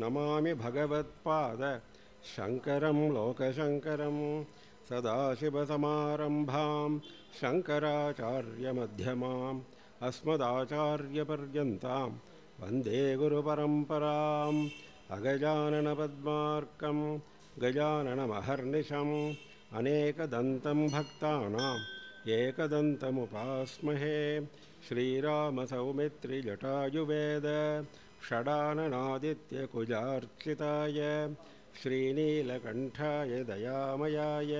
नमामि भगवत्पाद शङ्करं लोकशङ्करं सदाशिवसमारम्भां शङ्कराचार्यमध्यमाम् अस्मदाचार्यपर्यन्तां वन्दे गुरुपरम्पराम् अगजाननपद्मार्कं गजाननमहर्निशम् अनेकदन्तं भक्तानाम् एकदन्तमुपास्महे श्रीरामसौमित्रिजटायुवेद षडाननादित्यकुजार्चिताय श्रीनीलकण्ठाय दयामयाय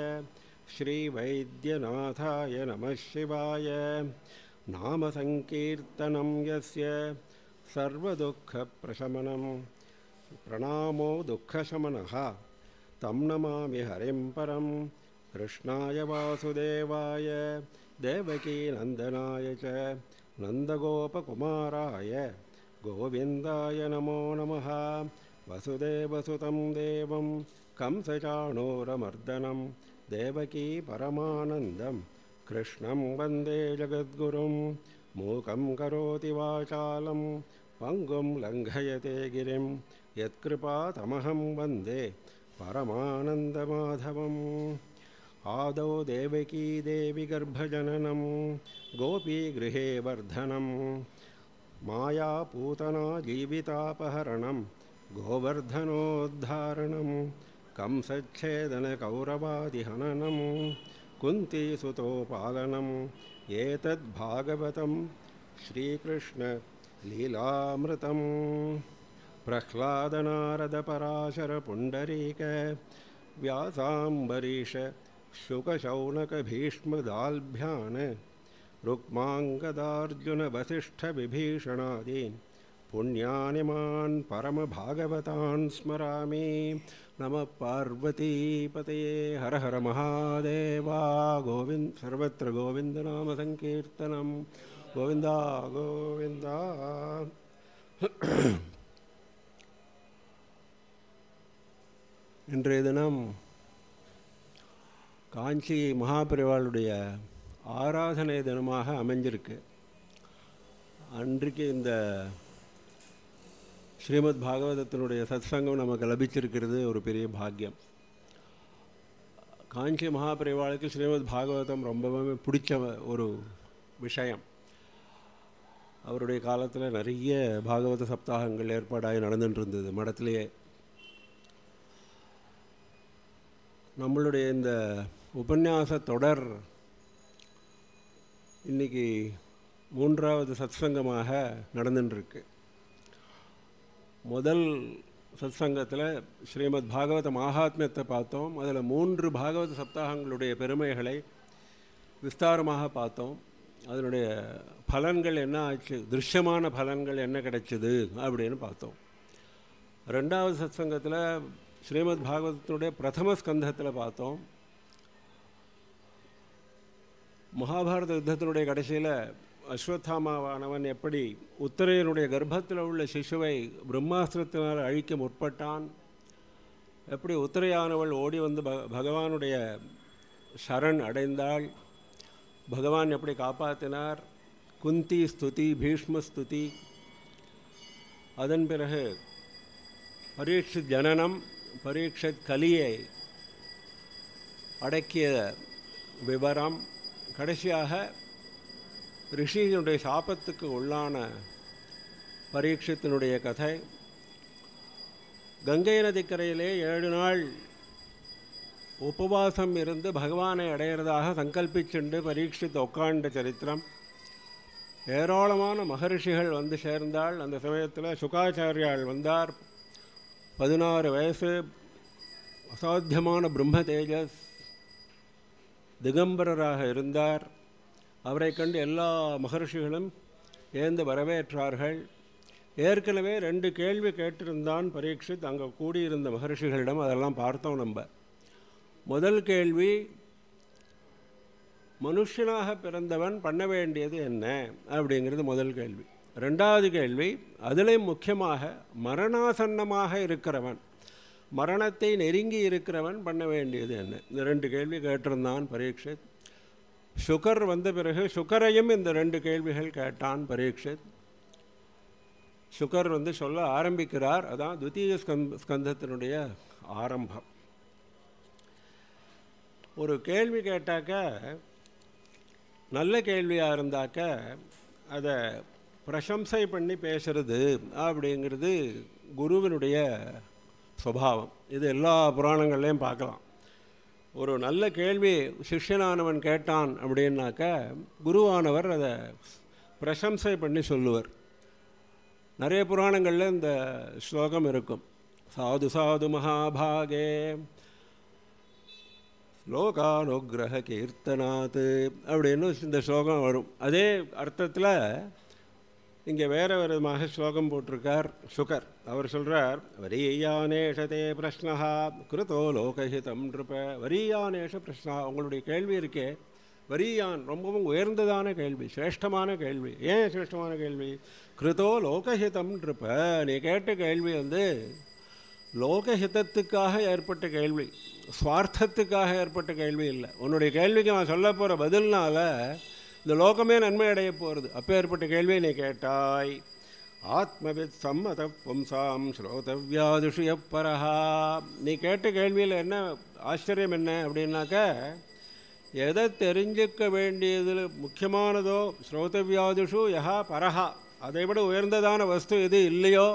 श्रीवैद्यनाथाय नमः शिवाय नामसङ्कीर्तनं यस्य सर्वदुःखप्रशमनं प्रणामो दुःखशमनः तं नमामि हरिं परं कृष्णाय वासुदेवाय देवकीनन्दनाय च नन्दगोपकुमाराय गोविन्दाय नमो नमः वसुदेवसुतं देवं कंसचाणोरमर्दनं देवकी परमानन्दं कृष्णं वन्दे जगद्गुरुं मूकं करोति वाचालं पङ्गुं लङ्घयते गिरिं यत्कृपातमहं वन्दे परमानन्दमाधवम् आदौ देवकी देवि गर्भजननं गोपीगृहे वर्धनम् मायापूतना जीवितापहरणं गोवर्धनोद्धारणं कंसच्छेदनकौरवादिहननं कुन्तीसुतोपालनम् एतद्भागवतं श्रीकृष्णलीलामृतं प्रह्लादनारदपराशरपुण्डरीक व्यासाम्बरीश शुकशौनकभीष्मदाल्भ्यान् रुक्माङ्गदार्जुनवसिष्ठविभीषणादीन् पुण्यानि मान् परमभागवतान् स्मरामि नमः पार्वतीपतये हर हर महादेवा गोविन्द सर्वत्र गोविन्दनामसङ्कीर्तनं गोविन्दा गोविन्दा இன்றைய தினம் காஞ்சி மகாபெரிவாளுடைய ஆராதனை தினமாக அமைஞ்சிருக்கு அன்றைக்கு இந்த ஸ்ரீமத் பாகவதத்தினுடைய சத்சங்கம் நமக்கு லபிச்சிருக்கிறது ஒரு பெரிய பாக்கியம் காஞ்சி மகாபிரிவாளுக்கு ஸ்ரீமத் பாகவதம் ரொம்பவுமே பிடிச்ச ஒரு விஷயம் அவருடைய காலத்தில் நிறைய பாகவத சப்தாகங்கள் ஏற்பாடாகி நடந்துட்டு இருந்தது மடத்திலேயே நம்மளுடைய இந்த உபன்யாச தொடர் இன்றைக்கி மூன்றாவது சத்சங்கமாக நடந்துட்டுருக்கு முதல் சத்சங்கத்தில் ஸ்ரீமத் பாகவத மகாத்மியத்தை பார்த்தோம் அதில் மூன்று பாகவத சப்தாகங்களுடைய பெருமைகளை விஸ்தாரமாக பார்த்தோம் அதனுடைய பலன்கள் என்ன ஆச்சு திருஷ்யமான பலன்கள் என்ன கிடைச்சிது அப்படின்னு பார்த்தோம் ரெண்டாவது சத்சங்கத்தில் ஸ்ரீமத் பாகவதத்தினுடைய பிரதம ஸ்கந்தத்தில் பார்த்தோம் மகாபாரத யுத்தத்தினுடைய கடைசியில் அஸ்வத்தாமாவானவன் எப்படி உத்தரையனுடைய கர்ப்பத்தில் உள்ள சிசுவை பிரம்மாஸ்திரத்தினால் அழிக்க முற்பட்டான் எப்படி உத்தரையானவள் ஓடி வந்து ப பகவானுடைய சரண் அடைந்தாள் பகவான் எப்படி காப்பாற்றினார் குந்தி ஸ்துதி பீஷ்ம ஸ்துதி அதன் பிறகு பரீட்சி ஜனனம் பரீட்சத் கலியை அடக்கிய விவரம் கடைசியாக ரிஷியினுடைய சாபத்துக்கு உள்ளான பரீட்சித்தினுடைய கதை கங்கை நதிக்கரையிலே ஏழு நாள் உபவாசம் இருந்து பகவானை அடையிறதாக சங்கல்பிச்சுண்டு பரீட்சித்து உட்காண்ட சரித்திரம் ஏராளமான மகரிஷிகள் வந்து சேர்ந்தால் அந்த சமயத்தில் சுகாச்சாரியால் வந்தார் பதினாறு வயசு அசாத்தியமான பிரம்ம தேஜஸ் திகம்பரராக இருந்தார் அவரை கண்டு எல்லா மகர்ஷிகளும் ஏந்து வரவேற்றார்கள் ஏற்கனவே ரெண்டு கேள்வி கேட்டிருந்தான் பரீட்சித் அங்கே கூடியிருந்த மகர்ஷிகளிடம் அதெல்லாம் பார்த்தோம் நம்ம முதல் கேள்வி மனுஷனாக பிறந்தவன் பண்ண வேண்டியது என்ன அப்படிங்கிறது முதல் கேள்வி ரெண்டாவது கேள்வி அதிலே முக்கியமாக மரணாசன்னமாக இருக்கிறவன் மரணத்தை நெருங்கி இருக்கிறவன் பண்ண வேண்டியது என்ன இந்த ரெண்டு கேள்வி கேட்டிருந்தான் பரீட்சித் சுகர் வந்த பிறகு சுகரையும் இந்த ரெண்டு கேள்விகள் கேட்டான் பரீட்சித் சுகர் வந்து சொல்ல ஆரம்பிக்கிறார் அதான் துத்தீய ஸ்கந்தத்தினுடைய ஆரம்பம் ஒரு கேள்வி கேட்டாக்க நல்ல கேள்வியாக இருந்தாக்க அதை பிரசம்சை பண்ணி பேசுறது அப்படிங்கிறது குருவினுடைய சுபாவம் இது எல்லா புராணங்கள்லேயும் பார்க்கலாம் ஒரு நல்ல கேள்வி சிஷ்யனானவன் கேட்டான் அப்படின்னாக்க குருவானவர் அதை பிரசம்சை பண்ணி சொல்லுவர் நிறைய புராணங்களில் இந்த ஸ்லோகம் இருக்கும் சாது சாது மகாபாகே லோகானுகிரக கீர்த்தநாத் அப்படின்னு இந்த ஸ்லோகம் வரும் அதே அர்த்தத்தில் இங்கே வேறு விதமாக ஸ்லோகம் போட்டிருக்கார் சுகர் அவர் சொல்கிறார் வரியானேஷதே பிரஷ்னஹா கிருதோ லோகஹிதம் நிருப வரியானேஷ பிரஷ்னா உங்களுடைய கேள்வி இருக்கே வரியான் ரொம்பவும் உயர்ந்ததான கேள்வி சிரேஷ்டமான கேள்வி ஏன் சிரேஷ்டமான கேள்வி கிருதோ லோகஹிதம் நிருப நீ கேட்ட கேள்வி வந்து லோகஹிதத்துக்காக ஏற்பட்ட கேள்வி சுவார்த்தத்துக்காக ஏற்பட்ட கேள்வி இல்லை உன்னுடைய கேள்விக்கு நான் சொல்ல போகிற பதில்னால் இந்த லோகமே நன்மை அடைய போகிறது ஏற்பட்ட கேள்வியை நீ கேட்டாய் ஆத்மவித் சம்மத பும்சாம் ஸ்ரோதவியாதிஷு பரஹா நீ கேட்ட கேள்வியில் என்ன ஆச்சரியம் என்ன அப்படின்னாக்க எதை தெரிஞ்சுக்க வேண்டியதில் முக்கியமானதோ ஸ்ரோதவியாதுஷு யஹா பரஹா அதை விட உயர்ந்ததான வஸ்து எது இல்லையோ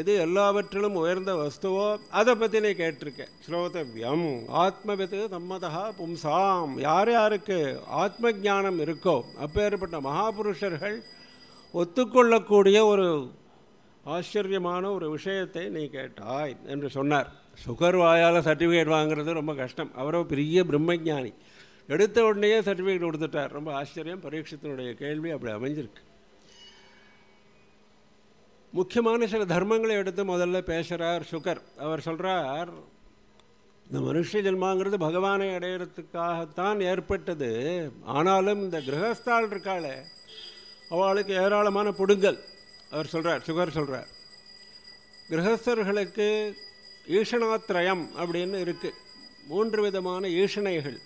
எது எல்லாவற்றிலும் உயர்ந்த வஸ்துவோ அதை பற்றி நீ கேட்டிருக்கேன் ஸ்ரோதவியம் ஆத்மவித்து சம்மதா பும்சாம் யார் யாருக்கு ஆத்ம ஜானம் இருக்கோ அப்பேற்பட்ட மகாபுருஷர்கள் ஒத்துக்கொள்ளக்கூடிய ஒரு ஆச்சரியமான ஒரு விஷயத்தை நீ கேட்டாய் என்று சொன்னார் சுகர் வாயால் சர்டிஃபிகேட் வாங்குறது ரொம்ப கஷ்டம் அவரோ பெரிய பிரம்மஜானி எடுத்த உடனே சர்டிஃபிகேட் கொடுத்துட்டார் ரொம்ப ஆச்சரியம் பரீட்சத்தினுடைய கேள்வி அப்படி அமைஞ்சிருக்கு முக்கியமான சில தர்மங்களை எடுத்து முதல்ல பேசுகிறார் சுகர் அவர் சொல்கிறார் இந்த மனுஷ ஜென்மாங்கிறது பகவானை அடையிறதுக்காகத்தான் ஏற்பட்டது ஆனாலும் இந்த கிரகஸ்தால் இருக்காளே அவளுக்கு ஏராளமான புடுங்கல் அவர் சொல்கிறார் சுகர் சொல்கிறார் கிரகஸ்தர்களுக்கு ஈஷணாத்திரயம் அப்படின்னு இருக்குது மூன்று விதமான ஈஷணைகள்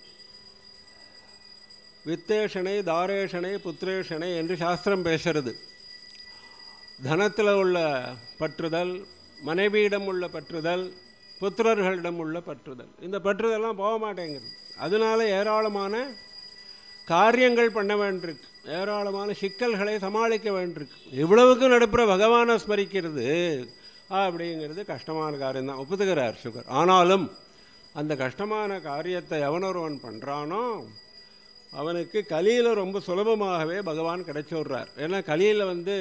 வித்தேஷனை தாரேஷனை புத்திரேஷனை என்று சாஸ்திரம் பேசுறது தனத்தில் உள்ள பற்றுதல் மனைவியிடம் உள்ள பற்றுதல் புத்திரர்களிடம் உள்ள பற்றுதல் இந்த பற்றுதெல்லாம் போக மாட்டேங்குது அதனால ஏராளமான காரியங்கள் பண்ண வேண்டியிருக்கு ஏராளமான சிக்கல்களை சமாளிக்க வேண்டியிருக்கு இவ்வளவுக்கும் நடுப்புற பகவானை ஸ்மரிக்கிறது அப்படிங்கிறது கஷ்டமான காரியம் தான் ஒப்புத்துக்கிறார் சுகர் ஆனாலும் அந்த கஷ்டமான காரியத்தை எவனொருவன் பண்ணுறானோ அவனுக்கு கலியில் ரொம்ப சுலபமாகவே பகவான் கிடைச்சி விட்றார் ஏன்னா கலியில் வந்து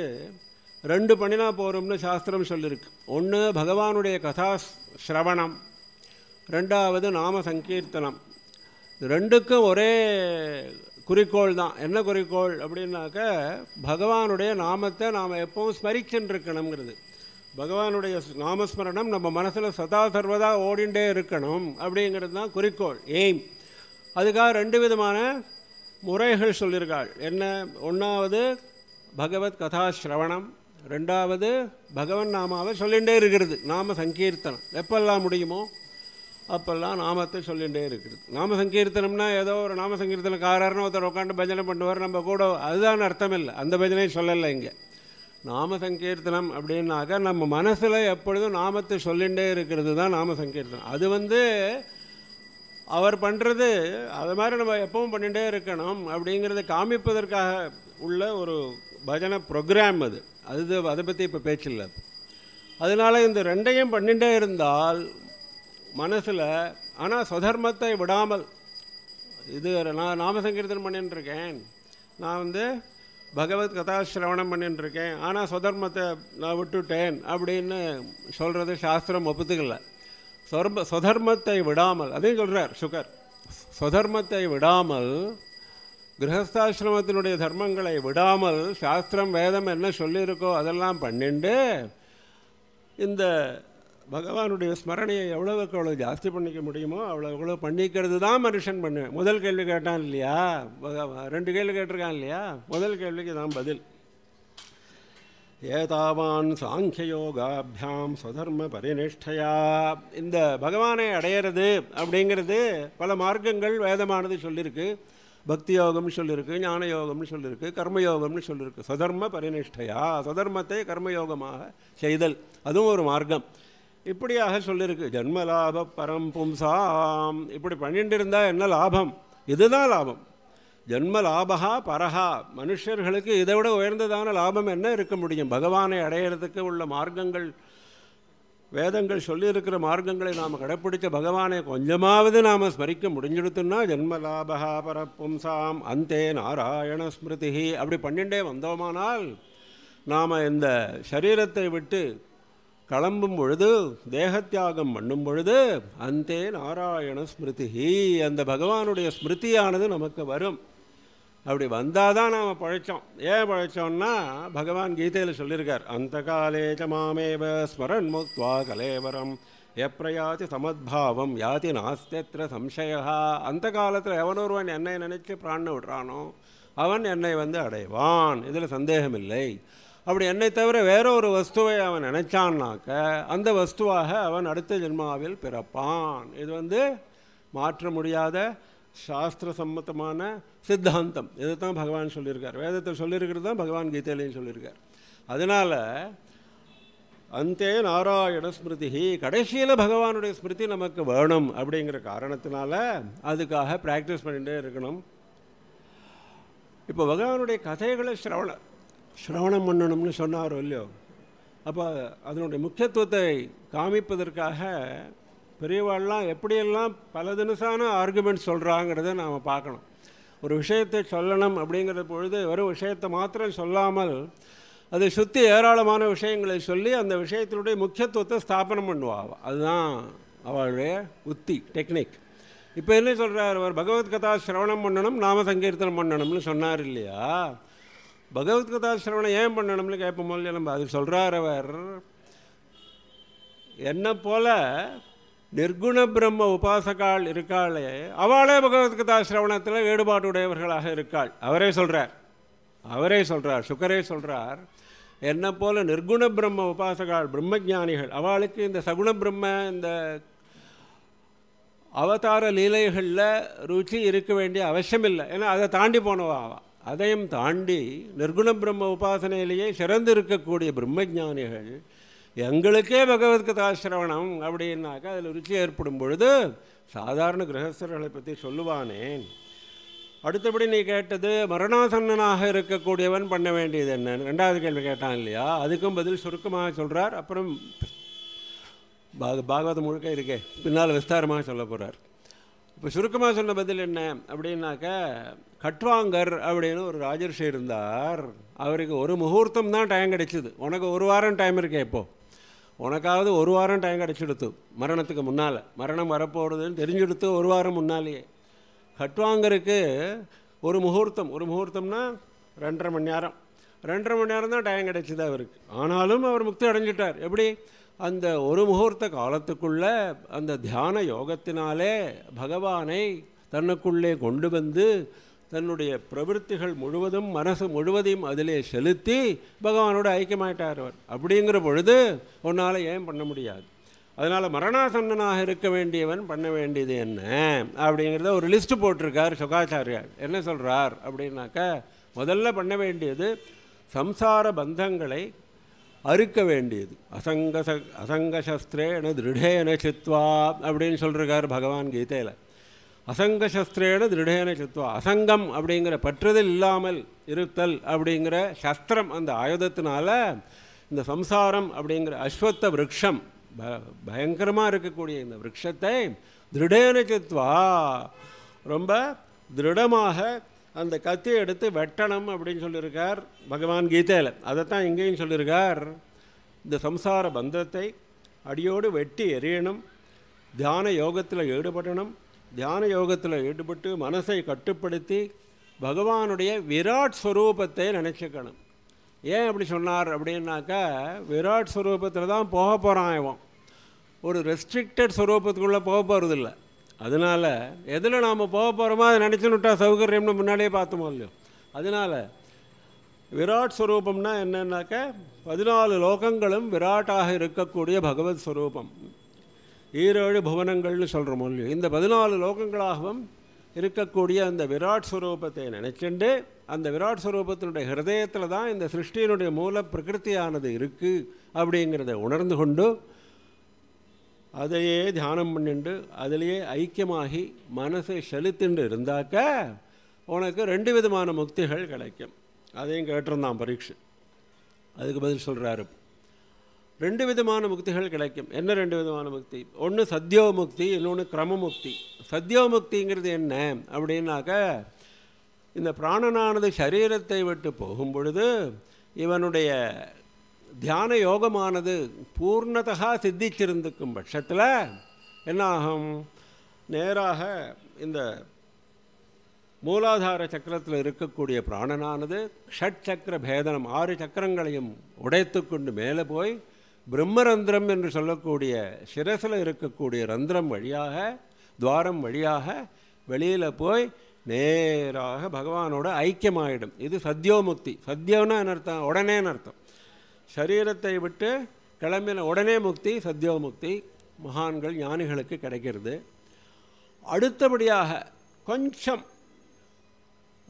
ரெண்டு பண்ணினா போகிறோம்னு சாஸ்திரம் சொல்லியிருக்கு ஒன்று பகவானுடைய கதா ஸ்ரவணம் ரெண்டாவது நாம சங்கீர்த்தனம் ரெண்டுக்கும் ஒரே குறிக்கோள் தான் என்ன குறிக்கோள் அப்படின்னாக்க பகவானுடைய நாமத்தை நாம் எப்பவும் ஸ்மரிச்சுட்டு இருக்கணுங்கிறது பகவானுடைய நாமஸ்மரணம் நம்ம மனசில் சதா சர்வதா ஓடிண்டே இருக்கணும் அப்படிங்கிறது தான் குறிக்கோள் எய்ம் அதுக்காக ரெண்டு விதமான முறைகள் சொல்லியிருக்காள் என்ன ஒன்றாவது பகவத் கதா ஸ்ரவணம் ரெண்டாவது பகவன் நாமாவை சொல்லிகிட்டே இருக்கிறது நாம சங்கீர்த்தனம் எப்பெல்லாம் முடியுமோ அப்போல்லாம் நாமத்தை சொல்லிகிட்டே இருக்கிறது நாம சங்கீர்த்தனம்னா ஏதோ ஒரு நாம சங்கீர்த்தனக்காரர்னு ஒருத்தர் உட்காந்து பஜனை பண்ணுவார் நம்ம கூட அதுதான் அர்த்தம் இல்லை அந்த பஜனை சொல்லலை இங்கே நாம சங்கீர்த்தனம் அப்படின்னாக்கா நம்ம மனசில் எப்பொழுதும் நாமத்தை சொல்லிகிட்டே இருக்கிறது தான் நாம சங்கீர்த்தனம் அது வந்து அவர் பண்ணுறது அது மாதிரி நம்ம எப்பவும் பண்ணிகிட்டே இருக்கணும் அப்படிங்கிறத காமிப்பதற்காக உள்ள ஒரு பஜனை ப்ரோக்ராம் அது அது அதை பற்றி இப்போ பேச்சில்லை அதனால் இந்த ரெண்டையும் பண்ணிகிட்டே இருந்தால் மனசில் ஆனால் சுதர்மத்தை விடாமல் இது நான் நாமசங்கீர்த்தனம் பண்ணிட்டுருக்கேன் இருக்கேன் நான் வந்து பகவத் கதாசிரவணம் பண்ணிட்டுருக்கேன் ஆனால் சுதர்மத்தை நான் விட்டுட்டேன் அப்படின்னு சொல்கிறது சாஸ்திரம் ஒப்புத்துக்கல சொர்ம சுதர்மத்தை விடாமல் அதையும் சொல்கிறார் சுகர் சுதர்மத்தை விடாமல் கிரகஸ்தாசிரமத்தினுடைய தர்மங்களை விடாமல் சாஸ்திரம் வேதம் என்ன சொல்லியிருக்கோ அதெல்லாம் பண்ணிண்டு இந்த பகவானுடைய ஸ்மரணையை எவ்வளோவுக்கு அவ்வளோ ஜாஸ்தி பண்ணிக்க முடியுமோ அவ்வளோ அவ்வளோ பண்ணிக்கிறது தான் மனுஷன் பண்ணுவேன் முதல் கேள்வி கேட்டான் இல்லையா ரெண்டு கேள்வி கேட்டிருக்கான் இல்லையா முதல் கேள்விக்கு தான் பதில் ஏதாவான் சாங்கியயோகாபியாம் சுதர்ம பரிநிஷ்டையா இந்த பகவானை அடையிறது அப்படிங்கிறது பல மார்க்கங்கள் வேதமானது சொல்லியிருக்கு பக்தி யோகம்னு சொல்லியிருக்கு ஞான யோகம்னு சொல்லியிருக்கு கர்மயோகம்னு சொல்லியிருக்கு சதர்ம பரிநிஷ்டையா சதர்மத்தை கர்மயோகமாக செய்தல் அதுவும் ஒரு மார்க்கம் இப்படியாக சொல்லியிருக்கு ஜென்ம லாப பரம்பும்சாம் இப்படி பண்ணிட்டு இருந்தால் என்ன லாபம் இதுதான் லாபம் ஜென்ம லாபகா பரஹா மனுஷர்களுக்கு இதை விட உயர்ந்ததான லாபம் என்ன இருக்க முடியும் பகவானை அடையிறதுக்கு உள்ள மார்க்கங்கள் வேதங்கள் சொல்லியிருக்கிற மார்க்கங்களை நாம் கடைப்பிடித்த பகவானை கொஞ்சமாவது நாம் ஸ்மரிக்க முடிஞ்செடுத்துன்னா ஜென்மலாபகா பரப்பும்சாம் அந்தே நாராயண ஸ்மிருதி அப்படி பண்ணிண்டே வந்தோமானால் நாம் இந்த சரீரத்தை விட்டு கிளம்பும் பொழுது தேகத்தியாகம் பண்ணும் பொழுது அந்தே நாராயண ஸ்மிருதி அந்த பகவானுடைய ஸ்மிருதியானது நமக்கு வரும் அப்படி வந்தால் தான் நாம் பழைச்சோம் ஏன் பழைச்சோம்னா பகவான் கீதையில் சொல்லியிருக்கார் அந்த காலேஜ மாமேவ ஸ்மரன் முக்வா கலேவரம் எப்ரயாதி சமத்பாவம் யாதி நாஸ்தியத்திர சம்சயா அந்த காலத்தில் எவனொருவன் என்னை நினைச்சு பிராண விடுறானோ அவன் என்னை வந்து அடைவான் இதில் சந்தேகமில்லை அப்படி என்னை தவிர வேற ஒரு வஸ்துவை அவன் நினைச்சான்னாக்க அந்த வஸ்துவாக அவன் அடுத்த ஜென்மாவில் பிறப்பான் இது வந்து மாற்ற முடியாத சாஸ்திர சம்மத்தமான சித்தாந்தம் இதை தான் பகவான் சொல்லியிருக்கார் வேதத்தை சொல்லியிருக்கிறது தான் பகவான் கீதையிலையும் சொல்லியிருக்கார் அதனால் அந்தே நாராயண ஸ்மிருதி கடைசியில் பகவானுடைய ஸ்மிருதி நமக்கு வேணும் அப்படிங்கிற காரணத்தினால அதுக்காக ப்ராக்டிஸ் பண்ணிகிட்டே இருக்கணும் இப்போ பகவானுடைய கதைகளை ஸ்ரவணம் சிரவணம் பண்ணணும்னு சொன்னாரோ இல்லையோ அப்போ அதனுடைய முக்கியத்துவத்தை காமிப்பதற்காக பெரியவாள்லாம் எப்படியெல்லாம் பல தினசான ஆர்குமெண்ட் சொல்கிறாங்கிறத நாம் பார்க்கணும் ஒரு விஷயத்தை சொல்லணும் அப்படிங்கிற பொழுது வெறும் விஷயத்தை மாத்திரம் சொல்லாமல் அதை சுற்றி ஏராளமான விஷயங்களை சொல்லி அந்த விஷயத்தினுடைய முக்கியத்துவத்தை ஸ்தாபனம் பண்ணுவாள் அதுதான் அவளுடைய உத்தி டெக்னிக் இப்போ என்ன சொல்கிறார் அவர் பகவத்கதா சிரவணம் பண்ணணும் நாம சங்கீர்த்தனம் பண்ணணும்னு சொன்னார் இல்லையா பகவத்கதா சிரவணம் ஏன் பண்ணணும்னு கேட்போம் இல்லை நம்ம அது சொல்கிறார் அவர் என்ன போல் நிர்குண பிரம்ம உபாசகால் இருக்காளே அவளே பகவத்கதா சிரவணத்தில் ஈடுபாட்டுடையவர்களாக இருக்காள் அவரே சொல்கிறார் அவரே சொல்கிறார் சுக்கரே சொல்கிறார் என்ன போல் நிர்குண பிரம்ம உபாசகால் பிரம்மஜானிகள் அவளுக்கு இந்த சகுண பிரம்ம இந்த அவதார லீலைகளில் ருச்சி இருக்க வேண்டிய அவசியமில்லை ஏன்னா அதை தாண்டி போனவா அவள் அதையும் தாண்டி நிர்குண பிரம்ம உபாசனையிலேயே சிறந்து இருக்கக்கூடிய பிரம்மஜானிகள் எங்களுக்கே பகவத்கதா சிரவணம் அப்படின்னாக்கா அதில் ருச்சி ஏற்படும் பொழுது சாதாரண கிரகஸ்தர்களை பற்றி சொல்லுவானேன் அடுத்தபடி நீ கேட்டது மரணாசன்னனாக இருக்கக்கூடியவன் பண்ண வேண்டியது என்ன ரெண்டாவது கேள்வி கேட்டான் இல்லையா அதுக்கும் பதில் சுருக்கமாக சொல்கிறார் அப்புறம் பாக பாகவதம் முழுக்க இருக்கே பின்னால் விஸ்தாரமாக சொல்ல போகிறார் இப்போ சுருக்கமாக சொன்ன பதில் என்ன அப்படின்னாக்க கட்வாங்கர் அப்படின்னு ஒரு ராஜர்ஷி இருந்தார் அவருக்கு ஒரு முகூர்த்தம் தான் டைம் கிடைச்சிது உனக்கு ஒரு வாரம் டைம் இருக்கே இப்போது உனக்காவது ஒரு வாரம் டைம் கிடச்சிடுத்து மரணத்துக்கு முன்னால் மரணம் வரப்போகிறதுன்னு தெரிஞ்செடுத்து ஒரு வாரம் முன்னாலேயே கட்டுவாங்கிறதுக்கு ஒரு முகூர்த்தம் ஒரு முகூர்த்தம்னா ரெண்டரை மணி நேரம் ரெண்டரை மணி நேரம் தான் டைம் கிடச்சிது அவருக்கு ஆனாலும் அவர் முக்தி அடைஞ்சிட்டார் எப்படி அந்த ஒரு முகூர்த்த காலத்துக்குள்ளே அந்த தியான யோகத்தினாலே பகவானை தன்னுக்குள்ளே கொண்டு வந்து தன்னுடைய பிரவருத்திகள் முழுவதும் மனசு முழுவதையும் அதிலே செலுத்தி பகவானோட ஐக்கியமாயிட்டார் அவர் அப்படிங்கிற பொழுது உன்னால் ஏன் பண்ண முடியாது அதனால் மரணாசன்னனாக இருக்க வேண்டியவன் பண்ண வேண்டியது என்ன அப்படிங்கிறத ஒரு லிஸ்ட்டு போட்டிருக்கார் சுகாச்சாரியார் என்ன சொல்கிறார் அப்படின்னாக்க முதல்ல பண்ண வேண்டியது சம்சார பந்தங்களை அறுக்க வேண்டியது அசங்க அசங்க திருடே திருடேன சித்வா அப்படின்னு சொல்லிருக்கார் பகவான் கீதையில் அசங்கசஸ்திரேட திருடேன சத்துவா அசங்கம் அப்படிங்கிற பற்றுதல் இல்லாமல் இருத்தல் அப்படிங்கிற சஸ்திரம் அந்த ஆயுதத்தினால இந்த சம்சாரம் அப்படிங்கிற அஸ்வத்த விரக்ஷம் ப பயங்கரமாக இருக்கக்கூடிய இந்த விரக்ஷத்தை திருடேன சத்துவா ரொம்ப திருடமாக அந்த கத்தியை எடுத்து வெட்டணும் அப்படின்னு சொல்லியிருக்கார் பகவான் கீதையில் அதைத்தான் இங்கேயும் சொல்லியிருக்கார் இந்த சம்சார பந்தத்தை அடியோடு வெட்டி எறியணும் தியான யோகத்தில் ஈடுபடணும் தியான யோகத்தில் ஈடுபட்டு மனசை கட்டுப்படுத்தி பகவானுடைய விராட் ஸ்வரூபத்தை நினச்சிக்கணும் ஏன் அப்படி சொன்னார் அப்படின்னாக்கா விராட் ஸ்வரூபத்தில் தான் போக போகிறான் இவன் ஒரு ரெஸ்ட்ரிக்டட் ஸ்வரூபத்துக்குள்ளே போக போகிறதில்ல அதனால் எதில் நாம் போக போகிறோமோ அதை நினச்சுன்னுட்டா சௌகரியம்னு முன்னாடியே பார்த்தோமோ இல்லையோ அதனால் விராட் ஸ்வரூபம்னா என்னன்னாக்கா பதினாலு லோகங்களும் விராட்டாக இருக்கக்கூடிய பகவத் ஸ்வரூபம் ஈரேழு புவனங்கள்னு சொல்கிறோம் இல்லையோ இந்த பதினாலு லோகங்களாகவும் இருக்கக்கூடிய அந்த விராட் ஸ்வரூபத்தை நினைச்சுண்டு அந்த விராட் ஸ்வரூபத்தினுடைய ஹிரதயத்தில் தான் இந்த சிருஷ்டியினுடைய மூல பிரகிருத்தியானது இருக்குது அப்படிங்கிறத உணர்ந்து கொண்டு அதையே தியானம் பண்ணிண்டு அதிலேயே ஐக்கியமாகி மனசை செலுத்திண்டு இருந்தாக்க உனக்கு ரெண்டு விதமான முக்திகள் கிடைக்கும் அதையும் கேட்டிருந்தான் பரீட்சை அதுக்கு பதில் சொல்கிறாரு ரெண்டு விதமான முக்திகள் கிடைக்கும் என்ன ரெண்டு விதமான முக்தி ஒன்று சத்யோ முக்தி இன்னொன்று கிரமமுக்தி சத்யோ முக்திங்கிறது என்ன அப்படின்னாக்க இந்த பிராணனானது சரீரத்தை விட்டு போகும் பொழுது இவனுடைய தியான யோகமானது பூர்ணதகா சித்திச்சிருந்துக்கும் பட்சத்தில் என்ன ஆகும் நேராக இந்த மூலாதார சக்கரத்தில் இருக்கக்கூடிய பிராணனானது ஷட் சக்கர பேதனம் ஆறு சக்கரங்களையும் உடைத்து கொண்டு மேலே போய் பிரம்மரந்திரம் என்று சொல்லக்கூடிய சிரசில் இருக்கக்கூடிய ரந்திரம் வழியாக துவாரம் வழியாக வெளியில் போய் நேராக பகவானோட ஐக்கியமாயிடும் இது சத்யோமுக்தி சத்யோனா என்ன அர்த்தம் உடனேன்னு அர்த்தம் சரீரத்தை விட்டு கிளம்பின உடனே முக்தி சத்யோமுக்தி மகான்கள் ஞானிகளுக்கு கிடைக்கிறது அடுத்தபடியாக கொஞ்சம்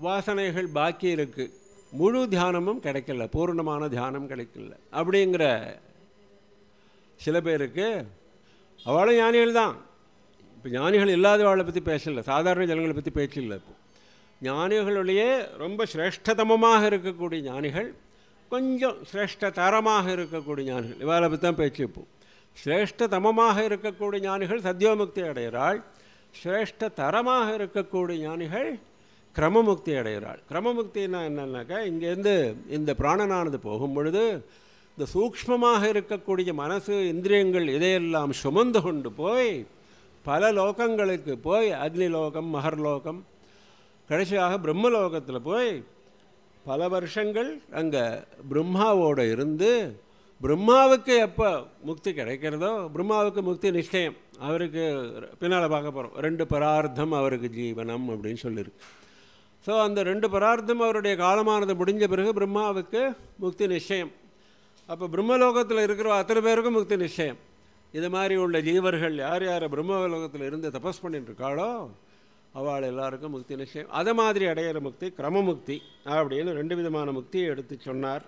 வாசனைகள் பாக்கி இருக்குது முழு தியானமும் கிடைக்கல பூர்ணமான தியானம் கிடைக்கல அப்படிங்கிற சில பேருக்கு அவளும் ஞானிகள் தான் இப்போ ஞானிகள் இல்லாதவளை பற்றி பேசல சாதாரண ஜனங்களை பற்றி பேச்சு இல்லை இப்போ ஞானிகளுடைய ரொம்ப சிரேஷ்டதமமாக இருக்கக்கூடிய ஞானிகள் கொஞ்சம் சிரேஷ்டதரமாக இருக்கக்கூடிய ஞானிகள் இவாளை பற்றி தான் பேச்சு இப்போ சிரேஷ்டதமமாக இருக்கக்கூடிய ஞானிகள் சத்யோமுக்தி அடைகிறாள் சிரேஷ்டதரமாக இருக்கக்கூடிய ஞானிகள் கிரமமுக்தி அடைகிறாள் கிரமமுக்தின்னா என்னன்னாக்கா இங்கேருந்து இந்த பிராணனானது போகும் பொழுது இந்த சூக்மமாக இருக்கக்கூடிய மனசு இந்திரியங்கள் இதையெல்லாம் சுமந்து கொண்டு போய் பல லோகங்களுக்கு போய் அக்னிலோகம் மகர்லோகம் கடைசியாக பிரம்மலோகத்தில் போய் பல வருஷங்கள் அங்கே பிரம்மாவோடு இருந்து பிரம்மாவுக்கு எப்போ முக்தி கிடைக்கிறதோ பிரம்மாவுக்கு முக்தி நிச்சயம் அவருக்கு பின்னால் பார்க்க போகிறோம் ரெண்டு பரார்த்தம் அவருக்கு ஜீவனம் அப்படின்னு சொல்லியிருக்கு ஸோ அந்த ரெண்டு பரார்த்தம் அவருடைய காலமானது முடிஞ்ச பிறகு பிரம்மாவுக்கு முக்தி நிச்சயம் அப்போ பிரம்மலோகத்தில் இருக்கிற அத்தனை பேருக்கும் முக்தி நிச்சயம் இது மாதிரி உள்ள ஜீவர்கள் யார் யார் பிரம்மலோகத்தில் இருந்து தபஸ் பண்ணிட்டு இருக்காளோ அவள் எல்லாருக்கும் முக்தி நிச்சயம் அதை மாதிரி அடையிற முக்தி கிரமமுக்தி அப்படின்னு ரெண்டு விதமான முக்தியை எடுத்து சொன்னார்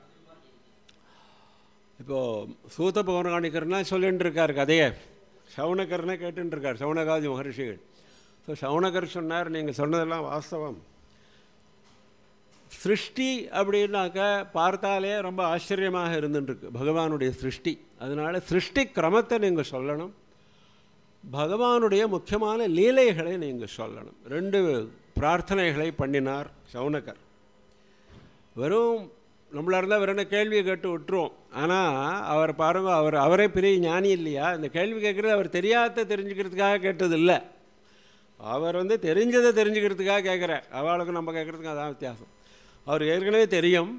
இப்போது சூத்த பௌராணிக்கர்னா சொல்லிகிட்டு இருக்கார் கதையை சவுனகர்னா கேட்டுருக்கார் சவுனகாதி மகர்ஷிகள் ஸோ சவுனகர் சொன்னார் நீங்கள் சொன்னதெல்லாம் வாஸ்தவம் சிருஷ்டி அப்படின்னாக்க பார்த்தாலே ரொம்ப ஆச்சரியமாக இருந்துட்டுருக்கு பகவானுடைய சிருஷ்டி அதனால் சிருஷ்டி கிரமத்தை நீங்கள் சொல்லணும் பகவானுடைய முக்கியமான லீலைகளை நீங்கள் சொல்லணும் ரெண்டு பிரார்த்தனைகளை பண்ணினார் சவுனகர் வெறும் நம்மளாக இருந்தால் வேறு என்ன கேள்வியை கேட்டு விட்டுருவோம் ஆனால் அவர் பாருங்க அவர் அவரே பெரிய ஞானி இல்லையா இந்த கேள்வி கேட்குறது அவர் தெரியாத தெரிஞ்சுக்கிறதுக்காக கேட்டது இல்லை அவர் வந்து தெரிஞ்சதை தெரிஞ்சுக்கிறதுக்காக கேட்குறார் அவளுக்கு நம்ம கேட்குறதுக்கு அதான் வித்தியாசம் அவர் ஏற்கனவே தெரியும்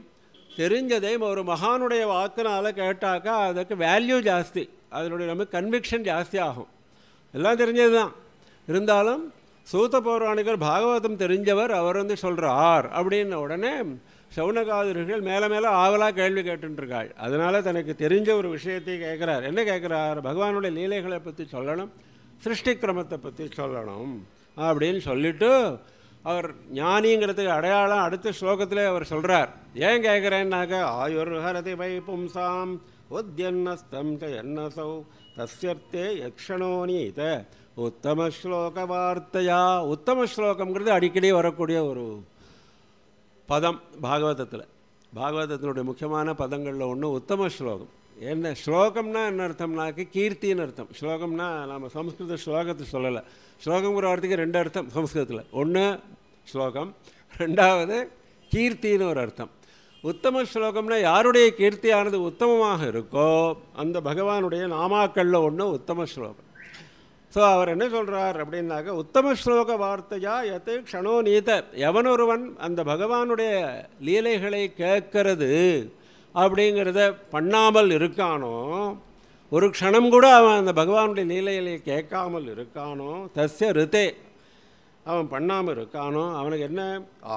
தெரிஞ்சதையும் ஒரு மகானுடைய வாக்கினால் கேட்டாக்கா அதுக்கு வேல்யூ ஜாஸ்தி அதனுடைய நமக்கு கன்விக்ஷன் ஜாஸ்தி ஆகும் எல்லாம் தெரிஞ்சது தான் இருந்தாலும் சூத்த பௌராணிகர் பாகவதம் தெரிஞ்சவர் அவர் வந்து சொல்கிறார் அப்படின்ன உடனே சவுனகாதிரிகள் மேலே மேலே ஆவலாக கேள்வி கேட்டுருக்காள் அதனால் தனக்கு தெரிஞ்ச ஒரு விஷயத்தை கேட்குறார் என்ன கேட்குறார் பகவானுடைய லீலைகளை பற்றி சொல்லணும் சிருஷ்டி கிரமத்தை பற்றி சொல்லணும் அப்படின்னு சொல்லிவிட்டு அவர் ஞானிங்கிறதுக்கு அடையாளம் அடுத்த ஸ்லோகத்தில் அவர் சொல்கிறார் ஏன் கேட்குறேன்னாக்க ஆயுர் ஹரதி வை பும்சாம் உத்யன்னஸ்தம் என்னசௌ தஸ்யர்த்தே யக்ஷணோனீத உத்தம ஸ்லோக வார்த்தையா உத்தம ஸ்லோகம்ங்கிறது அடிக்கடி வரக்கூடிய ஒரு பதம் பாகவதத்தில் பாகவதத்தினுடைய முக்கியமான பதங்களில் ஒன்று உத்தம ஸ்லோகம் என்ன ஸ்லோகம்னா என்ன அர்த்தம்னாக்கு கீர்த்தின்னு அர்த்தம் ஸ்லோகம்னா நம்ம சம்ஸ்கிருத ஸ்லோகத்தை சொல்லலை ஸ்லோகங்கிற வார்த்தைக்கு ரெண்டு அர்த்தம் சம்ஸ்கிருதத்தில் ஒன்று ஸ்லோகம் ரெண்டாவது கீர்த்தின்னு ஒரு அர்த்தம் உத்தம ஸ்லோகம்னா யாருடைய கீர்த்தியானது உத்தமமாக இருக்கோ அந்த பகவானுடைய நாமாக்களில் ஒன்று உத்தம ஸ்லோகம் ஸோ அவர் என்ன சொல்கிறார் அப்படின்னாக்க உத்தம ஸ்லோக வார்த்தையா எத்து க்ஷணோ நீத்த எவனொருவன் அந்த பகவானுடைய லீலைகளை கேட்கறது அப்படிங்கிறத பண்ணாமல் இருக்கானோ ஒரு க்ஷணம் கூட அவன் அந்த பகவானுடைய லீலையிலே கேட்காமல் இருக்கானோ தஸ்ய ரித்தே அவன் பண்ணாமல் இருக்கானோ அவனுக்கு என்ன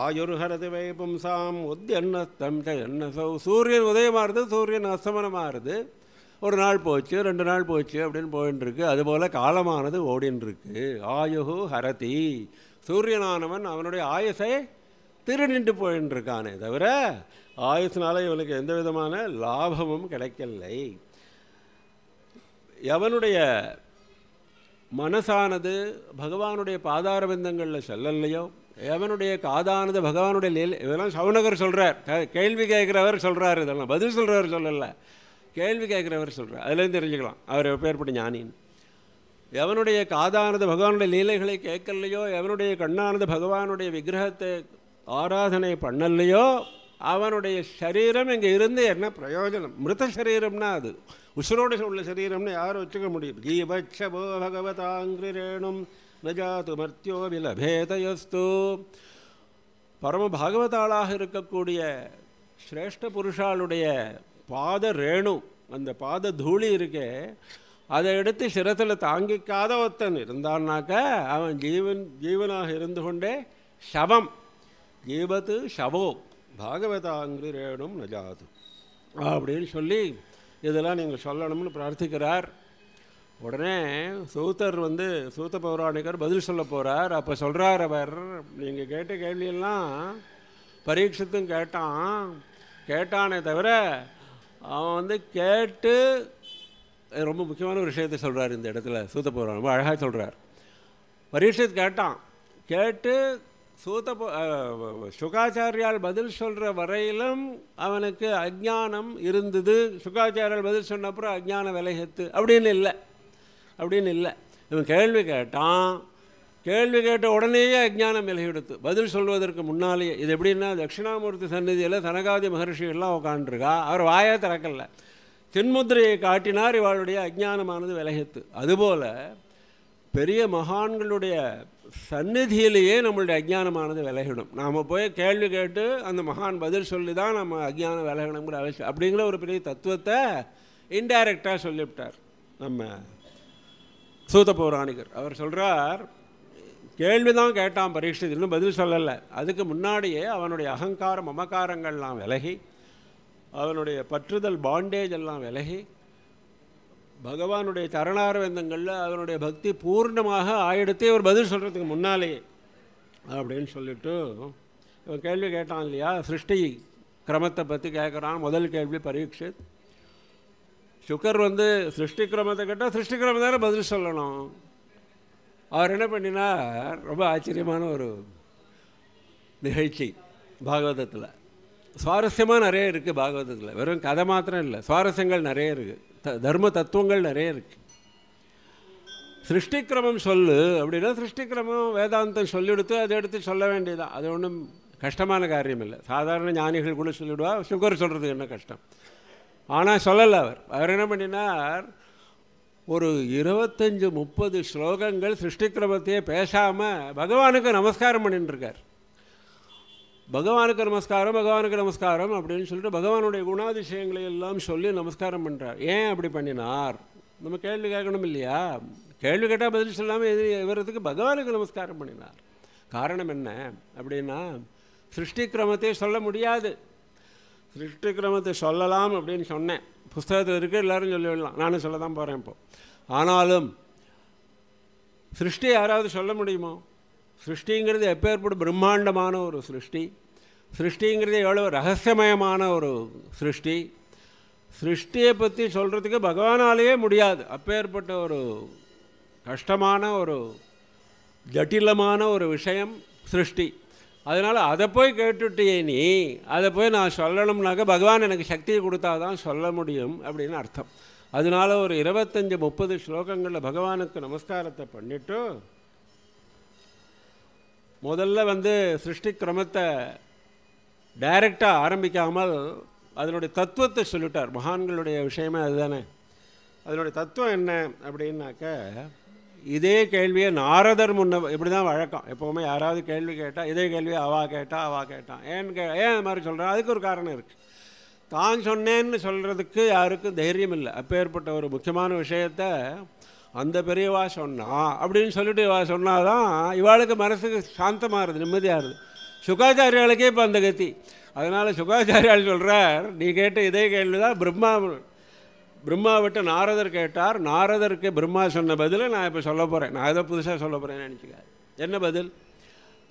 ஆயுர்ஹரது வைபும்சாம் ஒத்து என்ன தம் என்ன சௌ சூரியன் உதயமாகுது சூரியன் அஸ்தமனமாகுது ஒரு நாள் போச்சு ரெண்டு நாள் போச்சு அப்படின்னு போயின்ட்டுருக்கு அதுபோல் காலமானது ஓடின்ட்டுருக்கு ஆயுகு ஹரதி சூரியனானவன் அவனுடைய ஆயுசை திருநின்று இருக்கானே தவிர ஆயுசினால இவனுக்கு எந்த விதமான லாபமும் கிடைக்கலை எவனுடைய மனசானது பகவானுடைய பாதாரபந்தங்களில் செல்லலையோ எவனுடைய காதானது பகவானுடைய லீல் இதெல்லாம் சவுனகர் சொல்கிறார் கேள்வி கேட்குறவர் சொல்கிறார் இதெல்லாம் பதில் சொல்கிறவர் சொல்லலை கேள்வி கேட்குறவர் சொல்கிறார் அதுலேருந்து தெரிஞ்சுக்கலாம் அவர் பேர்பட்ட ஞானின்னு எவனுடைய காதானது பகவானுடைய லீலைகளை கேட்கலையோ எவனுடைய கண்ணானது பகவானுடைய விக்கிரகத்தை ஆராதனை பண்ணலையோ அவனுடைய சரீரம் இங்கே இருந்து என்ன பிரயோஜனம் மிருத சரீரம்னா அது உசுரோடு உள்ள சரீரம்னு யாரும் வச்சுக்க முடியும் ஜீவச்சபோ பகவதாங்கிரேணும் நஜாத்து மர்த்தியோ விலபேதயஸ்து பரம பாகவதாளாக இருக்கக்கூடிய சிரேஷ்ட புருஷாளுடைய பாத ரேணு அந்த பாத தூளி இருக்கே அதை எடுத்து சிரத்தில் தாங்கிக்காத ஒருத்தன் இருந்தான்னாக்க அவன் ஜீவன் ஜீவனாக இருந்து கொண்டே சவம் ஜீபத்து சவோ பாகவதாங்கிரி ரேணும் நஜாது அப்படின்னு சொல்லி இதெல்லாம் நீங்கள் சொல்லணும்னு பிரார்த்திக்கிறார் உடனே சூத்தர் வந்து சூத்த பௌராணிகர் பதில் சொல்ல போகிறார் அப்போ சொல்கிறார் அவர் நீங்கள் கேட்ட கேள்வியெல்லாம் பரீட்சத்தும் கேட்டான் கேட்டானே தவிர அவன் வந்து கேட்டு ரொம்ப முக்கியமான ஒரு விஷயத்தை சொல்கிறார் இந்த இடத்துல சூத்த பௌராணம் அழகாக சொல்கிறார் பரீட்சத்து கேட்டான் கேட்டு சூத்த சுகாச்சாரியால் பதில் சொல்கிற வரையிலும் அவனுக்கு அஜ்ஞானம் இருந்தது சுகாச்சாரியால் பதில் சொன்னப்புறம் அஜ்ஞான விலகத்து அப்படின்னு இல்லை அப்படின்னு இல்லை இவன் கேள்வி கேட்டான் கேள்வி கேட்ட உடனேயே அஜ்ஞானம் விலகிவிடுத்து பதில் சொல்வதற்கு முன்னாலேயே இது எப்படின்னா தட்சிணாமூர்த்தி சந்நிதியில் தனகாதி மகர்ஷிகள்லாம் உட்காண்டிருக்கா அவர் வாயை திறக்கல தென்முத்திரையை காட்டினார் இவாளுடைய அஜ்ஞானமானது விலகத்து அதுபோல் பெரிய மகான்களுடைய சந்நிதியிலேயே நம்மளுடைய அஜ்ஞானமானது விலகிடும் நாம் போய் கேள்வி கேட்டு அந்த மகான் பதில் சொல்லி தான் நம்ம அஜ்ஞானம் விலகணுங்கிற அவசியம் அப்படிங்கிற ஒரு பெரிய தத்துவத்தை இன்டைரக்டாக சொல்லிவிட்டார் நம்ம சூத்த பௌராணிகர் அவர் சொல்கிறார் கேள்வி தான் கேட்டான் பரீட்சை இன்னும் பதில் சொல்லலை அதுக்கு முன்னாடியே அவனுடைய அகங்காரம் மமக்காரங்கள்லாம் விலகி அவனுடைய பற்றுதல் பாண்டேஜ் எல்லாம் விலகி பகவானுடைய வேந்தங்களில் அதனுடைய பக்தி பூர்ணமாக ஆயிடுத்தே ஒரு பதில் சொல்கிறதுக்கு முன்னாலே அப்படின்னு சொல்லிவிட்டு இவன் கேள்வி கேட்டான் இல்லையா சிருஷ்டி கிரமத்தை பற்றி கேட்குறான் முதல் கேள்வி பரீட்சித் சுக்கர் வந்து சிருஷ்டி கிரமத்தை கேட்டால் சிருஷ்டி கிரம தானே பதில் சொல்லணும் அவர் என்ன பண்ணினா ரொம்ப ஆச்சரியமான ஒரு நிகழ்ச்சி பாகவதத்தில் சுவாரஸ்யமாக நிறைய இருக்குது பாகவதத்தில் வெறும் கதை மாத்திரம் இல்லை சுவாரஸ்யங்கள் நிறைய இருக்குது த தர்ம தத்துவங்கள் நிறைய இருக்குது சிருஷ்டிக்கிரமம் சொல்லு அப்படின்னா சிருஷ்டிக்கிரமம் வேதாந்தம் சொல்லிவிடுத்து அதை எடுத்து சொல்ல வேண்டியதான் அது ஒன்றும் கஷ்டமான காரியம் இல்லை சாதாரண ஞானிகள் கூட சொல்லிவிடுவா சுகர் சொல்கிறது என்ன கஷ்டம் ஆனால் சொல்லலை அவர் அவர் என்ன பண்ணினார் ஒரு இருபத்தஞ்சி முப்பது ஸ்லோகங்கள் சிருஷ்டிக்கிரமத்தையே பேசாமல் பகவானுக்கு நமஸ்காரம் பண்ணிட்டுருக்கார் பகவானுக்கு நமஸ்காரம் பகவானுக்கு நமஸ்காரம் அப்படின்னு சொல்லிட்டு பகவானுடைய குணாதிசயங்களை எல்லாம் சொல்லி நமஸ்காரம் பண்ணுறார் ஏன் அப்படி பண்ணினார் நம்ம கேள்வி கேட்கணும் இல்லையா கேள்வி கேட்டால் பதில் சொல்லாமல் எது வர்றதுக்கு பகவானுக்கு நமஸ்காரம் பண்ணினார் காரணம் என்ன அப்படின்னா சிருஷ்டி கிரமத்தை சொல்ல முடியாது சிருஷ்டி கிரமத்தை சொல்லலாம் அப்படின்னு சொன்னேன் புஸ்தகத்தில் இருக்குது எல்லோரும் சொல்லிவிடலாம் நானும் சொல்ல தான் போகிறேன் இப்போது ஆனாலும் சிருஷ்டி யாராவது சொல்ல முடியுமோ சிருஷ்டிங்கிறது எப்பேற்பட பிரம்மாண்டமான ஒரு சிருஷ்டி சிருஷ்டிங்கிறது எவ்வளோ ரகசியமயமான ஒரு சிருஷ்டி சிருஷ்டியை பற்றி சொல்கிறதுக்கு பகவானாலேயே முடியாது அப்பேற்பட்ட ஒரு கஷ்டமான ஒரு ஜட்டிலமான ஒரு விஷயம் சிருஷ்டி அதனால் அதை போய் கேட்டுட்டே நீ அதை போய் நான் சொல்லணும்னாக்க பகவான் எனக்கு சக்தியை கொடுத்தா தான் சொல்ல முடியும் அப்படின்னு அர்த்தம் அதனால் ஒரு இருபத்தஞ்சி முப்பது ஸ்லோகங்களில் பகவானுக்கு நமஸ்காரத்தை பண்ணிவிட்டு முதல்ல வந்து சிருஷ்டி கிரமத்தை டைரக்டாக ஆரம்பிக்காமல் அதனுடைய தத்துவத்தை சொல்லிட்டார் மகான்களுடைய விஷயமே அதுதானே அதனுடைய தத்துவம் என்ன அப்படின்னாக்க இதே கேள்வியை நாரதர் முன்ன இப்படி தான் வழக்கம் எப்போவுமே யாராவது கேள்வி கேட்டால் இதே கேள்வி அவா கேட்டால் அவா கேட்டான் ஏன்னு கே ஏன் அது மாதிரி சொல்கிறான் அதுக்கு ஒரு காரணம் இருக்குது தான் சொன்னேன்னு சொல்கிறதுக்கு யாருக்கும் தைரியம் இல்லை அப்பேற்பட்ட ஒரு முக்கியமான விஷயத்தை அந்த பெரியவா சொன்னா அப்படின்னு சொல்லிட்டு இவா சொன்னால் தான் இவாளுக்கு மனசுக்கு சாந்தமாக இருது நிம்மதியாக இருது சுகாச்சாரியாளுக்கே இப்போ அந்த கத்தி அதனால் சுகாச்சாரியால் சொல்கிறார் நீ கேட்ட இதே கேள்வி தான் பிரம்மா பிரம்மா விட்டு நாரதர் கேட்டார் நாரதருக்கு பிரம்மா சொன்ன பதிலை நான் இப்போ சொல்ல போகிறேன் நான் ஏதோ புதுசாக சொல்ல போகிறேன்னு நினச்சிக்க என்ன பதில்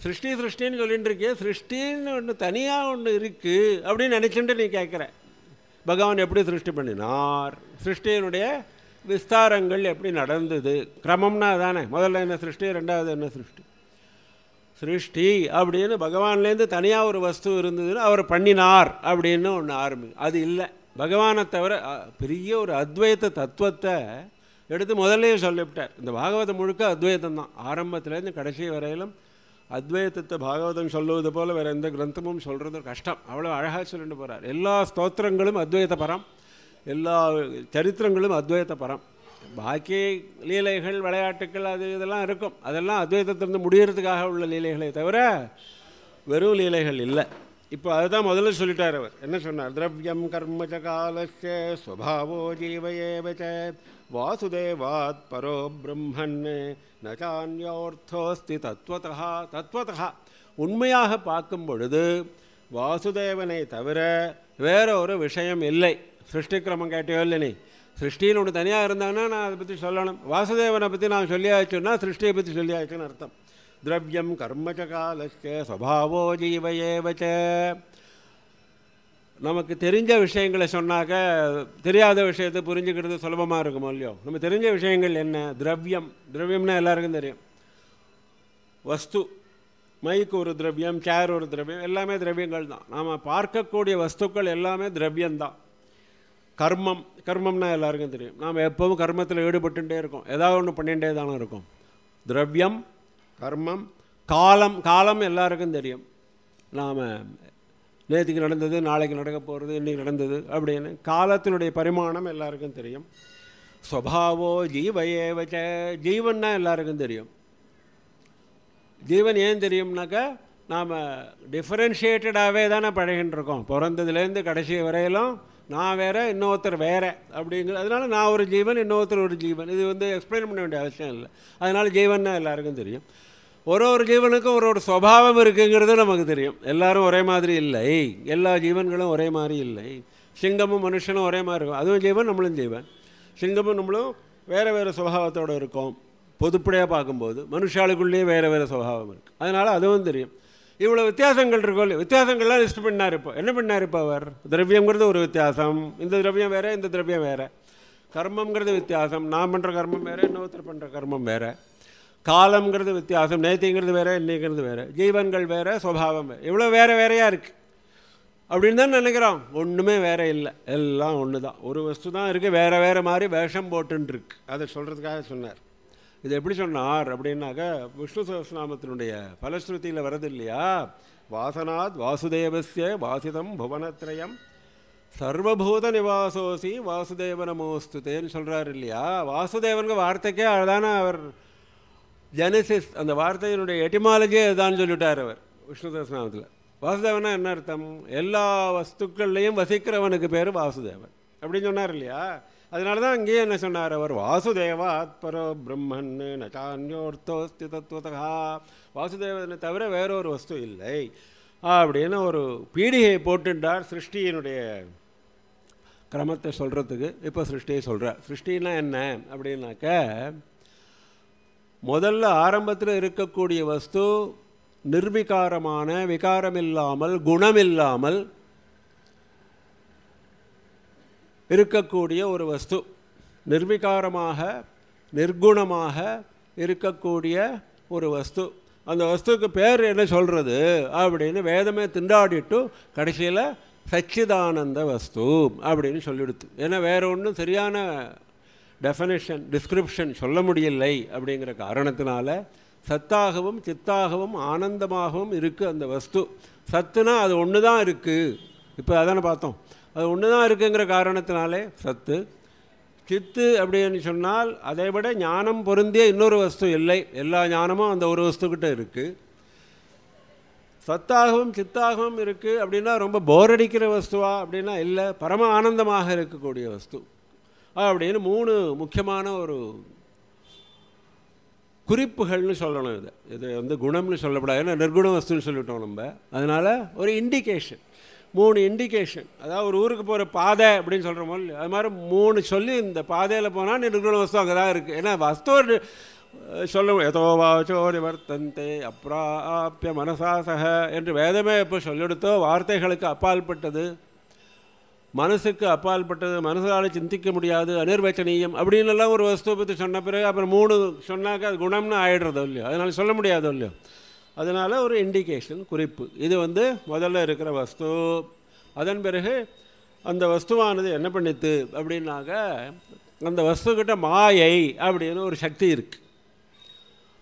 சிருஷ்டி சிருஷ்டின்னு சொல்லிட்டு இருக்கேன் சிருஷ்டின்னு ஒன்று தனியாக ஒன்று இருக்குது அப்படின்னு நினச்சிட்டு நீ கேட்குற பகவான் எப்படி சிருஷ்டி பண்ணினார் சிருஷ்டியினுடைய விஸ்தாரங்கள் எப்படி நடந்தது கிரமம்னா தானே முதல்ல என்ன சிருஷ்டி ரெண்டாவது என்ன சிருஷ்டி சிருஷ்டி அப்படின்னு பகவான்லேருந்து தனியாக ஒரு வஸ்து இருந்ததுன்னு அவர் பண்ணினார் அப்படின்னு ஒன்று ஆரம்பி அது இல்லை பகவானை தவிர பெரிய ஒரு அத்வைத்த தத்துவத்தை எடுத்து முதல்லையே சொல்லிவிட்டார் இந்த பாகவதம் முழுக்க அத்வைதம் தான் ஆரம்பத்துலேருந்து கடைசி வரையிலும் அத்வைத்தத்தை பாகவதம் சொல்லுவது போல் வேறு எந்த கிரந்தமும் சொல்கிறது கஷ்டம் அவ்வளோ அழகாக சொல்லிட்டு போகிறார் எல்லா ஸ்தோத்திரங்களும் அத்வைத்த பரம் எல்லா சரித்திரங்களும் அத்வைத்த பரம் பாக்கி லீலைகள் விளையாட்டுக்கள் அது இதெல்லாம் இருக்கும் அதெல்லாம் அத்வைதத்திலிருந்து முடிகிறதுக்காக உள்ள லீலைகளை தவிர வெறும் லீலைகள் இல்லை இப்போ அதுதான் முதல்ல சொல்லிட்டார் அவர் என்ன சொன்னார் திரவியம் கர்மச்ச காலச்ச ஸ்வபாவோ ஜீவயேவச்ச வாசுதேவாத் பரோ பிரம்மன் நச்சான்யோர்த்தோஸ்தி தத்வதா தத்வதா உண்மையாக பார்க்கும் பொழுது வாசுதேவனை தவிர வேற ஒரு விஷயம் இல்லை சிருஷ்டிக்கிரமம் கேட்டையோ நீ சிருஷ்டின்னு ஒன்று தனியாக இருந்தாங்கன்னா நான் அதை பற்றி சொல்லணும் வாசுதேவனை பற்றி நான் சொல்லியாச்சுன்னா சிருஷ்டியை பற்றி சொல்லியாச்சுன்னு அர்த்தம் திரவியம் கர்மச்ச காலச்ச சுவாவோ ஜீவயேவச்ச நமக்கு தெரிஞ்ச விஷயங்களை சொன்னாக்க தெரியாத விஷயத்தை புரிஞ்சுக்கிறது சுலபமாக இருக்குமோ இல்லையோ நம்ம தெரிஞ்ச விஷயங்கள் என்ன திரவியம் திரவியம்னா எல்லாருக்கும் தெரியும் வஸ்து மைக்கு ஒரு திரவியம் சேர் ஒரு திரவியம் எல்லாமே திரவியங்கள் தான் நாம் பார்க்கக்கூடிய வஸ்துக்கள் எல்லாமே திரவியம்தான் கர்மம் கர்மம்னா எல்லாருக்கும் தெரியும் நாம் எப்போவும் கர்மத்தில் ஈடுபட்டுட்டே இருக்கோம் ஏதாவது ஒன்று பண்ணிகிட்டே தானே இருக்கும் திரவியம் கர்மம் காலம் காலம் எல்லாருக்கும் தெரியும் நாம் நேற்றுக்கு நடந்தது நாளைக்கு நடக்க போகிறது இன்றைக்கி நடந்தது அப்படின்னு காலத்தினுடைய பரிமாணம் எல்லாருக்கும் தெரியும் சுவாவோ ஜீவ ஏவச்ச ஜீவன்னா எல்லாருக்கும் தெரியும் ஜீவன் ஏன் தெரியும்னாக்கா நாம் டிஃப்ரென்ஷியேட்டடாகவே தானே பழகின்றிருக்கோம் பிறந்ததுலேருந்து கடைசி வரையிலும் நான் வேறு இன்னொருத்தர் வேறு அப்படிங்கிற அதனால் நான் ஒரு ஜீவன் இன்னொருத்தர் ஒரு ஜீவன் இது வந்து எக்ஸ்பிளைன் பண்ண வேண்டிய அவசியம் இல்லை அதனால் ஜீவன்னா எல்லாருக்கும் தெரியும் ஒரு ஒரு ஜீவனுக்கும் ஒரு ஒரு சுவாவம் இருக்குங்கிறது நமக்கு தெரியும் எல்லாரும் ஒரே மாதிரி இல்லை எல்லா ஜீவன்களும் ஒரே மாதிரி இல்லை சிங்கமும் மனுஷனும் ஒரே மாதிரி இருக்கும் அதுவும் ஜீவன் நம்மளும் ஜீவன் சிங்கமும் நம்மளும் வேறு வேறு சுவாவத்தோடு இருக்கும் பொதுப்படையாக பார்க்கும்போது மனுஷாளுக்குள்ளேயே வேறு வேறு சுபாவம் இருக்குது அதனால் அதுவும் தெரியும் இவ்வளோ வித்தியாசங்கள் இருக்கும் வித்தியாசங்கள்லாம் லிஸ்ட் பண்ணார் இப்போ என்ன பண்ணார் இப்போ அவர் திரவியங்கிறது ஒரு வித்தியாசம் இந்த திரவியம் வேறு இந்த திரவியம் வேறு கர்மங்கிறது வித்தியாசம் நான் பண்ணுற கர்மம் வேறு இன்னொருத்தர் பண்ணுற கர்மம் வேறு காலங்கிறது வித்தியாசம் நேத்திங்கிறது வேறு இன்னைங்கிறது வேறு ஜீவன்கள் வேறு சுவாவம் வேறு இவ்வளோ வேறு வேறையாக இருக்குது அப்படின்னு தான் நினைக்கிறோம் ஒன்றுமே வேறு இல்லை எல்லாம் ஒன்று தான் ஒரு வஸ்து தான் இருக்குது வேறு வேறு மாதிரி வேஷம் போட்டுன்னு அதை சொல்கிறதுக்காக சொன்னார் இது எப்படி சொன்னார் அப்படின்னாக்கா விஷ்ணு சகஸ்நாமத்தினுடைய பலஸ்ருதியில் வரது இல்லையா வாசனாத் வாசுதேவசிய வாசிதம் புவனத்ரயம் சர்வபூத நிவாசோசி வாசுதேவனமோஸ்துதேன்னு சொல்கிறார் இல்லையா வாசுதேவனுக்கு வார்த்தைக்கே அதான அவர் ஜெனசிஸ் அந்த வார்த்தையினுடைய எட்டிமாலஜியே அதுதான் சொல்லிவிட்டார் அவர் விஷ்ணு சகஸ்நாமத்தில் வாசுதேவனா என்ன அர்த்தம் எல்லா வஸ்துக்கள்லேயும் வசிக்கிறவனுக்கு பேர் வாசுதேவன் அப்படின்னு சொன்னார் இல்லையா அதனால தான் அங்கேயே என்ன சொன்னார் அவர் வாசுதேவாத் பரோ பிரம்மன் நச்சான்யோர்த்தோஸ்தி தத்துவதா வாசுதேவனை தவிர வேறொரு வஸ்து இல்லை அப்படின்னு ஒரு பீடிகையை போட்டுட்டார் சிருஷ்டியினுடைய கிரமத்தை சொல்கிறதுக்கு இப்போ சிருஷ்டியை சொல்கிறார் சிருஷ்டின்னா என்ன அப்படின்னாக்க முதல்ல ஆரம்பத்தில் இருக்கக்கூடிய வஸ்து நிர்விகாரமான விகாரமில்லாமல் குணமில்லாமல் இருக்கக்கூடிய ஒரு வஸ்து நிர்விகாரமாக நிர்குணமாக இருக்கக்கூடிய ஒரு வஸ்து அந்த வஸ்துக்கு பேர் என்ன சொல்கிறது அப்படின்னு வேதமே திண்டாடிட்டு கடைசியில் சச்சிதானந்த வஸ்து அப்படின்னு சொல்லிடுத்து ஏன்னா வேறு ஒன்றும் சரியான டெஃபனேஷன் டிஸ்கிரிப்ஷன் சொல்ல முடியலை அப்படிங்கிற காரணத்தினால சத்தாகவும் சித்தாகவும் ஆனந்தமாகவும் இருக்குது அந்த வஸ்து சத்துனா அது ஒன்று தான் இருக்குது இப்போ அதானே பார்த்தோம் அது ஒன்று தான் இருக்குங்கிற காரணத்தினாலே சத்து சித்து அப்படின்னு சொன்னால் அதை விட ஞானம் பொருந்திய இன்னொரு வஸ்து இல்லை எல்லா ஞானமும் அந்த ஒரு வஸ்துக்கிட்ட இருக்குது சத்தாகவும் சித்தாகவும் இருக்குது அப்படின்னா ரொம்ப போர் அடிக்கிற வஸ்துவா அப்படின்னா இல்லை பரம ஆனந்தமாக இருக்கக்கூடிய வஸ்து அப்படின்னு மூணு முக்கியமான ஒரு குறிப்புகள்னு சொல்லணும் இது இது வந்து குணம்னு சொல்லப்படாது ஏன்னா நிர்குண வஸ்துன்னு சொல்லிவிட்டோம் நம்ம அதனால் ஒரு இண்டிகேஷன் மூணு இண்டிகேஷன் அதாவது ஒரு ஊருக்கு போகிற பாதை அப்படின்னு சொல்கிற மாதிரி அது மாதிரி மூணு சொல்லி இந்த பாதையில் போனால் நிர்குண வஸ்து அங்கே தான் இருக்குது ஏன்னா வஸ்து சொல்ல எதோவாச்சோ நிவர்த்தந்தே அப்ராப்பிய மனசாசக என்று வேதமே இப்போ சொல்லெடுத்தோ வார்த்தைகளுக்கு அப்பால்பட்டது மனசுக்கு பட்டது மனசால் சிந்திக்க முடியாது அனிர்வச்சனீயம் எல்லாம் ஒரு வஸ்துவை பற்றி சொன்ன பிறகு அப்புறம் மூணு சொன்னாக்க அது குணம்னு ஆயிடுறது இல்லையோ அதனால் சொல்ல முடியாது இல்லையோ அதனால் ஒரு இண்டிகேஷன் குறிப்பு இது வந்து முதல்ல இருக்கிற வஸ்து அதன் பிறகு அந்த வஸ்துவானது என்ன பண்ணித்து அப்படின்னாக்க அந்த வஸ்துக்கிட்ட மாயை அப்படின்னு ஒரு சக்தி இருக்குது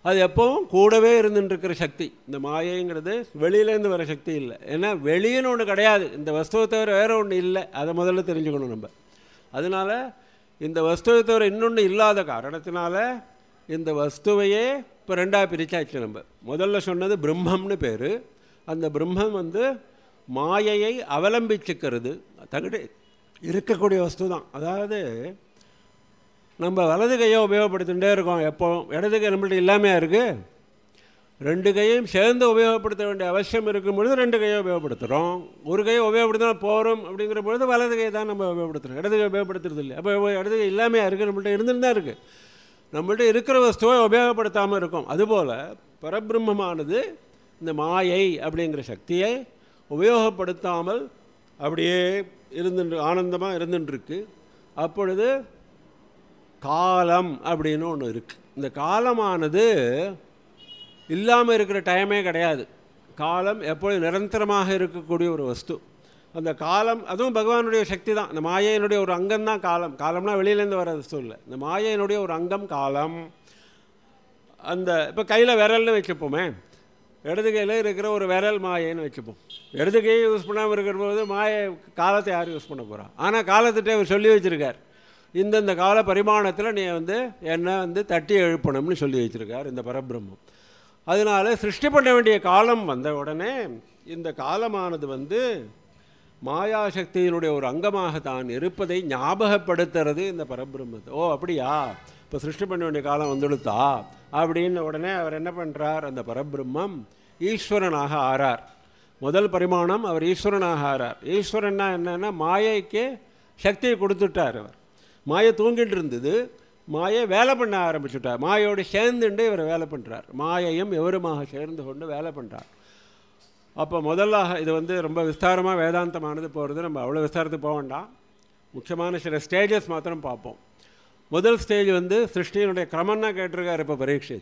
அது எப்போவும் கூடவே இருந்துட்டுருக்கிற சக்தி இந்த மாயைங்கிறது வெளியிலேருந்து வர சக்தி இல்லை ஏன்னா வெளியின்னு ஒன்று கிடையாது இந்த வஸ்துவை தவிர வேறு ஒன்று இல்லை அதை முதல்ல தெரிஞ்சுக்கணும் நம்ம அதனால் இந்த வஸ்துவை தவிர இன்னொன்று இல்லாத காரணத்தினால இந்த வஸ்துவையே இப்போ ரெண்டாக பிரிச்சாச்சு நம்ம முதல்ல சொன்னது பிரம்மம்னு பேர் அந்த பிரம்மம் வந்து மாயையை அவலம்பிச்சுக்கிறது தகிட்டு இருக்கக்கூடிய வஸ்து தான் அதாவது நம்ம வலது கையை உபயோகப்படுத்திகிட்டே இருக்கோம் எப்போ இடது கை நம்மள்ட்ட இல்லாமையாக இருக்குது ரெண்டு கையும் சேர்ந்து உபயோகப்படுத்த வேண்டிய அவசியம் இருக்கும் பொழுது ரெண்டு கையை உபயோகப்படுத்துகிறோம் ஒரு கையை உபயோகப்படுத்தினா போகிறோம் அப்படிங்கிற பொழுது வலது கையை தான் நம்ம உபயோகப்படுத்துகிறோம் இடது கை உபயோகப்படுத்துறது இல்லை அப்போ இடது கை இல்லாமையாக இருக்குது நம்மள்ட்ட இருந்துன்னு தான் இருக்குது நம்மள்கிட்ட இருக்கிற வஸ்துவை உபயோகப்படுத்தாமல் இருக்கும் அதுபோல் பரபிரம்மமானது இந்த மாயை அப்படிங்கிற சக்தியை உபயோகப்படுத்தாமல் அப்படியே இருந்துட்டு ஆனந்தமாக இருந்துட்டுருக்கு அப்பொழுது காலம் அப்படின்னு ஒன்று இருக்குது இந்த காலமானது இல்லாமல் இருக்கிற டைமே கிடையாது காலம் எப்பொழுது நிரந்தரமாக இருக்கக்கூடிய ஒரு வஸ்து அந்த காலம் அதுவும் பகவானுடைய சக்தி தான் இந்த மாயையினுடைய ஒரு அங்கம் தான் காலம் காலம்னால் வெளியிலேருந்து வர்றது சொல்ல இந்த மாயையினுடைய ஒரு அங்கம் காலம் அந்த இப்போ கையில் விரல்னு வச்சுப்போமே இடது கையில் இருக்கிற ஒரு விரல் மாயைன்னு வச்சுப்போம் இடது கையை யூஸ் பண்ணாமல் இருக்கிற போது மாய காலத்தை யார் யூஸ் பண்ண போகிறா ஆனால் காலத்திட்ட அவர் சொல்லி வச்சுருக்கார் இந்தந்த கால பரிமாணத்தில் நீ வந்து என்னை வந்து தட்டி எழுப்பணும்னு சொல்லி வச்சுருக்கார் இந்த பரபிரம்மம் அதனால் சிருஷ்டி பண்ண வேண்டிய காலம் வந்த உடனே இந்த காலமானது வந்து மாயாசக்தியினுடைய ஒரு அங்கமாக தான் இருப்பதை ஞாபகப்படுத்துறது இந்த பரபிரம்மத்தை ஓ அப்படியா இப்போ சிருஷ்டி பண்ண வேண்டிய காலம் வந்துடுத்தா அப்படின்னு உடனே அவர் என்ன பண்ணுறார் அந்த பரபிரம்மம் ஈஸ்வரனாக ஆறார் முதல் பரிமாணம் அவர் ஈஸ்வரனாக ஆறார் ஈஸ்வரன்னா என்னென்னா மாயைக்கு சக்தியை கொடுத்துட்டார் அவர் மாயை தூங்கிட்டு இருந்தது மாயை வேலை பண்ண ஆரம்பிச்சுட்டார் மாயோடு சேர்ந்துட்டு இவர் வேலை பண்ணுறார் மாயையும் எவருமாக சேர்ந்து கொண்டு வேலை பண்ணுறார் அப்போ முதல்ல இது வந்து ரொம்ப விஸ்தாரமாக வேதாந்தமானது போகிறது நம்ம அவ்வளோ விஸ்தாரத்துக்கு போக வேண்டாம் முக்கியமான சில ஸ்டேஜஸ் மாத்திரம் பார்ப்போம் முதல் ஸ்டேஜ் வந்து சிருஷ்டியினுடைய கிரமம்னா கேட்டிருக்கார் இப்போ பரீட்சை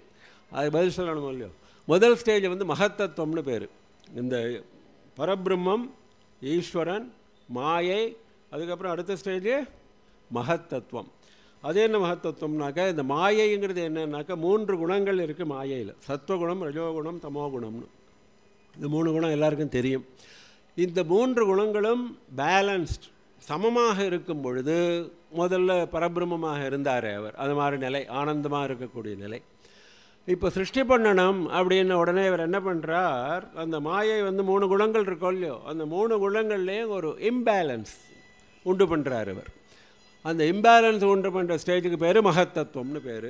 அது பதில் சொல்லணும் இல்லையோ முதல் ஸ்டேஜ் வந்து மகத்தத்துவம்னு பேர் இந்த பரபிரம்மம் ஈஸ்வரன் மாயை அதுக்கப்புறம் அடுத்த ஸ்டேஜு மகத்தத்துவம் அது என்ன மகத்தத்துவம்னாக்க இந்த மாயைங்கிறது என்னன்னாக்கா மூன்று குணங்கள் இருக்குது மாயையில் சத்வகுணம் ரஜோகுணம் தமோகுணம்னு இந்த மூணு குணம் எல்லாருக்கும் தெரியும் இந்த மூன்று குணங்களும் பேலன்ஸ்ட் சமமாக இருக்கும் பொழுது முதல்ல பரபிரமமாக இருந்தார் அவர் அது மாதிரி நிலை ஆனந்தமாக இருக்கக்கூடிய நிலை இப்போ சிருஷ்டி பண்ணணும் அப்படின்னு உடனே இவர் என்ன பண்ணுறார் அந்த மாயை வந்து மூணு குணங்கள் இருக்கோ இல்லையோ அந்த மூணு குணங்கள்லேயே ஒரு இம்பேலன்ஸ் உண்டு பண்ணுறார் இவர் அந்த இம்பேலன்ஸ் உண்டு பண்ணுற ஸ்டேஜுக்கு பேர் மகத்தத்துவம்னு பேர்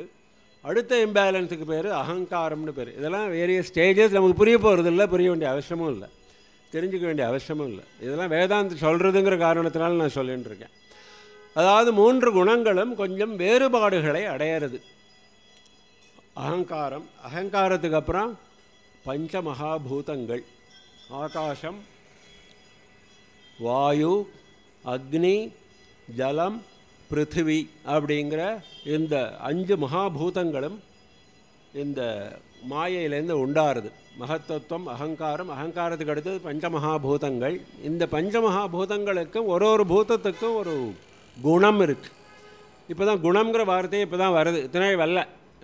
அடுத்த இம்பேலன்ஸுக்கு பேர் அகங்காரம்னு பேர் இதெல்லாம் வேரியஸ் ஸ்டேஜஸ் நமக்கு புரிய போகிறது இல்லை புரிய வேண்டிய அவசியமும் இல்லை தெரிஞ்சுக்க வேண்டிய அவசியமும் இல்லை இதெல்லாம் வேதாந்த் சொல்கிறதுங்கிற காரணத்தினால நான் சொல்லிகிட்டு இருக்கேன் அதாவது மூன்று குணங்களும் கொஞ்சம் வேறுபாடுகளை அடையிறது அகங்காரம் அகங்காரத்துக்கு அப்புறம் பஞ்சமகாபூதங்கள் ஆகாசம் வாயு அக்னி ஜலம் பிருத்திவி அப்படிங்கிற இந்த அஞ்சு மகாபூதங்களும் இந்த மாயையிலேருந்து உண்டாருது மகத்தத்துவம் அகங்காரம் அகங்காரத்துக்கு அடுத்தது பஞ்சமகாபூதங்கள் இந்த பஞ்சமகாபூதங்களுக்கும் ஒரு ஒரு பூதத்துக்கும் ஒரு குணம் இருக்குது இப்போ தான் குணங்கிற வார்த்தையே இப்போ தான் வருது இத்தனை வரல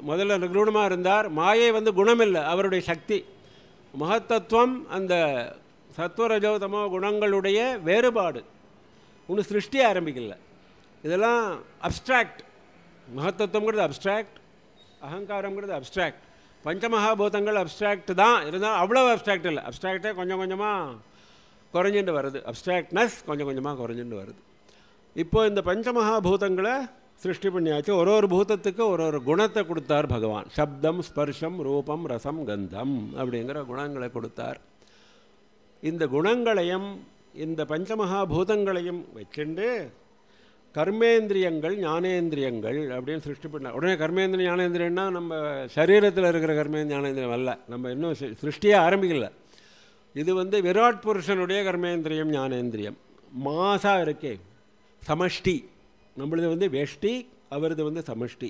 முதல்ல நிகுணமாக இருந்தார் மாயை வந்து குணம் இல்லை அவருடைய சக்தி மகத்தத்துவம் அந்த சத்வரஜோதமோ குணங்களுடைய வேறுபாடு ஒன்று சிருஷ்டி ஆரம்பிக்கலை இதெல்லாம் அப்ட்ராக்ட் மகத்தத்துவங்கிறது அப்ட்ராக்ட் அகங்காரங்கிறது அப்ட்ராக்ட் பஞ்சமகாபூதங்கள் அப்ட்ராக்ட் தான் இருந்தாலும் அவ்வளோ அப்ட்ராக்ட் இல்லை அப்ட்ராக்டே கொஞ்சம் கொஞ்சமாக குறைஞ்சிட்டு வருது அப்ட்ராக்ட்னஸ் கொஞ்சம் கொஞ்சமாக குறைஞ்சிட்டு வருது இப்போ இந்த பஞ்சமகாபூதங்களை சிருஷ்டி பண்ணியாச்சு ஒரு ஒரு பூதத்துக்கு ஒரு ஒரு குணத்தை கொடுத்தார் பகவான் சப்தம் ஸ்பர்ஷம் ரூபம் ரசம் கந்தம் அப்படிங்கிற குணங்களை கொடுத்தார் இந்த குணங்களையும் இந்த பஞ்சமகாபூதங்களையும் வச்சுண்டு கர்மேந்திரியங்கள் ஞானேந்திரியங்கள் அப்படின்னு சிருஷ்டி பண்ண உடனே கர்மேந்திரிய ஞானேந்திரியன்னா நம்ம சரீரத்தில் இருக்கிற கர்மேந்திர ஞானேந்திரியம் அல்ல நம்ம இன்னும் சிருஷ்டியே ஆரம்பிக்கல இது வந்து விராட் புருஷனுடைய கர்மேந்திரியம் ஞானேந்திரியம் மாசாக இருக்கே சமஷ்டி நம்மளது வந்து வெஷ்டி அவரது வந்து சமஷ்டி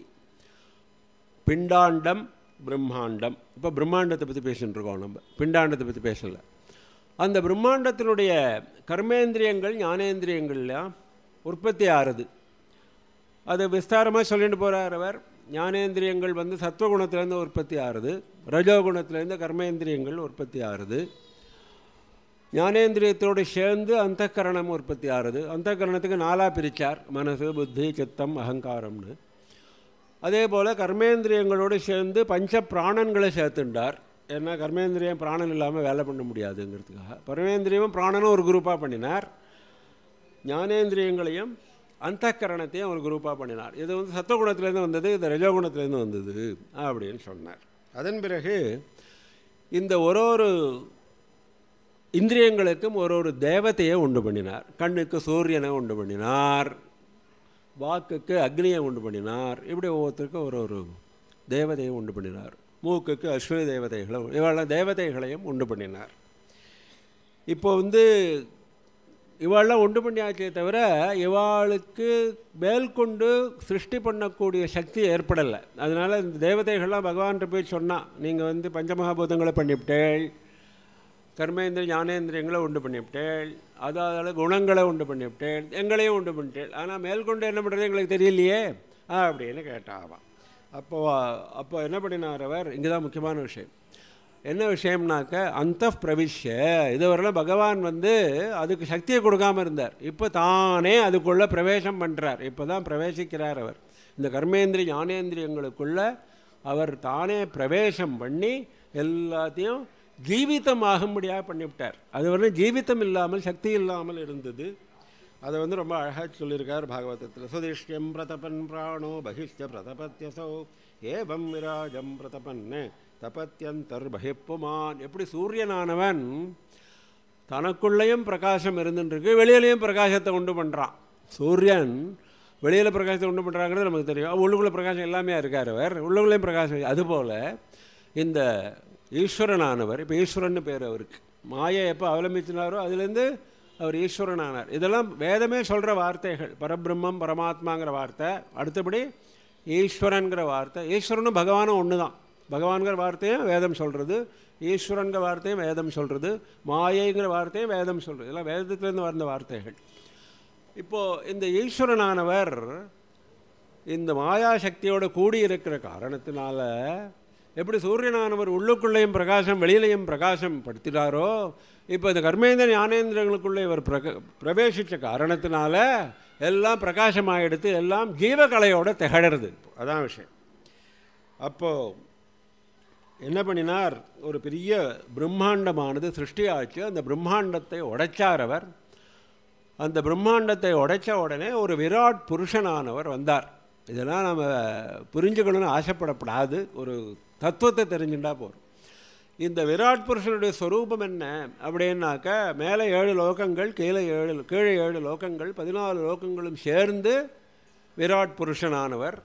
பிண்டாண்டம் பிரம்மாண்டம் இப்போ பிரம்மாண்டத்தை பற்றி பேசிகிட்டு இருக்கோம் நம்ம பிண்டாண்டத்தை பற்றி பேசலை அந்த பிரம்மாண்டத்தினுடைய கர்மேந்திரியங்கள் ஞானேந்திரியங்கள்லாம் உற்பத்தி ஆறுது அது விஸ்தாரமாக சொல்லிட்டு போகிறார் அவர் ஞானேந்திரியங்கள் வந்து சத்வகுணத்திலேருந்து உற்பத்தி ஆறுது ரஜோகுணத்திலேருந்து கர்மேந்திரியங்கள் உற்பத்தி ஆறுது ஞானேந்திரியத்தோடு சேர்ந்து அந்த கரணம் உற்பத்தி ஆறுது அந்த கரணத்துக்கு நாலாக பிரித்தார் மனசு புத்தி சித்தம் அகங்காரம்னு அதே போல் கர்மேந்திரியங்களோடு சேர்ந்து பஞ்ச பிராணன்களை சேர்த்துண்டார் ஏன்னா கர்மேந்திரியம் பிராணன் இல்லாமல் வேலை பண்ண முடியாதுங்கிறதுக்காக பரமேந்திரியமும் பிராணனும் ஒரு குரூப்பாக பண்ணினார் ஞானேந்திரியங்களையும் அந்த கரணத்தையும் அவர் குரூப்பாக பண்ணினார் இது வந்து சத்துவகுணத்திலேருந்து வந்தது இது ரஜோகுணத்திலேருந்து வந்தது அப்படின்னு சொன்னார் அதன் பிறகு இந்த ஒரு ஒரு இந்திரியங்களுக்கும் ஒரு ஒரு தேவத்தையை உண்டு பண்ணினார் கண்ணுக்கு சூரியனை உண்டு பண்ணினார் வாக்குக்கு அக்னியை உண்டு பண்ணினார் இப்படி ஒவ்வொருத்தருக்கும் ஒரு ஒரு தேவதையை உண்டு பண்ணினார் மூக்குக்கு அஸ்வினி தேவதைகளும் இவ்வளோ தேவதைகளையும் உண்டு பண்ணினார் இப்போ வந்து இவாளெலாம் ஒன்று பண்ணியாச்சே தவிர இவாளுக்கு மேல்கொண்டு சிருஷ்டி பண்ணக்கூடிய சக்தி ஏற்படலை அதனால் இந்த தேவதைகள்லாம் பகவான்கிட்ட போய் சொன்னால் நீங்கள் வந்து பஞ்சமகாபூதங்களை பண்ணிவிட்டேள் கர்மேந்திர ஞானேந்திரியங்களை உண்டு பண்ணிவிட்டேள் அதாவது குணங்களை உண்டு பண்ணிவிட்டேள் எங்களையும் உண்டு பண்ணிட்டேள் ஆனால் மேல்கொண்டு என்ன பண்ணுறது எங்களுக்கு தெரியலையே அப்படின்னு கேட்டாவான் அப்போ அப்போ என்ன பண்ணினார் அவர் இங்கே தான் முக்கியமான விஷயம் என்ன விஷயம்னாக்க அந்த பிரவிஷ்ய இதுவரையில் பகவான் வந்து அதுக்கு சக்தியை கொடுக்காமல் இருந்தார் இப்போ தானே அதுக்குள்ளே பிரவேசம் பண்ணுறார் இப்போ தான் பிரவேசிக்கிறார் அவர் இந்த கர்மேந்திரி ஞானேந்திரியங்களுக்குள்ள அவர் தானே பிரவேசம் பண்ணி எல்லாத்தையும் ஜீவிதம் ஆகும்படியாக பண்ணிவிட்டார் அது வந்து ஜீவிதம் இல்லாமல் சக்தி இல்லாமல் இருந்தது அதை வந்து ரொம்ப அழகாக சொல்லியிருக்கார் பாகவதத்தில் சுதிஷ்யம் பிரதபன் பிராணோ பகிஷ்ட பிரதபத்யசோ ஏவம் விராஜம் பிரதபன்னு தபத்தியந்தர் பகிப்புமான் எப்படி சூரியனானவன் தனக்குள்ளேயும் பிரகாசம் இருந்துட்டுருக்கு வெளியிலையும் பிரகாசத்தை உண்டு பண்ணுறான் சூரியன் வெளியில் பிரகாசத்தை உண்டு பண்ணுறாங்கிறது நமக்கு தெரியும் உள்ளுக்குள்ளே பிரகாசம் எல்லாமே இருக்கார் அவர் உள்ளுக்குள்ளேயும் பிரகாசம் அதுபோல் இந்த ஈஸ்வரனானவர் இப்போ ஈஸ்வரன் பேர் அவருக்கு மாயை எப்போ அவலம்பிச்சினாரோ அதுலேருந்து அவர் ஈஸ்வரனானார் இதெல்லாம் வேதமே சொல்கிற வார்த்தைகள் பரபிரம்மம் பரமாத்மாங்கிற வார்த்தை அடுத்தபடி ஈஸ்வரனுங்கிற வார்த்தை ஈஸ்வரனும் பகவானும் ஒன்று தான் பகவான்கிற வார்த்தையும் வேதம் சொல்கிறது ஈஸ்வரன்கிற வார்த்தையும் வேதம் சொல்கிறது மாயைங்கிற வார்த்தையும் வேதம் சொல்கிறது இதெல்லாம் வேதத்துலேருந்து வந்த வார்த்தைகள் இப்போது இந்த ஈஸ்வரனானவர் இந்த மாயா சக்தியோடு கூடியிருக்கிற காரணத்தினால எப்படி சூரியனானவர் உள்ளுக்குள்ளேயும் பிரகாசம் வெளியிலையும் பிரகாசம் படுத்தினாரோ இப்போ இந்த கர்மேந்திர ஞானேந்திரங்களுக்குள்ளே இவர் பிரக பிரவேசித்த காரணத்தினால எல்லாம் பிரகாசமாக எடுத்து எல்லாம் ஜீவகலையோடு திகழறது அதான் விஷயம் அப்போது என்ன பண்ணினார் ஒரு பெரிய பிரம்மாண்டமானது சிருஷ்டியாச்சு அந்த பிரம்மாண்டத்தை உடைச்சார் அவர் அந்த பிரம்மாண்டத்தை உடைச்ச உடனே ஒரு விராட் புருஷனானவர் வந்தார் இதெல்லாம் நம்ம புரிஞ்சுக்கணும்னு ஆசைப்படப்படாது ஒரு தத்துவத்தை தெரிஞ்சுட்டா போகிறோம் இந்த விராட் புருஷனுடைய ஸ்வரூபம் என்ன அப்படின்னாக்க மேலே ஏழு லோகங்கள் கீழே ஏழு கீழே ஏழு லோகங்கள் பதினாலு லோகங்களும் சேர்ந்து விராட் புருஷனானவர்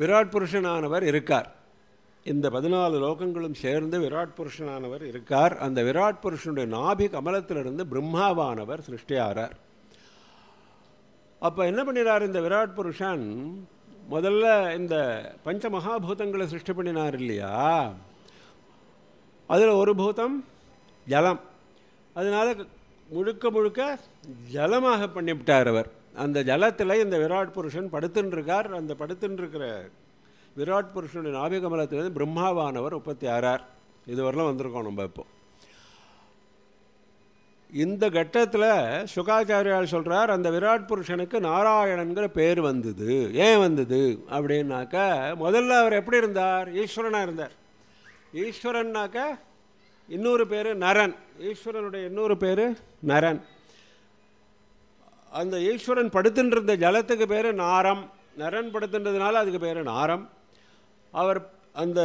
விராட் புருஷனானவர் இருக்கார் இந்த பதினாலு லோகங்களும் சேர்ந்து விராட் புருஷனானவர் இருக்கார் அந்த விராட் புருஷனுடைய நாபி கமலத்திலிருந்து பிரம்மாவானவர் சிருஷ்டியாரார் அப்போ என்ன பண்ணினார் இந்த விராட் புருஷன் முதல்ல இந்த பஞ்ச மகாபூதங்களை சிருஷ்டி பண்ணினார் இல்லையா அதில் ஒரு பூதம் ஜலம் அதனால் முழுக்க முழுக்க ஜலமாக பண்ணிவிட்டார் அவர் அந்த ஜலத்தில் இந்த விராட் புருஷன் படுத்துன்றிருக்கார் அந்த படுத்துன்றிருக்கிற விராட் புருஷனுடைய நாபிகமலத்திலேருந்து பிரம்மாவானவர் முப்பத்தி ஆறார் இதுவரைலாம் வந்திருக்கோம் நம்ம இப்போ இந்த கட்டத்தில் சுகாச்சாரியால் சொல்கிறார் அந்த விராட் புருஷனுக்கு நாராயணன்கிற பேர் வந்தது ஏன் வந்தது அப்படின்னாக்க முதல்ல அவர் எப்படி இருந்தார் ஈஸ்வரனாக இருந்தார் ஈஸ்வரன்னாக்க இன்னொரு பேர் நரன் ஈஸ்வரனுடைய இன்னொரு பேர் நரன் அந்த ஈஸ்வரன் படுத்துன்றிருந்த ஜலத்துக்கு பேர் நாரம் நரன் படுத்துன்றதுனால அதுக்கு பேர் நாரம் அவர் அந்த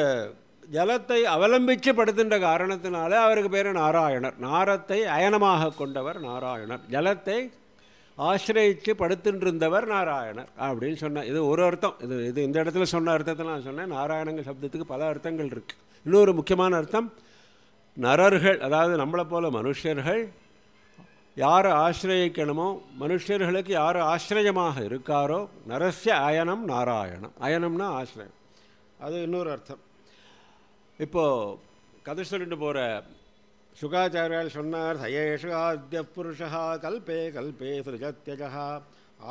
ஜலத்தை அவலம்பித்து படுத்துன்ற காரணத்தினால அவருக்கு பேர் நாராயணர் நாரத்தை அயனமாக கொண்டவர் நாராயணர் ஜலத்தை ஆசிரயித்து படுத்துன்றிருந்தவர் நாராயணர் அப்படின்னு சொன்னேன் இது ஒரு அர்த்தம் இது இது இந்த இடத்துல சொன்ன அர்த்தத்தை நான் சொன்னேன் நாராயணங்கள் சப்தத்துக்கு பல அர்த்தங்கள் இருக்குது இன்னொரு முக்கியமான அர்த்தம் நரர்கள் அதாவது நம்மளை போல மனுஷர்கள் யார் ஆசிரியக்கணுமோ மனுஷர்களுக்கு யார் ஆசிரியமாக இருக்காரோ நரசிய அயனம் நாராயணம் அயனம்னா ஆசிரியம் அது இன்னொரு அர்த்தம் இப்போது கதை சொல்லிட்டு போகிற சுகாச்சாரியால் சொன்னார் சயேஷு ஆத்ய புருஷா கல்பே கல்பே சிருஜத்யஜா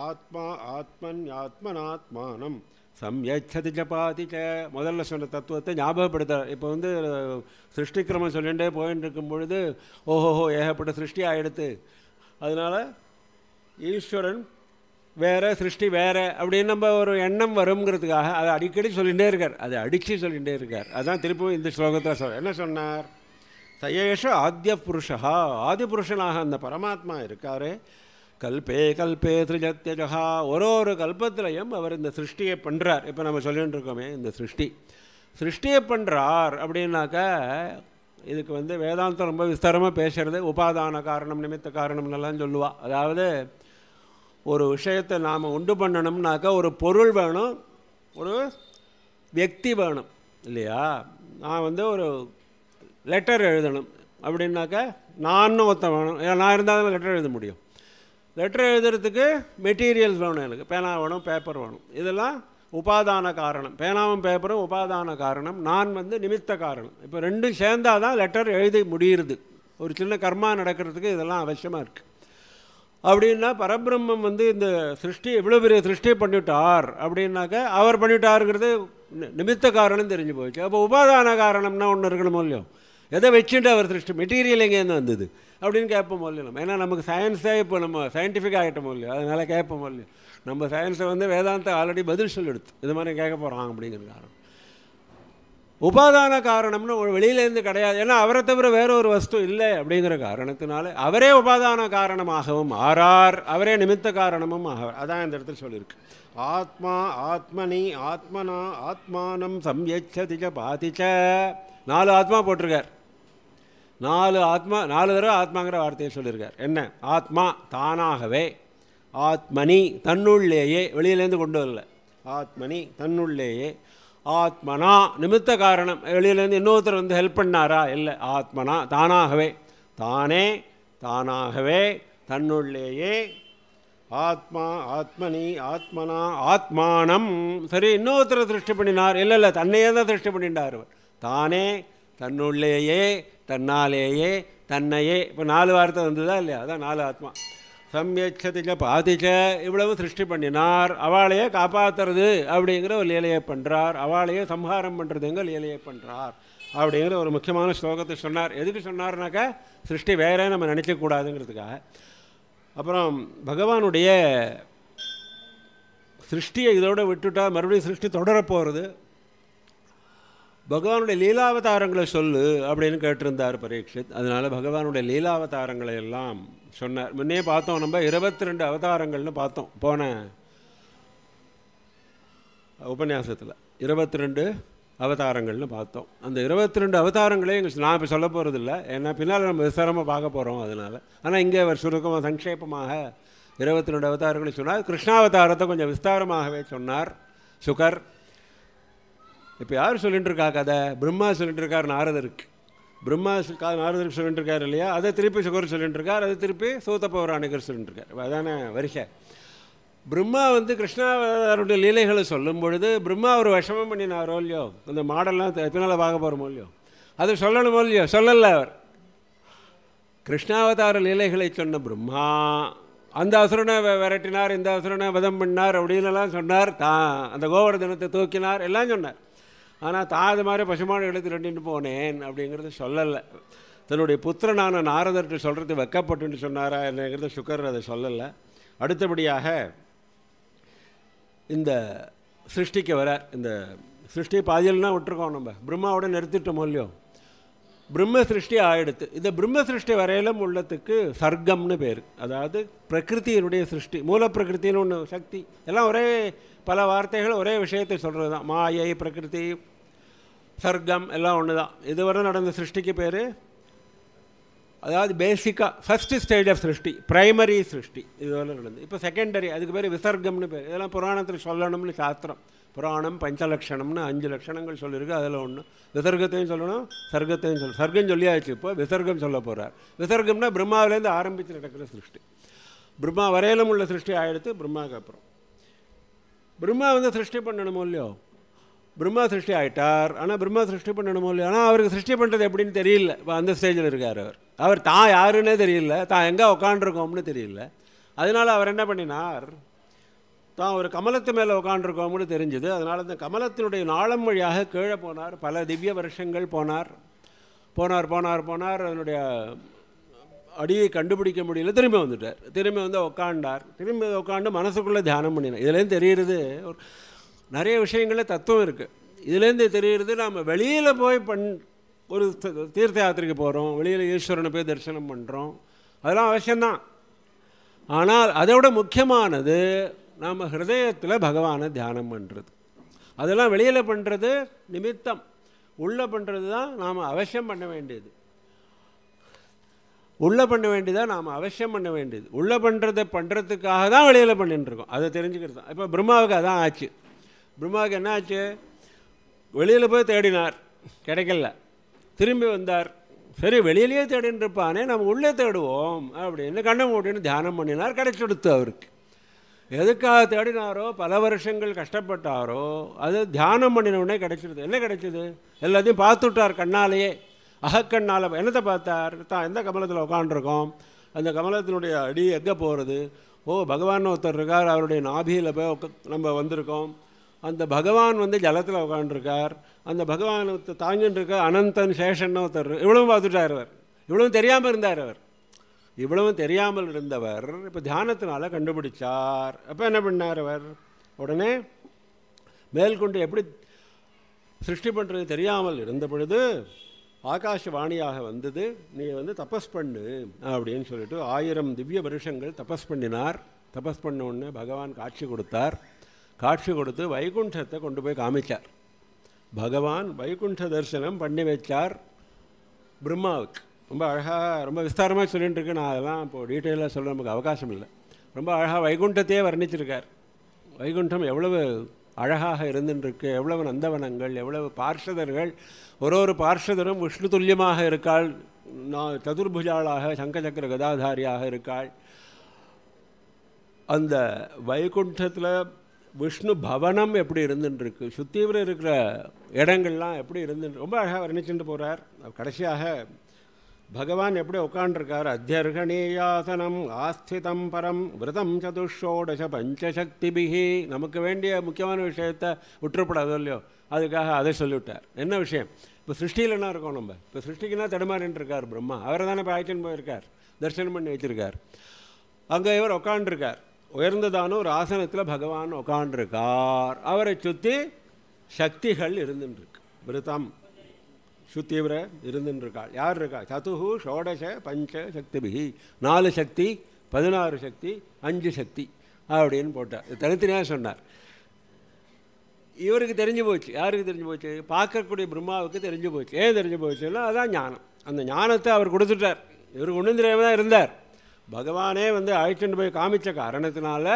ஆத்மா ஆத்மன் ஆத்மனாத்மானம் சம்யச்சதி ஜபாதி ச முதல்ல சொன்ன தத்துவத்தை ஞாபகப்படுத்த இப்போ வந்து சிருஷ்டிக்கிரமம் சொல்லிகிட்டே போயின்னு இருக்கும் பொழுது ஓஹோஹோ ஏகப்பட்ட சிருஷ்டி ஆகிடுத்து அதனால் ஈஸ்வரன் வேறு சிருஷ்டி வேறு அப்படின்னு நம்ம ஒரு எண்ணம் வருங்கிறதுக்காக அதை அடிக்கடி சொல்லிகிட்டே இருக்கார் அதை அடித்து சொல்லிகிட்டே இருக்கார் அதுதான் திருப்பி இந்த ஸ்லோகத்தில் சொல் என்ன சொன்னார் சயேஷ ஆத்திய புருஷா ஆதி புருஷனாக அந்த பரமாத்மா இருக்காரு கல்பே கல்பே திரிஜத்யஜகா ஒரு ஒரு கல்பத்திலையும் அவர் இந்த சிருஷ்டியை பண்ணுறார் இப்போ நம்ம சொல்லிகிட்டு இருக்கோமே இந்த சிருஷ்டி சிருஷ்டியை பண்ணுறார் அப்படின்னாக்க இதுக்கு வந்து வேதாந்தம் ரொம்ப விஸ்தாரமாக பேசுகிறது உபாதான காரணம் நிமித்த காரணம்னெல்லாம் சொல்லுவாள் அதாவது ஒரு விஷயத்தை நாம் உண்டு பண்ணணும்னாக்கா ஒரு பொருள் வேணும் ஒரு வக்தி வேணும் இல்லையா நான் வந்து ஒரு லெட்டர் எழுதணும் அப்படின்னாக்க நான் ஒருத்தன் வேணும் நான் இருந்தால் தான் லெட்டர் எழுத முடியும் லெட்டர் எழுதுறதுக்கு மெட்டீரியல்ஸ் வேணும் எனக்கு பேனா வேணும் பேப்பர் வேணும் இதெல்லாம் உபாதான காரணம் பேனாவும் பேப்பரும் உபாதான காரணம் நான் வந்து நிமித்த காரணம் இப்போ ரெண்டும் சேர்ந்தால் தான் லெட்டர் எழுதி முடியுது ஒரு சின்ன கர்மா நடக்கிறதுக்கு இதெல்லாம் அவசியமாக இருக்குது அப்படின்னா பரபிரம்மம் வந்து இந்த சிருஷ்டி இவ்வளோ பெரிய சிருஷ்டியை பண்ணிவிட்டார் அப்படின்னாக்க அவர் பண்ணிவிட்டாருங்கிறது நிமித்த காரணம் தெரிஞ்சு போச்சு அப்போ உபாதான காரணம்னா ஒன்று இருக்கணுமோ இல்லையோ எதை வச்சுட்டு அவர் சிருஷ்டி மெட்டீரியல் எங்கேருந்து வந்தது அப்படின்னு கேட்போம் இல்லையா நம்ம ஏன்னா நமக்கு சயின்ஸே இப்போ நம்ம சயின்டிஃபிக் ஆகிட்டோம் இல்லையா அதனால் கேட்போம் இல்லையா நம்ம சயின்ஸை வந்து வேதாந்த ஆல்ரெடி பதில் சொல்லிடுது இது மாதிரி கேட்க போகிறான் அப்படிங்கிற காரணம் உபாதான காரணம்னு ஒரு வெளியிலேருந்து கிடையாது ஏன்னா அவரை தவிர வேற ஒரு வஸ்து இல்லை அப்படிங்கிற காரணத்தினால அவரே உபாதான காரணமாகவும் ஆறார் அவரே நிமித்த காரணமும் ஆக அதான் இந்த இடத்துல சொல்லியிருக்கு ஆத்மா ஆத்மனி ஆத்மனா ஆத்மானம் சம்யச்சதிச்ச பாதிச்ச நாலு ஆத்மா போட்டிருக்கார் நாலு ஆத்மா நாலு தடவை ஆத்மாங்கிற வார்த்தையை சொல்லியிருக்கார் என்ன ஆத்மா தானாகவே ஆத்மனி தன்னுள்ளேயே வெளியிலேருந்து கொண்டு வரல ஆத்மனி தன்னுள்ளேயே ஆத்மனா நிமித்த காரணம் வெளியிலேருந்து இன்னொருத்தர் வந்து ஹெல்ப் பண்ணாரா இல்லை ஆத்மனா தானாகவே தானே தானாகவே தன்னுள்ளேயே ஆத்மா ஆத்மனி ஆத்மனா ஆத்மானம் சரி இன்னொருத்தரை திருஷ்டி பண்ணினார் இல்லை இல்லை தன்னையே தான் திருஷ்டி பண்ணிட்டார் அவர் தானே தன்னுள்ளேயே தன்னாலேயே தன்னையே இப்போ நாலு வார்த்தை வந்ததா இல்லையா அதான் நாலு ஆத்மா சம்யட்சதிக்க பாதிக்க இவ்வளவு சிருஷ்டி பண்ணினார் அவளையே காப்பாற்றுறது அப்படிங்கிற ஒரு லீலையை பண்ணுறார் அவளையே சம்ஹாரம் பண்ணுறதுங்க லீலையை பண்ணுறார் அப்படிங்கிற ஒரு முக்கியமான ஸ்லோகத்தை சொன்னார் எதுக்கு சொன்னார்னாக்கா சிருஷ்டி வேறே நம்ம நினைக்கக்கூடாதுங்கிறதுக்காக அப்புறம் பகவானுடைய சிருஷ்டியை இதோடு விட்டுவிட்டால் மறுபடியும் சிருஷ்டி தொடரப்போகிறது பகவானுடைய லீலாவதாரங்களை சொல்லு அப்படின்னு கேட்டிருந்தார் பரீட்சித் அதனால் பகவானுடைய லீலாவதாரங்களை எல்லாம் சொன்னார் முன்னே பார்த்தோம் நம்ம இருபத்தி ரெண்டு அவதாரங்கள்னு பார்த்தோம் போன உபன்யாசத்தில் இருபத்தி ரெண்டு அவதாரங்கள்னு பார்த்தோம் அந்த இருபத்தி ரெண்டு அவதாரங்களே எங்கள் நான் இப்போ சொல்ல போகிறதில்ல ஏன்னா பின்னால் நம்ம விசாரமாக பார்க்க போகிறோம் அதனால் ஆனால் இங்கே அவர் சுருக்கமாக சங்கேபமாக இருபத்தி ரெண்டு அவதாரங்களையும் சொன்னார் கிருஷ்ணாவதாரத்தை கொஞ்சம் விஸ்தாரமாகவே சொன்னார் சுகர் இப்போ யார் சொல்லிட்டு இருக்கா கதை பிரம்மா சொல்லிட்டு இருக்கார் நாரதருக்கு பிரம்மா நாரதருக்கு சொல்லிட்டு இருக்கார் இல்லையா அதை திருப்பி சுகர் சொல்லிட்டு இருக்கார் அதை திருப்பி சோத்த பௌராணிகர் சொல்லிட்டு இருக்கார் அதான வரிசை பிரம்மா வந்து கிருஷ்ணாவதாருடைய லீலைகளை சொல்லும் பொழுது பிரம்மா ஒரு விஷமம் பண்ணினாரோ இல்லையோ அந்த மாடல்லாம் பின்னால் பார்க்க போகிறோமோ இல்லையோ அது சொல்லணுமோ இல்லையோ சொல்லலை அவர் கிருஷ்ணாவதார லீலைகளை சொன்ன பிரம்மா அந்த அசுரனை விரட்டினார் இந்த அசுரனை வதம் பண்ணார் எல்லாம் சொன்னார் தான் அந்த கோவர்தனத்தை தூக்கினார் எல்லாம் சொன்னார் ஆனால் தாது மாதிரி பசுமான எழுத்து ரெண்டுன்னு போனேன் அப்படிங்கிறது சொல்லலை தன்னுடைய புத்திரனான நாரதர்கிட்ட சொல்கிறது வெக்கப்பட்டுன்னு சொன்னாரா என்னங்கிறத சுக்கர் அதை சொல்லலை அடுத்தபடியாக இந்த சிருஷ்டிக்கு வர இந்த சிருஷ்டி பாதியில்னா விட்டுருக்கோம் நம்ம பிரம்மாவோட நிறுத்திட்டோம் இல்லையோ பிரம்ம சிருஷ்டி ஆயிடுத்து இந்த பிரம்ம சிருஷ்டி வரையிலும் உள்ளத்துக்கு சர்க்கம்னு பேர் அதாவது பிரகிருத்தியினுடைய சிருஷ்டி மூலப்பிரகிருத்தின்னு ஒன்று சக்தி எல்லாம் ஒரே பல வார்த்தைகள் ஒரே விஷயத்தை சொல்கிறது தான் மாயை பிரகிருதி சர்க்கம் எல்லாம் ஒன்று தான் இதுவரை நடந்த சிருஷ்டிக்கு பேர் அதாவது பேசிக்காக ஃபஸ்ட்டு ஸ்டேஜ் ஆஃப் சிருஷ்டி ப்ரைமரி சிருஷ்டி இதுவரை நடந்தது இப்போ செகண்டரி அதுக்கு பேர் விசர்க்கம்னு பேர் இதெல்லாம் புராணத்தில் சொல்லணும்னு சாஸ்திரம் புராணம் பஞ்சலட்சணம்னு அஞ்சு லட்சணங்கள் சொல்லியிருக்கு அதில் ஒன்று விசர்க்கத்தையும் சொல்லணும் சர்க்கத்தையும் சொல்லணும் சர்க்கம் சொல்லியாச்சு இப்போ விசர்க்கம் சொல்ல போகிறார் விசர்க்கம்னா பிரம்மாவிலேருந்து ஆரம்பித்து நடக்கிற சிருஷ்டி பிரம்மா வரையிலும் உள்ள சிருஷ்டி ஆகிடுத்து பிரம்மாவுக்கு அப்புறம் பிரம்மா வந்து சிருஷ்டி பண்ணணுமோ இல்லையோ பிரம்மா சிருஷ்டி ஆகிட்டார் ஆனால் பிரம்மா சிருஷ்டி பண்ணணுமோ இல்லையா ஆனால் அவருக்கு சிருஷ்டி பண்ணுறது எப்படின்னு தெரியல இப்போ அந்த ஸ்டேஜில் இருக்கார் அவர் அவர் தான் யாருன்னே தெரியல தான் எங்கே உட்காண்டிருக்கோம்னு தெரியல அதனால் அவர் என்ன பண்ணினார் தான் ஒரு கமலத்து மேலே உட்காண்டிருக்கோம்னு தெரிஞ்சுது அதனால் அந்த கமலத்தினுடைய நாளம் வழியாக கீழே போனார் பல திவ்ய வருஷங்கள் போனார் போனார் போனார் போனார் அதனுடைய அடியை கண்டுபிடிக்க முடியல திரும்பி வந்துட்டார் திரும்பி வந்து உட்காண்டார் திரும்பி உட்காந்து மனசுக்குள்ளே தியானம் பண்ணினார் இதுலேருந்து தெரிகிறது ஒரு நிறைய விஷயங்களில் தத்துவம் இருக்குது இதுலேருந்து தெரிகிறது நாம் வெளியில் போய் பண் ஒரு தீர்த்த யாத்திரைக்கு போகிறோம் வெளியில் ஈஸ்வரனை போய் தரிசனம் பண்ணுறோம் அதெல்லாம் அவசியம்தான் ஆனால் அதை விட முக்கியமானது நாம் ஹிருதயத்தில் பகவானை தியானம் பண்ணுறது அதெல்லாம் வெளியில் பண்ணுறது நிமித்தம் உள்ளே பண்ணுறது தான் நாம் அவசியம் பண்ண வேண்டியது உள்ளே பண்ண வேண்டியதாக நாம் அவசியம் பண்ண வேண்டியது உள்ளே பண்ணுறதை பண்ணுறதுக்காக தான் வெளியில் பண்ணிட்டுருக்கோம் அதை தெரிஞ்சுக்கிறது தான் இப்போ பிரம்மாவுக்கு அதான் ஆச்சு பிரம்மாவுக்கு என்னாச்சு வெளியில் போய் தேடினார் கிடைக்கல திரும்பி வந்தார் சரி வெளியிலேயே தேடின்னு இருப்பானே நம்ம உள்ளே தேடுவோம் அப்படின்னு கண்ணை மூட்டினு தியானம் பண்ணினார் கிடைச்சிடுத்து அவருக்கு எதுக்காக தேடினாரோ பல வருஷங்கள் கஷ்டப்பட்டாரோ அது தியானம் பண்ணின உடனே கிடைச்சிடுது என்ன கிடைச்சிது எல்லாத்தையும் பார்த்துட்டார் கண்ணாலேயே அகக்கண்ணால் என்னத்தை பார்த்தார் தான் எந்த கமலத்தில் உட்காண்டிருக்கோம் அந்த கமலத்தினுடைய அடி எங்கே போகிறது ஓ பகவான் ஒருத்தர் இருக்கார் அவருடைய நாபியில் போய் நம்ம வந்திருக்கோம் அந்த பகவான் வந்து ஜலத்தில் உட்காண்டிருக்கார் அந்த பகவான் இருக்க அனந்தன் சேஷன்னு ஒருத்தர் இவ்வளவும் பார்த்துட்டார் அவர் இவ்வளவும் தெரியாமல் இருந்தார் அவர் இவ்வளவும் தெரியாமல் இருந்தவர் இப்போ தியானத்தினால கண்டுபிடிச்சார் அப்போ என்ன பண்ணார் அவர் உடனே மேல்கொண்டு எப்படி சிருஷ்டி பண்ணுறது தெரியாமல் இருந்த பொழுது ஆகாஷவாணியாக வந்தது நீ வந்து தபஸ் பண்ணு அப்படின்னு சொல்லிட்டு ஆயிரம் திவ்ய வருஷங்கள் தபஸ் பண்ணினார் தபஸ் பண்ண உடனே பகவான் காட்சி கொடுத்தார் காட்சி கொடுத்து வைகுண்டத்தை கொண்டு போய் காமிச்சார் பகவான் வைகுண்ட தரிசனம் பண்ணி வச்சார் பிரம்மாவுக்கு ரொம்ப அழகாக ரொம்ப விஸ்தாரமாக சொல்லிகிட்டு நான் அதெல்லாம் இப்போது டீட்டெயிலாக சொல்ல நமக்கு அவகாசம் இல்லை ரொம்ப அழகாக வைகுண்டத்தையே வர்ணிச்சிருக்கார் வைகுண்டம் எவ்வளவு அழகாக இருந்துருக்கு எவ்வளவு நந்தவனங்கள் எவ்வளவு பார்ஷதர்கள் ஒரு ஒரு பார்ஷதரும் விஷ்ணு துல்லியமாக இருக்காள் நான் சதுர்புஜாளாக சங்கசக்கர கதாதாரியாக இருக்காள் அந்த வைகுண்டத்தில் விஷ்ணு பவனம் எப்படி இருந்துட்டுருக்கு சுத்தீவிர இருக்கிற இடங்கள்லாம் எப்படி இருந்து ரொம்ப அழகாக வர்ணிச்சுட்டு போகிறார் கடைசியாக பகவான் எப்படி உட்காண்டிருக்கார் அத்தியர்கணேயாசனம் ஆஸ்திதம் பரம் விரதம் சதுஷோடச பிகி நமக்கு வேண்டிய முக்கியமான விஷயத்தை விட்டுறப்படாதோ இல்லையோ அதுக்காக அதை சொல்லிவிட்டார் என்ன விஷயம் இப்போ சிருஷ்டியில் என்ன இருக்கோம் நம்ம இப்போ சிருஷ்டிக்குன்னா தடுமாறின்ட்டுருக்கார் பிரம்மா அவரை தானே இப்போ ஆயிட்டுன்னு போயிருக்கார் தரிசனம் பண்ணி வச்சுருக்கார் அங்கே இவர் உட்காண்டிருக்கார் உயர்ந்ததான ஒரு ஆசனத்தில் பகவான் உட்காண்டிருக்கார் அவரை சுற்றி சக்திகள் இருந்துட்டுருக்கு விரதம் சுத்தீவிர இருந்துட்டுருக்காள் யார் இருக்கா சதுகு ஷோடச பஞ்ச சக்திபிகி நாலு சக்தி பதினாறு சக்தி அஞ்சு சக்தி அப்படின்னு போட்டார் தனித்தனியாக சொன்னார் இவருக்கு தெரிஞ்சு போச்சு யாருக்கு தெரிஞ்சு போச்சு பார்க்கக்கூடிய பிரம்மாவுக்கு தெரிஞ்சு போச்சு ஏன் தெரிஞ்சு போச்சுன்னா அதுதான் ஞானம் அந்த ஞானத்தை அவர் கொடுத்துட்டார் இவருக்கு ஒன்றும் தெரியாமல் தான் இருந்தார் பகவானே வந்து அழைச்சிட்டு போய் காமிச்ச காரணத்தினால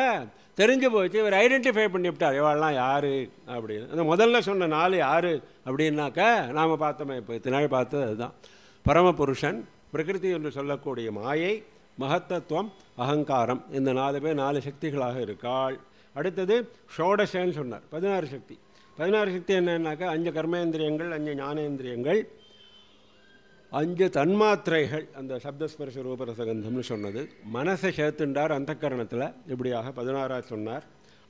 தெரிஞ்சு போச்சு இவர் ஐடென்டிஃபை பண்ணிவிட்டார் இவாள்லாம் யார் அப்படின்னு அந்த முதல்ல சொன்ன நாள் யார் அப்படின்னாக்க நாம் பார்த்தோமே இப்போ இத்தனை நாள் பார்த்தது அதுதான் பரமபுருஷன் பிரகிருதி என்று சொல்லக்கூடிய மாயை மகத்தத்துவம் அகங்காரம் இந்த நாலு பேர் நாலு சக்திகளாக இருக்காள் அடுத்தது ஷோடசேன்னு சொன்னார் பதினாறு சக்தி பதினாறு சக்தி என்னன்னாக்கா அஞ்சு கர்மேந்திரியங்கள் அஞ்சு ஞானேந்திரியங்கள் அஞ்சு தன்மாத்திரைகள் அந்த சப்தஸ்பர்ஷ ரூபரசகந்தம்னு சொன்னது மனசை சேர்த்துண்டார் அந்த கரணத்தில் இப்படியாக பதினாறாக சொன்னார்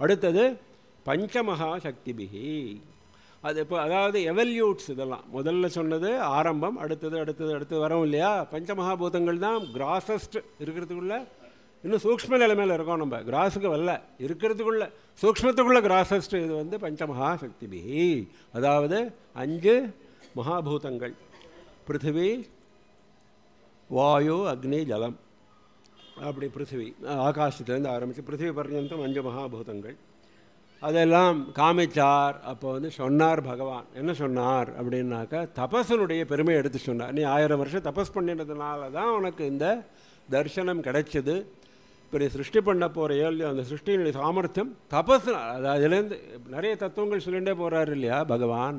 அடுத்தது பஞ்சமகா சக்திபிகி அது இப்போ அதாவது எவல்யூட்ஸ் இதெல்லாம் முதல்ல சொன்னது ஆரம்பம் அடுத்தது அடுத்தது அடுத்தது வரும் இல்லையா பஞ்சமகாபூதங்கள் தான் கிராசஸ்ட் இருக்கிறதுக்குள்ளே இன்னும் சூக்ம நிலைமையில் இருக்கோம் நம்ம கிராஸுக்கு வரல இருக்கிறதுக்குள்ள சூக்மத்துக்குள்ளே கிராசஸ்ட் இது வந்து பஞ்சமகா சக்திபிகி அதாவது அஞ்சு மகாபூதங்கள் பிருத்திவி வாயு அக்னி ஜலம் அப்படி பிருத்திவி ஆகாசத்துலேருந்து ஆரம்பித்து பிருத்திவி பர்யந்தம் அஞ்சு மகாபூதங்கள் அதெல்லாம் காமிச்சார் அப்போ வந்து சொன்னார் பகவான் என்ன சொன்னார் அப்படின்னாக்கா தபசனுடைய பெருமையை எடுத்து சொன்னார் நீ ஆயிரம் வருஷம் தபஸ் பண்ணினதுனால தான் உனக்கு இந்த தர்சனம் கிடைச்சது இப்போ நீ சிருஷ்டி பண்ண போகிற ஏழு அந்த சிருஷ்டியினுடைய சாமர்த்தியம் தபஸ் அது அதுலேருந்து நிறைய தத்துவங்கள் சொல்லிகிட்டே போகிறார் இல்லையா பகவான்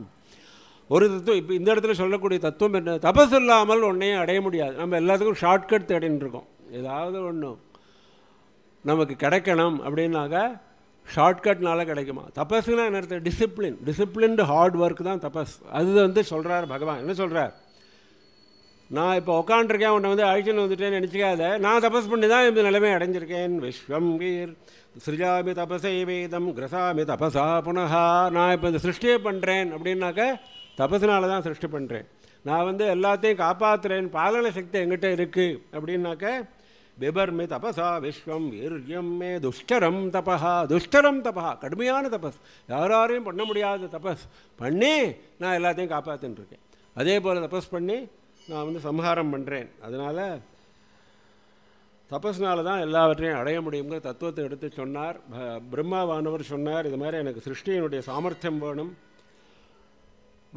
ஒரு தத்துவம் இப்போ இந்த இடத்துல சொல்லக்கூடிய தத்துவம் என்ன தபஸ் இல்லாமல் ஒன்றையும் அடைய முடியாது நம்ம எல்லாத்துக்கும் ஷார்ட்கட் தேடின்னு இருக்கோம் ஏதாவது ஒன்று நமக்கு கிடைக்கணும் அப்படின்னாக்கா ஷார்ட்கட்னால கிடைக்குமா தபஸ்னால் என்ன டிசிப்ளின் டிசிப்ளின்டு ஹார்ட் ஒர்க் தான் தபஸ் அது வந்து சொல்கிறார் பகவான் என்ன சொல்கிறார் நான் இப்போ உட்காண்டிருக்கேன் உன்னை வந்து அழிச்சுன்னு வந்துட்டேன்னு நினச்சிக்காத நான் தபஸ் பண்ணி தான் இந்த நிலைமை அடைஞ்சிருக்கேன் விஸ்வம் வீர் சிறிஜாமி தபசை வேதம் கிரசாமி தபசா புனகா நான் இப்போ இந்த சிருஷ்டியே பண்ணுறேன் அப்படின்னாக்க தபசினால தான் சிருஷ்டி பண்ணுறேன் நான் வந்து எல்லாத்தையும் காப்பாற்றுறேன் பாலன சக்தி எங்கிட்ட இருக்குது அப்படின்னாக்க விபர்மி தபசா விஸ்வம் வீரியம் மே துஷ்டரம் தபா துஷ்டரம் தபா கடுமையான தபஸ் யாராரையும் பண்ண முடியாத தபஸ் பண்ணி நான் எல்லாத்தையும் காப்பாற்றின்ருக்கேன் அதே போல் தபஸ் பண்ணி நான் வந்து சம்ஹாரம் பண்ணுறேன் அதனால் தபஸ்னால தான் எல்லாவற்றையும் அடைய முடியுங்கிற தத்துவத்தை எடுத்து சொன்னார் பிரம்மாவானவர் சொன்னார் இது மாதிரி எனக்கு சிருஷ்டியினுடைய சாமர்த்தியம் வேணும்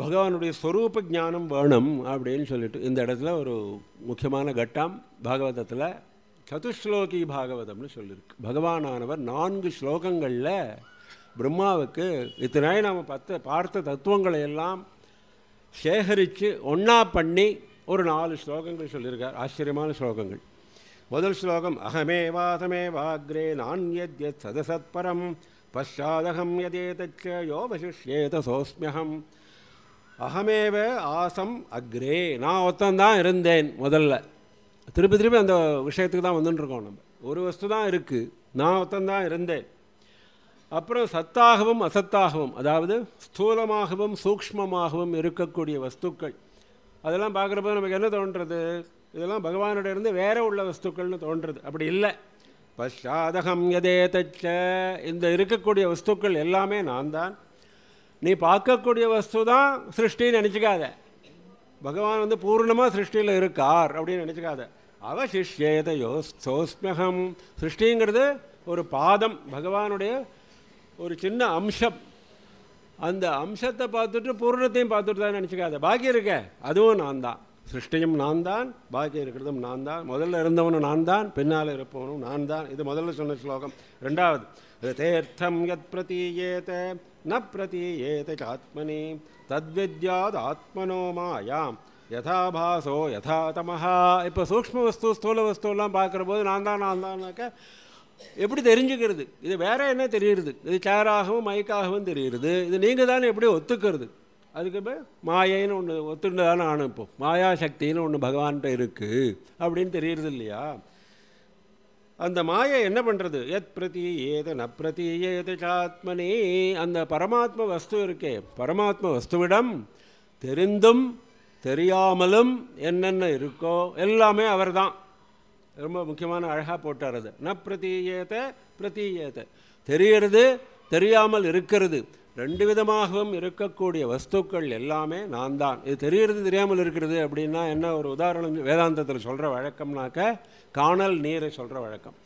பகவானுடைய ஸ்வரூப ஜானம் வேணும் அப்படின்னு சொல்லிட்டு இந்த இடத்துல ஒரு முக்கியமான கட்டம் பாகவதத்தில் சதுஸ்லோகி பாகவதம்னு சொல்லியிருக்கு பகவானவர் நான்கு ஸ்லோகங்களில் பிரம்மாவுக்கு இத்தனை நாம் பத்து பார்த்த தத்துவங்களை எல்லாம் சேகரித்து ஒன்றா பண்ணி ஒரு நாலு ஸ்லோகங்கள் சொல்லியிருக்கார் ஆச்சரியமான ஸ்லோகங்கள் முதல் ஸ்லோகம் அகமே வாசமே வாக்ரே நான் எத் எத் சதசத்பரம் பஷாதகம் யதேதச்ச சோஸ்மியகம் அகமேவ ஆசம் அக்ரே நான் ஒத்தந்தான் இருந்தேன் முதல்ல திருப்பி திருப்பி அந்த விஷயத்துக்கு தான் வந்துட்டுருக்கோம் நம்ம ஒரு வஸ்து தான் இருக்குது நான் ஒத்தந்தான் இருந்தேன் அப்புறம் சத்தாகவும் அசத்தாகவும் அதாவது ஸ்தூலமாகவும் சூக்மமாகவும் இருக்கக்கூடிய வஸ்துக்கள் அதெல்லாம் பார்க்குறப்போ நமக்கு என்ன தோன்றது இதெல்லாம் பகவானுடைய இருந்து வேறு உள்ள வஸ்துக்கள்னு தோன்றுறது அப்படி இல்லை பஷாதகம் எதே தச்ச இந்த இருக்கக்கூடிய வஸ்துக்கள் எல்லாமே நான் தான் நீ பார்க்கக்கூடிய வஸ்து தான் சிருஷ்டின்னு நினச்சிக்காத பகவான் வந்து பூர்ணமாக சிருஷ்டியில் இருக்கார் அப்படின்னு நினச்சிக்காத அவசிஷ்யேத யோஸ் சோஸ்மகம் சிருஷ்டிங்கிறது ஒரு பாதம் பகவானுடைய ஒரு சின்ன அம்சம் அந்த அம்சத்தை பார்த்துட்டு பூர்ணத்தையும் பார்த்துட்டு தான் நினச்சிக்காத பாக்கி இருக்க அதுவும் நான் தான் சிருஷ்டியும் நான் தான் பாக்கி இருக்கிறதும் நான் தான் முதல்ல இருந்தவனும் நான் தான் பின்னால் இருப்பவனும் நான் தான் இது முதல்ல சொன்ன ஸ்லோகம் ரெண்டாவது தேர்த்தம் எத் பிரதீயேத ந பிரதீயேதாத்மனி चात्मनि தத்வித்யாதாத்மனோ மாயாம் யதாபாசோ யதா தமஹா இப்போ சூக்ம வஸ்து ஸ்தூல வஸ்துவெல்லாம் பார்க்குற போது நான் தான் நான் தான்னாக்க எப்படி தெரிஞ்சுக்கிறது இது வேற என்ன தெரிகிறது இது சேராகவும் மைக்காகவும் தெரியுது இது நீங்கள் தானே எப்படி ஒத்துக்கிறது அதுக்கு மாயைன்னு ஒன்று ஒத்துண்டு தானே அனுப்போம் மாயாசக்தின்னு ஒன்று பகவான்கிட்ட இருக்குது அப்படின்னு தெரியுறது இல்லையா அந்த மாயை என்ன பண்ணுறது எத் பிரதி ஏது ந பிரதி ஏது அந்த பரமாத்ம வஸ்து இருக்கே பரமாத்ம வஸ்துவிடம் தெரிந்தும் தெரியாமலும் என்னென்ன இருக்கோ எல்லாமே அவர் தான் ரொம்ப முக்கியமான அழகாக போட்டார் அது ந பிரதீயத்தை பிரதீயத்தை தெரிகிறது தெரியாமல் இருக்கிறது ரெண்டு விதமாகவும் இருக்கக்கூடிய வஸ்துக்கள் எல்லாமே நான் தான் இது தெரிகிறது தெரியாமல் இருக்கிறது அப்படின்னா என்ன ஒரு உதாரணம் வேதாந்தத்தில் சொல்கிற வழக்கம்னாக்க காணல் நீரை சொல்கிற வழக்கம்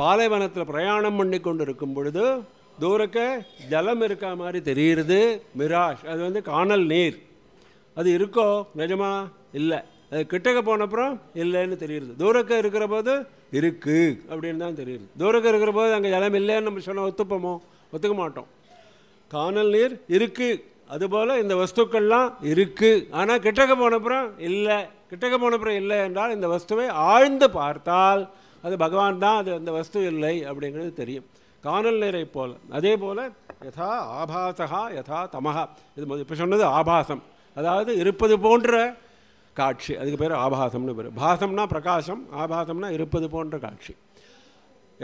பாலைவனத்தில் பிரயாணம் பண்ணி கொண்டு இருக்கும் பொழுது தூரக்க ஜலம் இருக்கா மாதிரி தெரிகிறது மிராஷ் அது வந்து காணல் நீர் அது இருக்கோ நிஜமா இல்லை அது கிட்டக்க போனப்புறம் இல்லைன்னு தெரியுது தூரக்க இருக்கிற போது இருக்குது அப்படின்னு தான் தெரியுது தூரக்க இருக்கிற போது அங்கே ஜலம் இல்லைன்னு நம்ம சொன்னால் ஒத்துப்போமோ ஒத்துக்க மாட்டோம் காணல் நீர் இருக்குது அதுபோல் இந்த வஸ்துக்கள்லாம் இருக்குது ஆனால் கிட்டக்க போனப்புறம் இல்லை கிட்டக்க போனப்புறம் இல்லை என்றால் இந்த வஸ்துவை ஆழ்ந்து பார்த்தால் அது பகவான் தான் அது அந்த வஸ்து இல்லை அப்படிங்கிறது தெரியும் காணல் நீரை போல் அதே போல் யதா ஆபாசகா யதா தமகா இது இப்போ சொன்னது ஆபாசம் அதாவது இருப்பது போன்ற காட்சி அதுக்கு பேர் ஆபாசம்னு பேர் பாசம்னா பிரகாசம் ஆபாசம்னா இருப்பது போன்ற காட்சி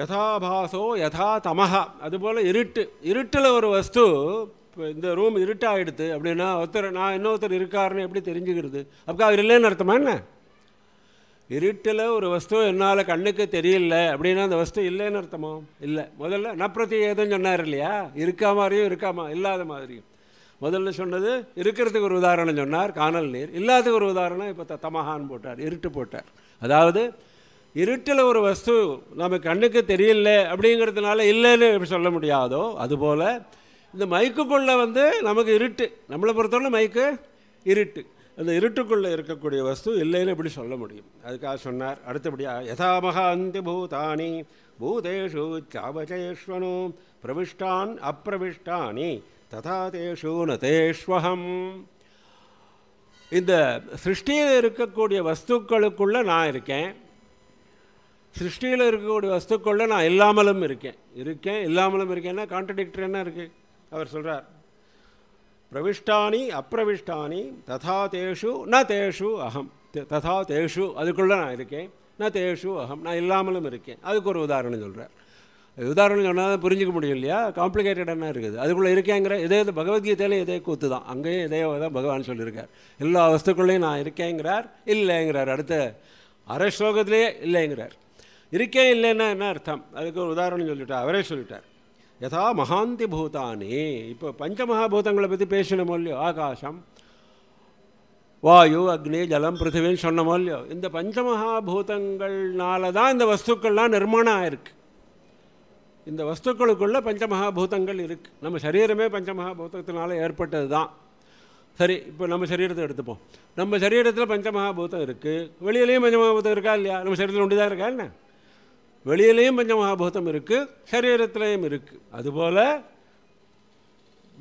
யதாபாசோ யதா தமஹா அதுபோல் இருட்டு இருட்டில் ஒரு வஸ்து இப்போ இந்த ரூம் இருட்டாகிடுது அப்படின்னா ஒருத்தர் நான் இன்னொருத்தர் இருக்காருன்னு எப்படி தெரிஞ்சுக்கிறது அப்போ அவர் இல்லைன்னு அர்த்தமா என்ன இருட்டில் ஒரு வஸ்து என்னால் கண்ணுக்கு தெரியல அப்படின்னா அந்த வஸ்து இல்லைன்னு அர்த்தமா இல்லை முதல்ல நப்பிரத்தி ஏதும் சொன்னார் இல்லையா இருக்கா மாதிரியும் இருக்காமா இல்லாத மாதிரியும் முதல்ல சொன்னது இருக்கிறதுக்கு ஒரு உதாரணம் சொன்னார் காணல் நீர் இல்லாததுக்கு ஒரு உதாரணம் இப்போ தமஹான்னு போட்டார் இருட்டு போட்டார் அதாவது இருட்டில் ஒரு வஸ்து நம்ம கண்ணுக்கு தெரியல அப்படிங்கிறதுனால இல்லைன்னு சொல்ல முடியாதோ அதுபோல் இந்த மைக்குக்குள்ளே வந்து நமக்கு இருட்டு நம்மளை பொறுத்தவரை மைக்கு இருட்டு அந்த இருட்டுக்குள்ளே இருக்கக்கூடிய வஸ்து இல்லைன்னு எப்படி சொல்ல முடியும் அதுக்காக சொன்னார் அடுத்தபடியாக யதாமக அந்த பூதானி பூதேஷு சாவச்சேஷ்வனு பிரவிஷ்டான் அப்பிரவிஷ்டானி ததா தேஷு நதேஷ்வகம் இந்த சிருஷ்டியில் இருக்கக்கூடிய வஸ்துக்களுக்குள்ளே நான் இருக்கேன் சிருஷ்டியில் இருக்கக்கூடிய வஸ்துக்களில் நான் இல்லாமலும் இருக்கேன் இருக்கேன் இல்லாமலும் இருக்கேன்னா கான்ட்ரடிக்டர் என்ன இருக்குது அவர் சொல்கிறார் பிரவிஷ்டானி அப்பிரவிஷ்டானி ததா தேஷு ந தேஷு அகம் ததா தேஷு அதுக்குள்ளே நான் இருக்கேன் நான் தேஷு அகம் நான் இல்லாமலும் இருக்கேன் அதுக்கு ஒரு உதாரணம் சொல்கிறார் உதாரணம் சொன்னால் தான் புரிஞ்சிக்க முடியும் இல்லையா காம்ப்ளிகேட்டடாக இருக்குது அதுக்குள்ளே இருக்கேங்கிற இதே இது பகவத்கீதையிலே இதே கூத்து தான் அங்கேயும் இதே தான் பகவான் சொல்லியிருக்கார் எல்லா வஸ்துக்குள்ளேயும் நான் இருக்கேங்கிறார் இல்லைங்கிறார் அடுத்த அரை ஸ்லோகத்திலேயே இல்லைங்கிறார் இருக்கே இல்லைன்னா என்ன அர்த்தம் அதுக்கு ஒரு உதாரணம் சொல்லிட்டார் அவரே சொல்லிட்டார் யதா மகாந்தி பூதானி இப்போ பஞ்சமகாபூதங்களை பற்றி பேசணுமோ இல்லையோ ஆகாசம் வாயு அக்னி ஜலம் பிருத்திவின்னு சொன்னமோ இல்லையோ இந்த பஞ்சமகாபூதங்கள்னால தான் இந்த வஸ்துக்கள்லாம் நிர்மாணம் ஆயிருக்கு இந்த வஸ்துக்களுக்குள்ளே பஞ்சமகாபூதங்கள் இருக்குது நம்ம சரீரமே பஞ்சமகாபூதத்தினால ஏற்பட்டது தான் சரி இப்போ நம்ம சரீரத்தை எடுத்துப்போம் நம்ம சரீரத்தில் பஞ்சமகாபூதம் இருக்குது வெளியிலேயும் பஞ்சமகாபூதம் இருக்கா இல்லையா நம்ம சரீரத்தில் ஒன்று இருக்கா என்ன வெளியிலையும் பஞ்சமகாபூதம் இருக்குது சரீரத்திலையும் இருக்குது அதுபோல்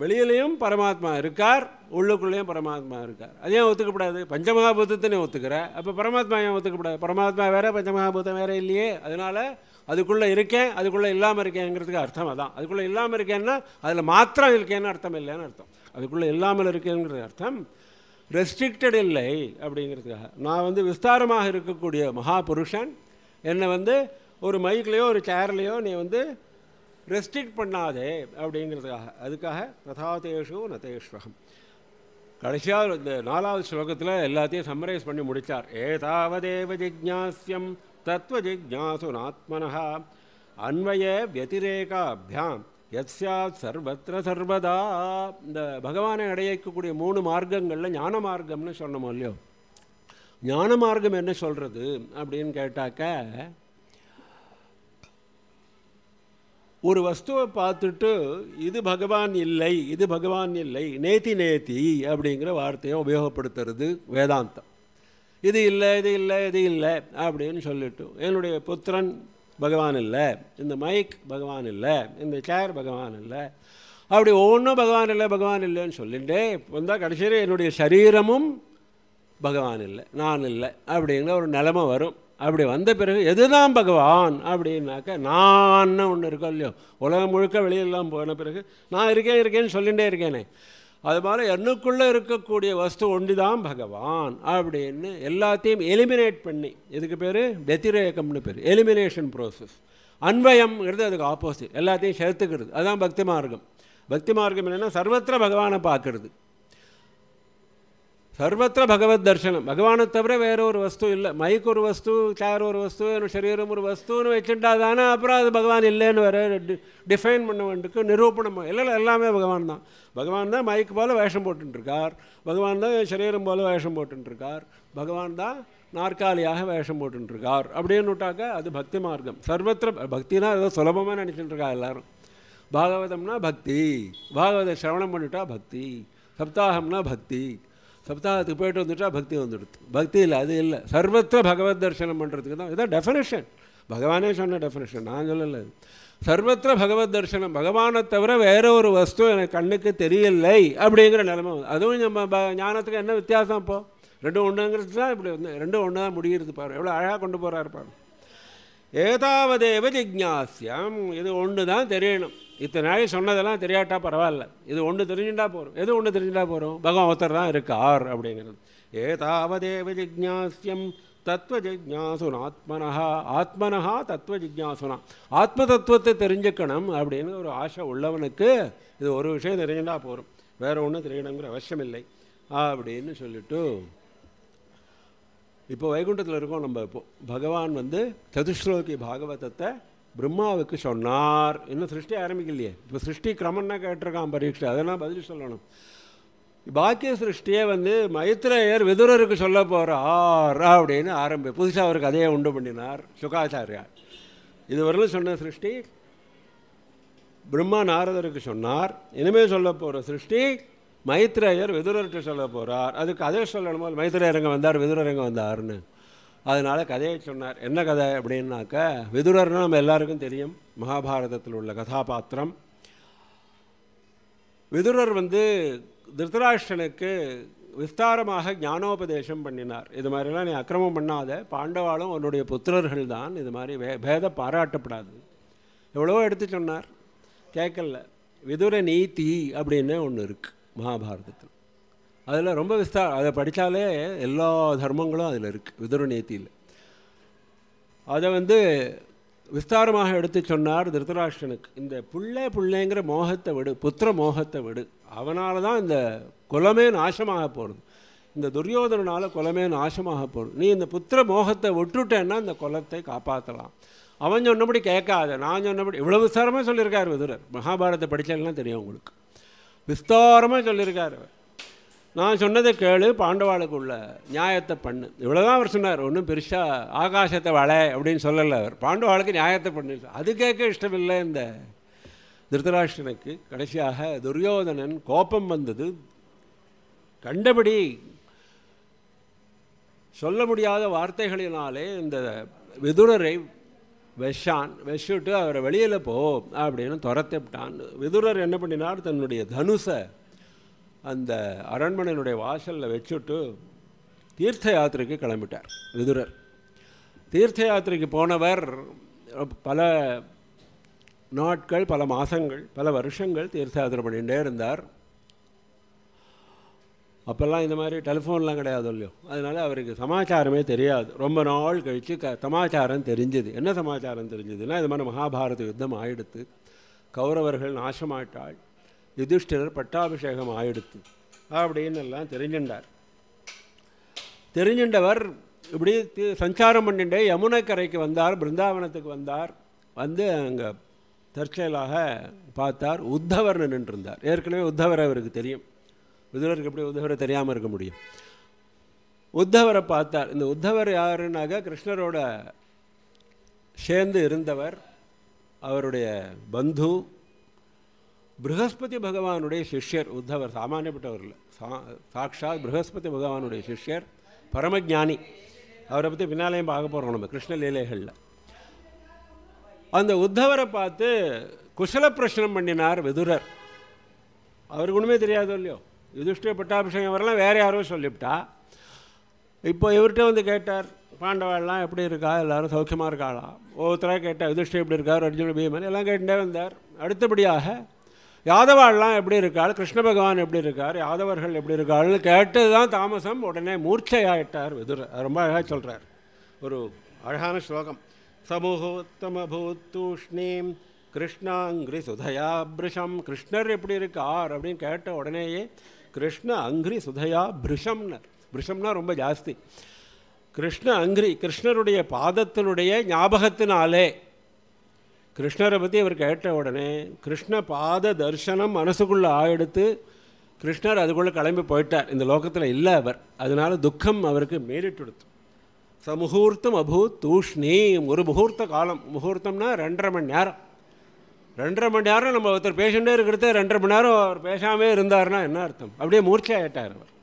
வெளியிலையும் பரமாத்மா இருக்கார் உள்ளுக்குள்ளேயும் பரமாத்மா இருக்கார் அது ஏன் ஒத்துக்கப்படாது நீ ஒத்துக்கிற அப்போ பரமாத்மா ஏன் ஒத்துக்கப்படாது பரமாத்மா வேறு பஞ்சமகாபூதம் வேறு இல்லையே அதனால் அதுக்குள்ளே இருக்கேன் அதுக்குள்ளே இல்லாமல் இருக்கேங்கிறதுக்கு அர்த்தம் அதான் அதுக்குள்ளே இல்லாமல் இருக்கேன்னா அதில் மாத்திரம் இருக்கேன்னு அர்த்தம் இல்லைன்னு அர்த்தம் அதுக்குள்ளே இல்லாமல் இருக்கேங்கிறது அர்த்தம் ரெஸ்ட்ரிக்டட் இல்லை அப்படிங்கிறதுக்காக நான் வந்து விஸ்தாரமாக இருக்கக்கூடிய மகாபுருஷன் என்னை வந்து ஒரு மைக்லேயோ ஒரு சேர்லேயோ நீ வந்து ரெஸ்ட்ரிக்ட் பண்ணாதே அப்படிங்கிறதுக்காக அதுக்காக ததாதேஷோ நதேஸ்வகம் கடைசியாக இந்த நாலாவது ஸ்லோகத்தில் எல்லாத்தையும் சம்மரைஸ் பண்ணி முடித்தார் ஏதாவதேவ ஜிக்ஞாசியம் தத்துவ ஜிஜாசு நாத்மனஹா அன்வய வத்திரேகாபியாம் எஸ்யா சர்வத்திர சர்வதா இந்த பகவானை அடையக்கூடிய மூணு மார்க்கங்களில் ஞான மார்க்கம்னு சொன்னோம் இல்லையோ ஞான மார்க்கம் என்ன சொல்கிறது அப்படின்னு கேட்டாக்க ஒரு வஸ்துவை பார்த்துட்டு இது பகவான் இல்லை இது பகவான் இல்லை நேத்தி நேத்தி அப்படிங்கிற வார்த்தையை உபயோகப்படுத்துறது வேதாந்தம் இது இல்லை இது இல்லை இது இல்லை அப்படின்னு சொல்லிட்டு என்னுடைய புத்திரன் பகவான் இல்லை இந்த மைக் பகவான் இல்லை இந்த சேர் பகவான் இல்லை அப்படி ஒவ்வொன்றும் பகவான் இல்லை பகவான் இல்லைன்னு சொல்லிட்டு வந்தால் கடைசியில் என்னுடைய சரீரமும் பகவான் இல்லை நான் இல்லை அப்படிங்கிற ஒரு நிலமை வரும் அப்படி வந்த பிறகு எதுதான் பகவான் அப்படின்னாக்க நான் ஒன்று இருக்கோம் இல்லையோ உலகம் முழுக்க வெளியெல்லாம் போன பிறகு நான் இருக்கேன் இருக்கேன்னு சொல்லிகிட்டே இருக்கேனே அது மாதிரி எனக்குள்ளே இருக்கக்கூடிய வஸ்து ஒன்று தான் பகவான் அப்படின்னு எல்லாத்தையும் எலிமினேட் பண்ணி இதுக்கு பேர் வெத்திரேக்கம்னு பேர் எலிமினேஷன் ப்ரோசஸ் அன்பயம்ங்கிறது அதுக்கு ஆப்போசிட் எல்லாத்தையும் செலுத்துக்கிறது அதுதான் பக்தி மார்க்கம் பக்தி மார்க்கம் என்னென்னா சர்வத்திர பகவானை பார்க்கறது சர்வத்திர பகவத் தர்ஷனம் பகவானை தவிர வேற ஒரு வஸ்து இல்லை மைக்கு ஒரு வஸ்து சேர் ஒரு வஸ்து சரீரம் ஒரு வஸ்துன்னு வச்சுட்டா தானே அப்புறம் அது பகவான் இல்லைன்னு வேற டிஃபைன் பண்ண வேண்டியிருக்கு நிரூபணம் இல்லை எல்லாமே பகவான் தான் பகவான் தான் மைக் போல் வேஷம் போட்டுருக்கார் பகவான் தான் சரீரம் போல் வேஷம் போட்டுருக்கார் பகவான் தான் நாற்காலியாக வேஷம் போட்டுருக்கார் அப்படின்னு விட்டாக்கா அது பக்தி மார்க்கம் சர்வத்திர பக்தினா ஏதோ சுலபமாக நினச்சிட்டு இருக்கா எல்லாரும் பாகவதம்னா பக்தி பாகவத சிரவணம் பண்ணிட்டா பக்தி சப்தாகம்னா பக்தி சப்தாகத்துக்கு போயிட்டு வந்துட்டால் பக்தி வந்துடுது பக்தி இல்லை அது இல்லை சர்வத்திர பகவத் தர்சனம் பண்ணுறதுக்கு தான் இதான் டெஃபினேஷன் பகவானே சொன்ன டெஃபினேஷன் நான் சொல்லலை சர்வத்திர பகவத் தர்சனம் பகவானை தவிர வேற ஒரு வஸ்து எனக்கு கண்ணுக்கு தெரியலை அப்படிங்கிற நிலைமை அதுவும் நம்ம ஞானத்துக்கு என்ன வித்தியாசம் இப்போது ரெண்டும் ஒன்றுங்கிறது தான் இப்படி வந்து ரெண்டும் ஒன்று தான் முடிகிறது பாரு எவ்வளோ அழகாக கொண்டு போகிறாரு பாரு ஏதாவதேவ ஜிக்யாசியம் இது ஒன்று தான் தெரியணும் இத்தனை நாளைக்கு சொன்னதெல்லாம் தெரியாட்டா பரவாயில்ல இது ஒன்று தெரிஞ்சுட்டா போகிறோம் எது ஒன்று தெரிஞ்சுட்டா போகிறோம் பகவான் ஒருத்தர் தான் இருக்கார் அப்படிங்கிறது ஏதாவதேவ ஜிக்ஞாசியம் தத்துவ ஜிக்ஞாசுனா ஆத்மனஹா ஆத்மனஹா தத்துவ ஜிக்யாசுனா ஆத்ம தத்துவத்தை தெரிஞ்சுக்கணும் அப்படின்னு ஒரு ஆசை உள்ளவனுக்கு இது ஒரு விஷயம் தெரிஞ்சுட்டா போகிறோம் வேறு ஒன்றும் தெரியணுங்கிற அவசியம் இல்லை அப்படின்னு சொல்லிட்டு இப்போ வைகுண்டத்தில் இருக்கோம் நம்ம இப்போது பகவான் வந்து சதுஸ்லோகி பாகவதத்தை பிரம்மாவுக்கு சொன்னார் இன்னும் சிருஷ்டி ஆரம்பிக்கலையே இப்போ சிருஷ்டி கிரமன்னா கேட்டிருக்கான் பரீட்சை அதெல்லாம் பதில் சொல்லணும் பாக்கிய சிருஷ்டியே வந்து மைத்திரேயர் விதுரருக்கு சொல்ல போகிறார் அப்படின்னு ஆரம்பி புதுசாக அவருக்கு அதையே உண்டு பண்ணினார் சுகாச்சாரியார் இதுவரையிலும் சொன்ன சிருஷ்டி பிரம்மா நாரதருக்கு சொன்னார் இனிமேல் சொல்ல போகிற சிருஷ்டி மைத்திரேயர் விதுரர்கிட்ட சொல்ல போகிறார் அதுக்கு அதே சொல்லணுமோ மைத்திரேயரங்க வந்தார் விதுரரங்க வந்தார்னு அதனால் கதையை சொன்னார் என்ன கதை அப்படின்னாக்க விதுரர்னால் நம்ம எல்லாருக்கும் தெரியும் மகாபாரதத்தில் உள்ள கதாபாத்திரம் விதுரர் வந்து திருதராஷ்டனுக்கு விஸ்தாரமாக ஞானோபதேசம் பண்ணினார் இது மாதிரிலாம் நீ அக்கிரமம் பண்ணாத பாண்டவாலும் உன்னுடைய புத்திரர்கள் தான் இது மாதிரி வே பேத பாராட்டப்படாது எவ்வளவோ எடுத்து சொன்னார் கேட்கல விதுர நீதி அப்படின்னு ஒன்று இருக்குது மகாபாரதத்தில் அதில் ரொம்ப விஸ்தா அதை படித்தாலே எல்லா தர்மங்களும் அதில் இருக்குது விதுர நேத்தியில் அதை வந்து விஸ்தாரமாக எடுத்து சொன்னார் திருதராஷ்டனுக்கு இந்த புள்ளே பிள்ளைங்கிற மோகத்தை விடு புத்திர மோகத்தை விடு அவனால் தான் இந்த குலமே நாசமாக போகிறது இந்த துரியோதனால் குலமே நாசமாக போகிறது நீ இந்த புத்திர மோகத்தை விட்டுட்டேன்னா இந்த குலத்தை காப்பாற்றலாம் அவன் சொன்னபடி கேட்காத நான் சொன்னபடி இவ்வளோ விஸ்தாரமாக சொல்லியிருக்கார் விதுரர் மகாபாரத்தை படித்தாலாம் தெரியும் உங்களுக்கு விஸ்தாரமாக சொல்லியிருக்கார் அவர் நான் சொன்னதை கேளு பாண்டவாளுக்குள்ள நியாயத்தை பண்ணு இவ்வளோ தான் அவர் சொன்னார் ஒன்றும் பெருசாக ஆகாசத்தை வள அப்படின்னு சொல்லலை அவர் பாண்டவாளுக்கு நியாயத்தை பண்ணு அது கேட்க இஷ்டமில்லை இந்த திருதராஷ்டனுக்கு கடைசியாக துரியோதனன் கோபம் வந்தது கண்டபடி சொல்ல முடியாத வார்த்தைகளினாலே இந்த விதுரரை வெஷான் வெஷிட்டு அவரை வெளியில் போ அப்படின்னு துரத்திவிட்டான் விதுரர் என்ன பண்ணினார் தன்னுடைய தனுசை அந்த அரண்மனையினுடைய வாசலில் வச்சுட்டு தீர்த்த யாத்திரைக்கு கிளம்பிட்டார் விதுரர் தீர்த்த யாத்திரைக்கு போனவர் பல நாட்கள் பல மாதங்கள் பல வருஷங்கள் தீர்த்த யாத்திரை பண்ணிகிட்டே இருந்தார் அப்போல்லாம் இந்த மாதிரி டெலிஃபோன்லாம் கிடையாது இல்லையோ அதனால் அவருக்கு சமாச்சாரமே தெரியாது ரொம்ப நாள் கழித்து க சமாச்சாரம் தெரிஞ்சது என்ன சமாச்சாரம் தெரிஞ்சதுன்னா இது மாதிரி மகாபாரத யுத்தம் ஆயிடுத்து கௌரவர்கள் நாசமாயிட்டாள் யுதிஷ்டிரர் பட்டாபிஷேகம் ஆயிடுத்து அப்படின்னு எல்லாம் தெரிஞ்சின்றார் தெரிஞ்சின்றவர் இப்படி சஞ்சாரம் பண்ணிட்டு யமுனக்கரைக்கு வந்தார் பிருந்தாவனத்துக்கு வந்தார் வந்து அங்கே தற்செயலாக பார்த்தார் உத்தவர் நின்றுருந்தார் ஏற்கனவே உத்தவர் அவருக்கு தெரியும் உதவருக்கு எப்படி உத்தவரை தெரியாமல் இருக்க முடியும் உத்தவரை பார்த்தார் இந்த உத்தவர் யாருனாக கிருஷ்ணரோட சேர்ந்து இருந்தவர் அவருடைய பந்து பிருகஸ்பதி பகவானுடைய சிஷ்யர் உத்தவர் சாமானியப்பட்டவர் இல்லை சா சாட்சாத் பிருகஸ்பதி பகவானுடைய சிஷ்யர் பரமஜானி அவரை பற்றி பின்னாலேயும் பார்க்க போகிறோம் நம்ம கிருஷ்ணலீலைகளில் அந்த உத்தவரை பார்த்து குசல பிரச்சனம் பண்ணினார் வெதுரர் அவருக்கு ஒன்றுமே தெரியாதோ இல்லையோ யுதிஷ்டிய பட்டாபிஷேகம் வரலாம் வேறு யாரோ சொல்லிவிட்டா இப்போ இவர்கிட்ட வந்து கேட்டார் பாண்டவாள்லாம் எப்படி இருக்கா எல்லோரும் சௌக்கியமாக இருக்காளா ஒவ்வொருத்தராக கேட்டால் யுதிஷ்டர் எப்படி இருக்கார் அர்ஜுன பீமன் எல்லாம் கேட்டுட்டே வந்தார் அடுத்தபடியாக யாதவாள்லாம் எப்படி இருக்காள் கிருஷ்ண பகவான் எப்படி இருக்கார் யாதவர்கள் எப்படி இருக்காள்னு கேட்டது தான் தாமசம் உடனே மூர்ச்சையாயிட்டார் விதுர ரொம்ப அழகாக சொல்கிறார் ஒரு அழகான ஸ்லோகம் சமூகோத்தம பூத்தூஷ்ணீம் கிருஷ்ணாங்கிரி சுதயா கிருஷ்ணர் எப்படி இருக்கார் அப்படின்னு கேட்ட உடனேயே கிருஷ்ண அங்கிரி சுதயா பிருஷம்னர் பிருஷம்னா ரொம்ப ஜாஸ்தி கிருஷ்ண அங்கிரி கிருஷ்ணருடைய பாதத்தினுடைய ஞாபகத்தினாலே கிருஷ்ணரை பற்றி அவர் கேட்ட உடனே கிருஷ்ண பாத தர்சனம் மனசுக்குள்ளே ஆயெடுத்து கிருஷ்ணர் அதுக்குள்ளே கிளம்பி போயிட்டார் இந்த லோகத்தில் இல்லை அவர் அதனால துக்கம் அவருக்கு மேலிட்டு சமுகூர்த்தம் அபூத் தூஷ்ணீம் ஒரு முகூர்த்த காலம் முகூர்த்தம்னா ரெண்டரை மணி நேரம் ரெண்டரை மணி நேரம் நம்ம ஒருத்தர் பேஷண்ட்டே இருக்கிறது ரெண்டரை மணி நேரம் அவர் பேசாமே இருந்தார்னா என்ன அர்த்தம் அப்படியே மூர்ச்சையாயிட்டார் அவர்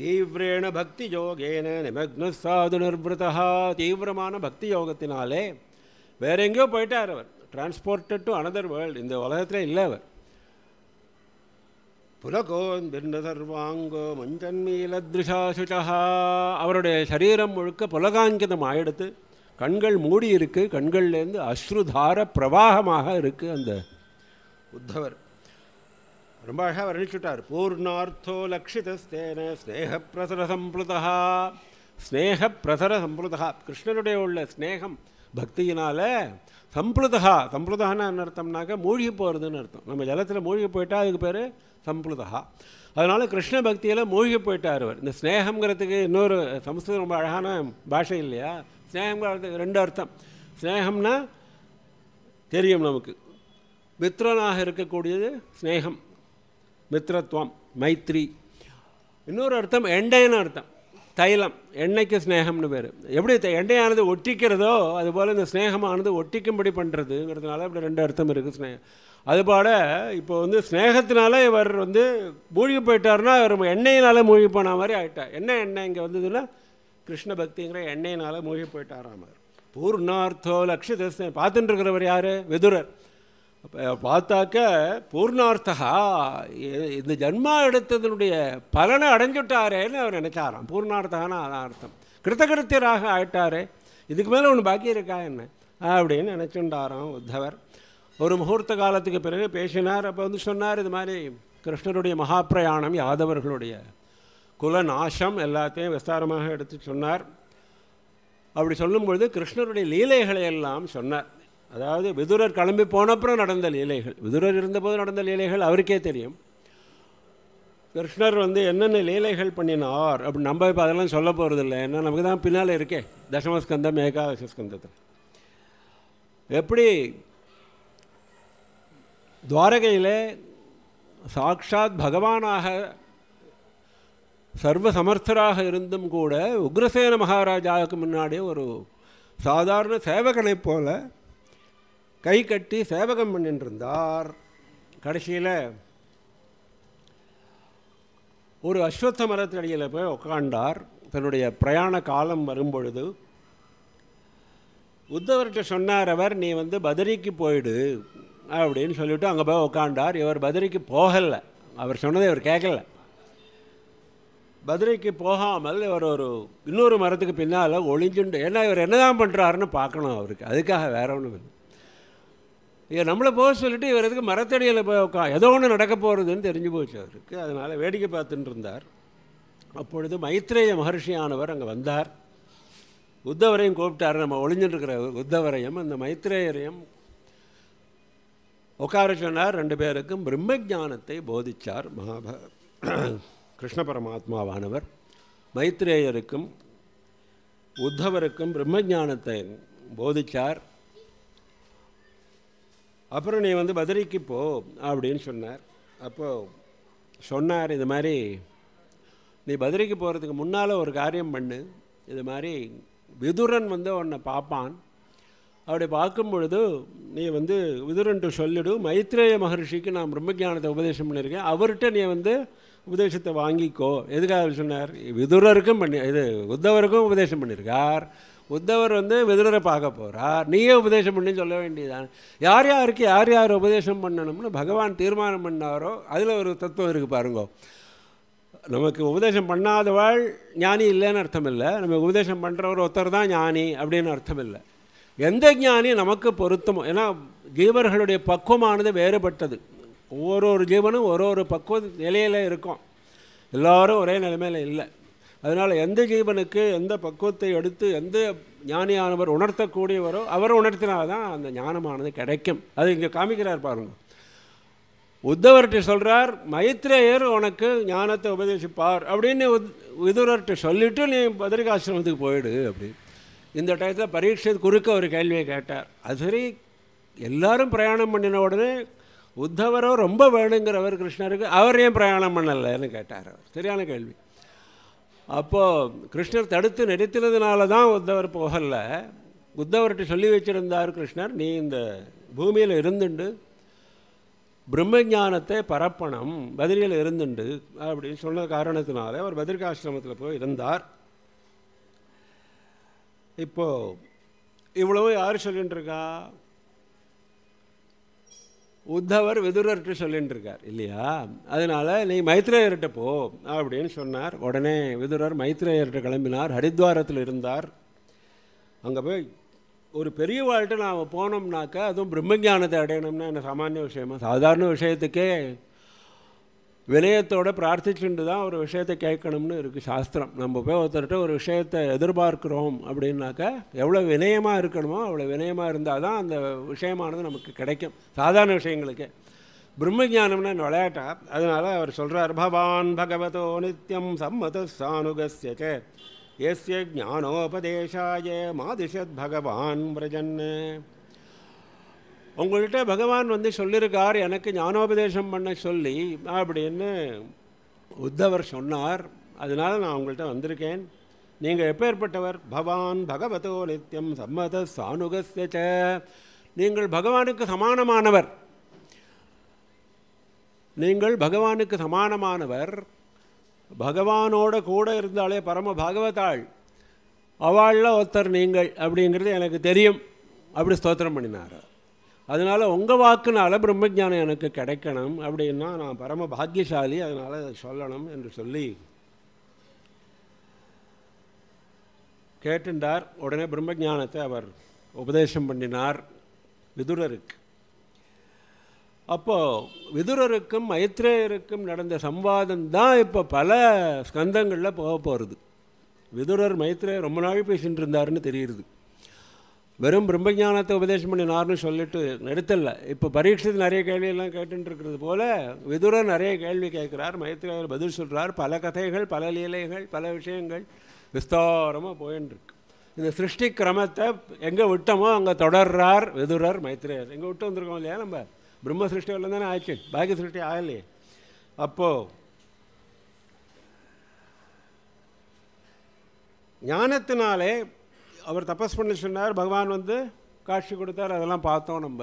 தீவிரேண பக்தி யோகேன நிமக்ன சாது நிர்வதா தீவிரமான பக்தி யோகத்தினாலே வேற எங்கேயோ போயிட்டார் அவர் டிரான்ஸ்போர்ட்டட் டு அனதர் வேர்ல்டு இந்த உலகத்திலே இல்லை அவர் புலகோன் பின்னதர்வாங்கோ மஞ்சன்மீலத்ருஷாசுஷா அவருடைய சரீரம் முழுக்க புலகாங்கிதம் ஆயிடுத்து கண்கள் மூடி இருக்குது கண்கள்லேருந்து அஸ்ருதார பிரவாகமாக இருக்கு அந்த உத்தவர் ரொம்ப அழகாக வர்ணிச்சுட்டார் பூர்ணார்த்தோ லக்ஷிதஸ்தேன ஸ்னேக பிரசர சம்பிருதா ஸ்னேக பிரசர சம்பிருதா கிருஷ்ணனுடைய உள்ள ஸ்னேகம் பக்தியினால் சம்பிளுதா சம்பிளுதான்னா என்ன அர்த்தம்னாக்க மூழ்கி போகிறதுன்னு அர்த்தம் நம்ம ஜலத்தில் மூழ்கி போயிட்டால் அதுக்கு பேர் சம்பிளுதா அதனால் கிருஷ்ண பக்தியில் மூழ்கி போயிட்டார் அவர் இந்த ஸ்னேகங்கிறதுக்கு இன்னொரு சமஸ்கிருதம் ரொம்ப அழகான பாஷை இல்லையா ஸ்னேகங்கிறதுக்கு ரெண்டு அர்த்தம் ஸ்னேகம்னா தெரியும் நமக்கு மித்ரனாக இருக்கக்கூடியது ஸ்னேகம் மித்ரத்வம் மைத்ரி இன்னொரு அர்த்தம் எண்டைன்னு அர்த்தம் தைலம் எண்ணெய்க்கு ஸ்நேகம்னு பேர் எப்படி எண்ணெயானது ஒட்டிக்கிறதோ அதுபோல் இந்த ஸ்நேகமானது ஒட்டிக்கும்படி பண்ணுறதுங்கிறதுனால இப்படி ரெண்டு அர்த்தம் இருக்குது ஸ்நேகம் அதுபோல் இப்போ வந்து ஸ்னேகத்தினால இவர் வந்து மூழ்கி போயிட்டார்னா இவர் எண்ணெயினால் மூழ்கி போன மாதிரி ஆகிட்டார் என்ன எண்ணெய் இங்கே வந்ததுன்னா கிருஷ்ண பக்திங்கிற எண்ணெயினால் மூழ்கி போயிட்டாராம் மாதிரி பூர்ணார்த்தோ லக்ஷ பார்த்துட்டு பார்த்துட்டுருக்கிறவர் யார் விதுரர் அப்போ பார்த்தாக்க பூர்ணார்த்தகா இந்த ஜென்மா எடுத்ததனுடைய பலனை அடைஞ்சுட்டாரேன்னு அவர் நினச்சாராம் பூர்ணார்த்தகான்னு அதான் அர்த்தம் கிருத்தகிருத்தியராக ஆயிட்டாரே இதுக்கு மேலே ஒன்று பாக்கி இருக்கா என்ன அப்படின்னு நினச்சுண்டாராம் உத்தவர் ஒரு முகூர்த்த காலத்துக்கு பிறகு பேசினார் அப்போ வந்து சொன்னார் இது மாதிரி கிருஷ்ணருடைய மகாப்பிரயாணம் யாதவர்களுடைய குல நாசம் எல்லாத்தையும் விஸ்தாரமாக எடுத்து சொன்னார் அப்படி சொல்லும்பொழுது கிருஷ்ணருடைய லீலைகளை எல்லாம் சொன்னார் அதாவது விதுரர் கிளம்பி போன அப்புறம் நடந்த லீலைகள் விதுரர் இருந்தபோது நடந்த லீலைகள் அவருக்கே தெரியும் கிருஷ்ணர் வந்து என்னென்ன லீலைகள் பண்ணினார் அப்படி நம்ம இப்போ அதெல்லாம் சொல்ல போகிறதில்ல ஏன்னா நமக்கு தான் பின்னால் இருக்கே தசமஸ்கந்தம் ஏகாதச எப்படி துவாரகையில் சாட்சாத் பகவானாக சர்வ சமர்த்தராக இருந்தும் கூட உக்ரசேன மகாராஜாவுக்கு முன்னாடி ஒரு சாதாரண சேவகனைப் போல கை கட்டி சேவகம் பண்ணிட்டுருந்தார் கடைசியில் ஒரு அஸ்வத்த மரத்தடியில் போய் உட்காண்டார் தன்னுடைய பிரயாண காலம் வரும்பொழுது உத்தவர்கிட்ட சொன்னார் அவர் நீ வந்து பதிரிக்கு போயிடு அப்படின்னு சொல்லிவிட்டு அங்கே போய் உட்காண்டார் இவர் பதிரிக்கு போகலை அவர் சொன்னதை இவர் கேட்கல பதிரிக்கு போகாமல் இவர் ஒரு இன்னொரு மரத்துக்கு பின்னால் ஒளிஞ்சுண்டு ஏன்னா இவர் என்னதான் பண்ணுறாருன்னு பார்க்கணும் அவருக்கு அதுக்காக வேற ஒன்றும் இல்லை இவர் நம்மளை போக சொல்லிட்டு இவர் எதுக்கு மரத்தடியில் உட்கா ஏதோ ஒன்று நடக்க போகிறதுன்னு தெரிஞ்சு போச்சு அவருக்கு அதனால் வேடிக்கை பார்த்துட்டு இருந்தார் அப்பொழுது மைத்ரேய மகர்ஷியானவர் அங்கே வந்தார் உத்தவரையும் கூப்பிட்டார் நம்ம ஒளிஞ்சுட்டுருக்கிற உத்தவரையும் அந்த மைத்ரேயரையும் உட்கார சொன்னார் ரெண்டு பேருக்கும் பிரம்மஜானத்தை போதித்தார் மகாப கிருஷ்ண பரமாத்மாவானவர் மைத்ரேயருக்கும் உத்தவருக்கும் பிரம்மஜானத்தை போதித்தார் அப்புறம் நீ வந்து மதுரைக்கு போ அப்படின்னு சொன்னார் அப்போது சொன்னார் இது மாதிரி நீ மதுரைக்கு போகிறதுக்கு முன்னால் ஒரு காரியம் பண்ணு இது மாதிரி விதுரன் வந்து உன்னை பார்ப்பான் அப்படி பார்க்கும் பொழுது நீ வந்து விதுரன்ட்டு சொல்லிடு மைத்ரேய மகர்ஷிக்கு நான் பிரம்மஜானத்தை உபதேசம் பண்ணியிருக்கேன் அவர்கிட்ட நீ வந்து உபதேசத்தை வாங்கிக்கோ எதுக்காக சொன்னார் விதுரருக்கும் பண்ணி இது உத்தவருக்கும் உபதேசம் பண்ணியிருக்கார் உத்தவர் வந்து விதுரரை பார்க்க போகிறார் நீயே உபதேசம் பண்ணி சொல்ல வேண்டியதான் யார் யாருக்கு யார் யார் உபதேசம் பண்ணணும்னு பகவான் தீர்மானம் பண்ணாரோ அதில் ஒரு தத்துவம் இருக்குது பாருங்கோ நமக்கு உபதேசம் பண்ணாதவாள் ஞானி இல்லைன்னு அர்த்தம் இல்லை நம்ம உபதேசம் பண்ணுறவர் ஒருத்தர் தான் ஞானி அப்படின்னு அர்த்தம் இல்லை எந்த ஞானி நமக்கு பொருத்தமோ ஏன்னா ஜீவர்களுடைய பக்குவமானது வேறுபட்டது ஒவ்வொரு ஒரு ஜீவனும் ஒரு ஒரு பக்குவ நிலையில் இருக்கும் எல்லோரும் ஒரே நிலைமையில் இல்லை அதனால் எந்த ஜீவனுக்கு எந்த பக்குவத்தை எடுத்து எந்த ஞானியானவர் உணர்த்தக்கூடியவரோ அவர் உணர்த்தினால்தான் அந்த ஞானமானது கிடைக்கும் அது இங்கே காமிக்கிறார் பாருங்க உத்தவர்கிட்ட சொல்கிறார் மைத்ரேயர் உனக்கு ஞானத்தை உபதேசிப்பார் அப்படின்னு விதுரர்கிட்ட சொல்லிவிட்டு நீ பதிரிகாசிரமத்துக்கு போயிடு அப்படி இந்த டயத்தில் பரீட்சை குறுக்க ஒரு கேள்வியை கேட்டார் அது சரி எல்லாரும் பிரயாணம் பண்ணின உடனே உத்தவரோ ரொம்ப வேணுங்கிறவர் கிருஷ்ணருக்கு அவர் ஏன் பிரயாணம் பண்ணலைன்னு கேட்டார் சரியான கேள்வி அப்போது கிருஷ்ணர் தடுத்து நடித்தினதுனால தான் உத்தவர் போகலை உத்தவர்கிட்ட சொல்லி வச்சுருந்தார் கிருஷ்ணர் நீ இந்த பூமியில் இருந்துண்டு பிரம்மஞானத்தை பரப்பணம் பதிரியில் இருந்துண்டு அப்படின்னு சொன்ன காரணத்தினால அவர் பதிரிகாசிரமத்தில் போய் இருந்தார் இப்போது இவ்வளவு யார் சொல்லிகிட்டு இருக்கா உத்தவர் விதுரர்கிட்ட சொல்லிட்டு இருக்கார் இல்லையா அதனால் நீ மைத்ரேயர்கிட்ட போ அப்படின்னு சொன்னார் உடனே விதுரர் மைத்ரேயர்கிட்ட கிளம்பினார் ஹரித்வாரத்தில் இருந்தார் அங்கே போய் ஒரு பெரிய வாழ்க்கை நான் போனோம்னாக்கா அதுவும் பிரம்மஞானத்தை அடையணும்னா என்ன சாமானிய விஷயமா சாதாரண விஷயத்துக்கே வினயத்தோடு பிரார்த்திச்சுட்டு தான் ஒரு விஷயத்தை கேட்கணும்னு இருக்குது சாஸ்திரம் நம்ம போய் ஒருத்தர்கிட்ட ஒரு விஷயத்தை எதிர்பார்க்குறோம் அப்படின்னாக்கா எவ்வளோ வினயமாக இருக்கணுமோ அவ்வளோ வினயமாக இருந்தால் தான் அந்த விஷயமானது நமக்கு கிடைக்கும் சாதாரண விஷயங்களுக்கு பிரம்மஜானம்னு விளையாட்டா அதனால் அவர் சொல்கிறார் பவான் பகவதோ நித்தியம் சம்மத சானுகசிய எஸ்ய ஜானோபதேசாய மாதிஷத் பகவான் பிரஜன்னு உங்கள்கிட்ட பகவான் வந்து சொல்லியிருக்கார் எனக்கு ஞானோபதேசம் பண்ண சொல்லி அப்படின்னு உத்தவர் சொன்னார் அதனால் நான் உங்கள்கிட்ட வந்திருக்கேன் நீங்கள் எப்பேற்பட்டவர் பவான் பகவதோ நித்தியம் சம்மத சானுகச நீங்கள் பகவானுக்கு சமானமானவர் நீங்கள் பகவானுக்கு சமானமானவர் பகவானோட கூட இருந்தாலே பரம பாகவதாள் அவளில் ஒருத்தர் நீங்கள் அப்படிங்கிறது எனக்கு தெரியும் அப்படி ஸ்தோத்திரம் பண்ணினார் அதனால் உங்கள் வாக்குனால் பிரம்மஜானம் எனக்கு கிடைக்கணும் அப்படின்னா நான் பரம பாக்கியசாலி அதனால் அதை சொல்லணும் என்று சொல்லி கேட்டுண்டார் உடனே பிரம்மஜானத்தை அவர் உபதேசம் பண்ணினார் விதுரருக்கு அப்போது விதுரருக்கும் மைத்ரேயருக்கும் நடந்த சம்வாதம் தான் இப்போ பல ஸ்கந்தங்களில் போக போகிறது விதுரர் மைத்ரேயர் ரொம்ப நாள் பேசிகிட்டு இருந்தாருன்னு தெரியுது வெறும் பிரம்மஞானத்தை உபதேசம் பண்ணினார்னு சொல்லிட்டு நிறுத்தல இப்போ பரீட்சத்து நிறைய கேள்வியெல்லாம் கேட்டுருக்கிறது போல் விதுரன் நிறைய கேள்வி கேட்குறார் மயத்துக்காக பதில் சொல்கிறார் பல கதைகள் பல லீலைகள் பல விஷயங்கள் விஸ்தாரமாக போயின்னு இந்த சிருஷ்டி கிரமத்தை எங்கே விட்டோமோ அங்கே தொடர்றார் விதுரர் மைத்திரேயர் எங்கே விட்டு வந்திருக்கோம் இல்லையா நம்ம பிரம்ம சிருஷ்டி வரல தானே ஆச்சு பாக்கிய சிருஷ்டி ஆகலையே அப்போது ஞானத்தினாலே அவர் தபஸ் பண்ண சொன்னார் பகவான் வந்து காட்சி கொடுத்தார் அதெல்லாம் பார்த்தோம் நம்ம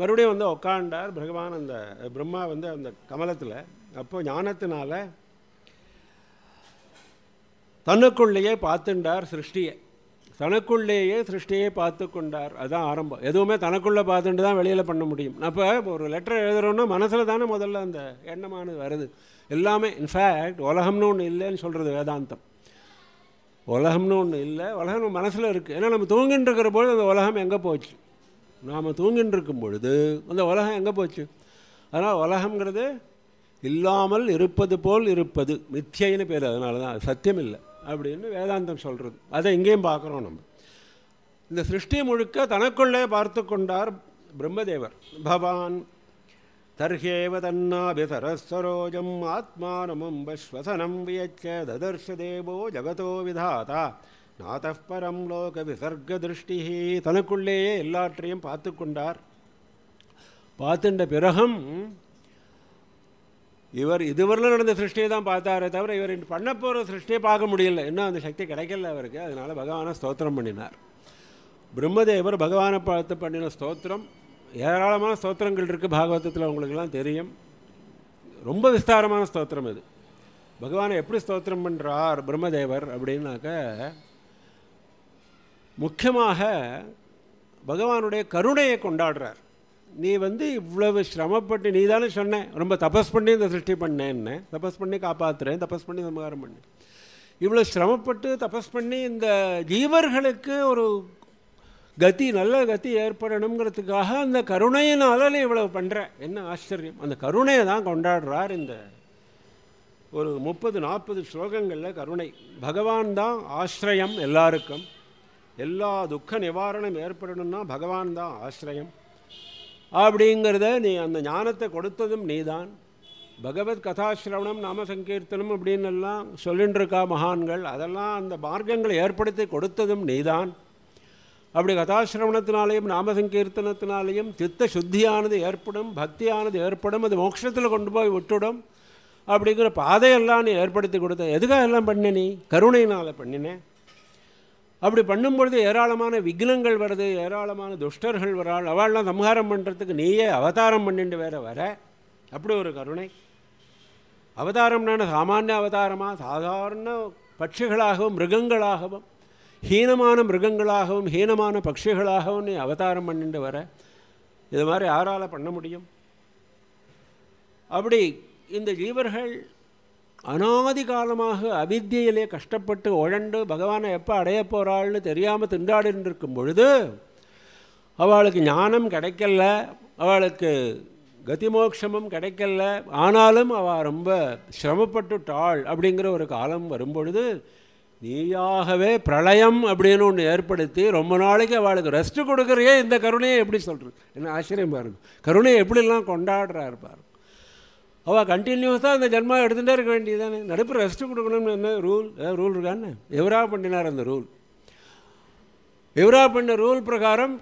மறுபடியும் வந்து உக்காண்டார் பகவான் அந்த பிரம்மா வந்து அந்த கமலத்தில் அப்போது ஞானத்தினால தனக்குள்ளேயே பார்த்துண்டார் சிருஷ்டியை தனக்குள்ளேயே சிருஷ்டியை பார்த்து கொண்டார் அதுதான் ஆரம்பம் எதுவுமே தனக்குள்ளே பார்த்துட்டு தான் வெளியில் பண்ண முடியும் அப்போ ஒரு லெட்டர் எழுதுகிறோன்னா மனசில் தானே முதல்ல அந்த எண்ணமானது வருது எல்லாமே இன்ஃபேக்ட் உலகம்னு ஒன்று இல்லைன்னு சொல்கிறது வேதாந்தம் உலகம்னு ஒன்று இல்லை உலகம் நம்ம மனசில் இருக்குது ஏன்னா நம்ம தூங்கின்னு இருக்கிற பொழுது அந்த உலகம் எங்கே போச்சு நாம் தூங்கின்னு இருக்கும் பொழுது அந்த உலகம் எங்கே போச்சு அதனால் உலகங்கிறது இல்லாமல் இருப்பது போல் இருப்பது மித்தியைன்னு பேர் அதனால தான் சத்தியம் இல்லை அப்படின்னு வேதாந்தம் சொல்கிறது அதை இங்கேயும் பார்க்குறோம் நம்ம இந்த சிருஷ்டி முழுக்க தனக்குள்ளே பார்த்து கொண்டார் பிரம்மதேவர் பவான் தர்ஹேவ தன்னாபிசரஸ்வரோஜம் பஸ்வசனம் வியச்ச ததர்ஷ தேவோ ஜகதோ விதாதா நாதः லோக விசர்க திருஷ்டி தனக்குள்ளேயே எல்லாற்றையும் பார்த்து கொண்டார் பார்த்துண்ட பிறகும் இவர் இதுவரில் நடந்த சிருஷ்டியை தான் பார்த்தாரே தவிர இவர் பண்ண போகிற சிருஷ்டியை பார்க்க முடியல இன்னும் அந்த சக்தி கிடைக்கல அவருக்கு அதனால் பகவானை ஸ்தோத்திரம் பண்ணினார் பிரம்மதேவர் பகவானை பார்த்து பண்ணின ஸ்தோத்திரம் ஏராளமான ஸ்தோத்திரங்கள் இருக்குது பாகவதத்தில் அவங்களுக்கெல்லாம் தெரியும் ரொம்ப விஸ்தாரமான ஸ்தோத்திரம் இது பகவானை எப்படி ஸ்தோத்திரம் பண்ணுறார் பிரம்மதேவர் அப்படின்னாக்க முக்கியமாக பகவானுடைய கருணையை கொண்டாடுறார் நீ வந்து இவ்வளவு சிரமப்பட்டு நீ தானே சொன்னேன் ரொம்ப தபஸ் பண்ணி இந்த சிருஷ்டி பண்ணேன்னு தபஸ் பண்ணி காப்பாற்றுறேன் தபஸ் பண்ணி சமகாரம் பண்ணேன் இவ்வளோ சிரமப்பட்டு தபஸ் பண்ணி இந்த ஜீவர்களுக்கு ஒரு கதி நல்ல கதி ஏற்படணுங்கிறதுக்காக அந்த கருணையினால இவ்வளவு பண்ணுற என்ன ஆச்சரியம் அந்த கருணையை தான் கொண்டாடுறார் இந்த ஒரு முப்பது நாற்பது ஸ்லோகங்களில் கருணை பகவான் தான் ஆசிரியம் எல்லாருக்கும் எல்லா துக்க நிவாரணம் ஏற்படணும்னா பகவான் தான் ஆசிரியம் அப்படிங்கிறத நீ அந்த ஞானத்தை கொடுத்ததும் நீதான் பகவத் கதாசிரவணம் நாம சங்கீர்த்தனம் அப்படின்னு எல்லாம் சொல்லின்னு மகான்கள் அதெல்லாம் அந்த மார்க்கங்களை ஏற்படுத்தி கொடுத்ததும் நீதான் அப்படி கதாசிரவணத்தினாலேயும் நாமசங்கீர்த்தனத்தினாலேயும் சித்த சுத்தியானது ஏற்படும் பக்தியானது ஏற்படும் அது மோட்சத்தில் கொண்டு போய் விட்டுடும் அப்படிங்கிற பாதையெல்லாம் நீ ஏற்படுத்தி கொடுத்த எதுக்காக எல்லாம் பண்ண நீ கருணையினால் பண்ணினேன் அப்படி பண்ணும்பொழுது ஏராளமான விக்னங்கள் வருது ஏராளமான துஷ்டர்கள் வராள் அவள்லாம் சம்ஹாரம் பண்ணுறதுக்கு நீயே அவதாரம் பண்ணிட்டு வேற வர அப்படி ஒரு கருணை அவதாரம்னான சாமானிய அவதாரமாக சாதாரண பட்சிகளாகவும் மிருகங்களாகவும் ஹீனமான மிருகங்களாகவும் ஹீனமான பக்ஷிகளாகவும் நீ அவதாரம் பண்ணிட்டு வர இது மாதிரி யாரால் பண்ண முடியும் அப்படி இந்த ஜீவர்கள் அனாதிகாலமாக காலமாக அவித்தியிலே கஷ்டப்பட்டு உழண்டு பகவானை எப்போ அடைய போகிறாள்னு தெரியாமல் இருக்கும் பொழுது அவளுக்கு ஞானம் கிடைக்கல அவளுக்கு கதிமோக்ஷமும் கிடைக்கல ஆனாலும் அவள் ரொம்ப சிரமப்பட்டுட்டாள் அப்படிங்கிற ஒரு காலம் வரும்பொழுது நீயாகவே பிரளயம் அப்படின்னு ஒன்று ஏற்படுத்தி ரொம்ப நாளைக்கு அவளுக்கு ரெஸ்ட்டு கொடுக்குறியே இந்த கருணையை எப்படி சொல்கிறது என்ன ஆச்சரியம் பாருங்க கருணையை எப்படிலாம் கொண்டாடுறா இருப்பார் அவள் கண்டினியூஸாக அந்த ஜென்மா எடுத்துகிட்டே இருக்க வேண்டியதானே நடுப்பு ரெஸ்ட்டு கொடுக்கணும்னு என்ன ரூல் ஏதாவது ரூல் இருக்கான்னு எவராக பண்ணினார் அந்த ரூல் எவராக பண்ண ரூல் பிரகாரம்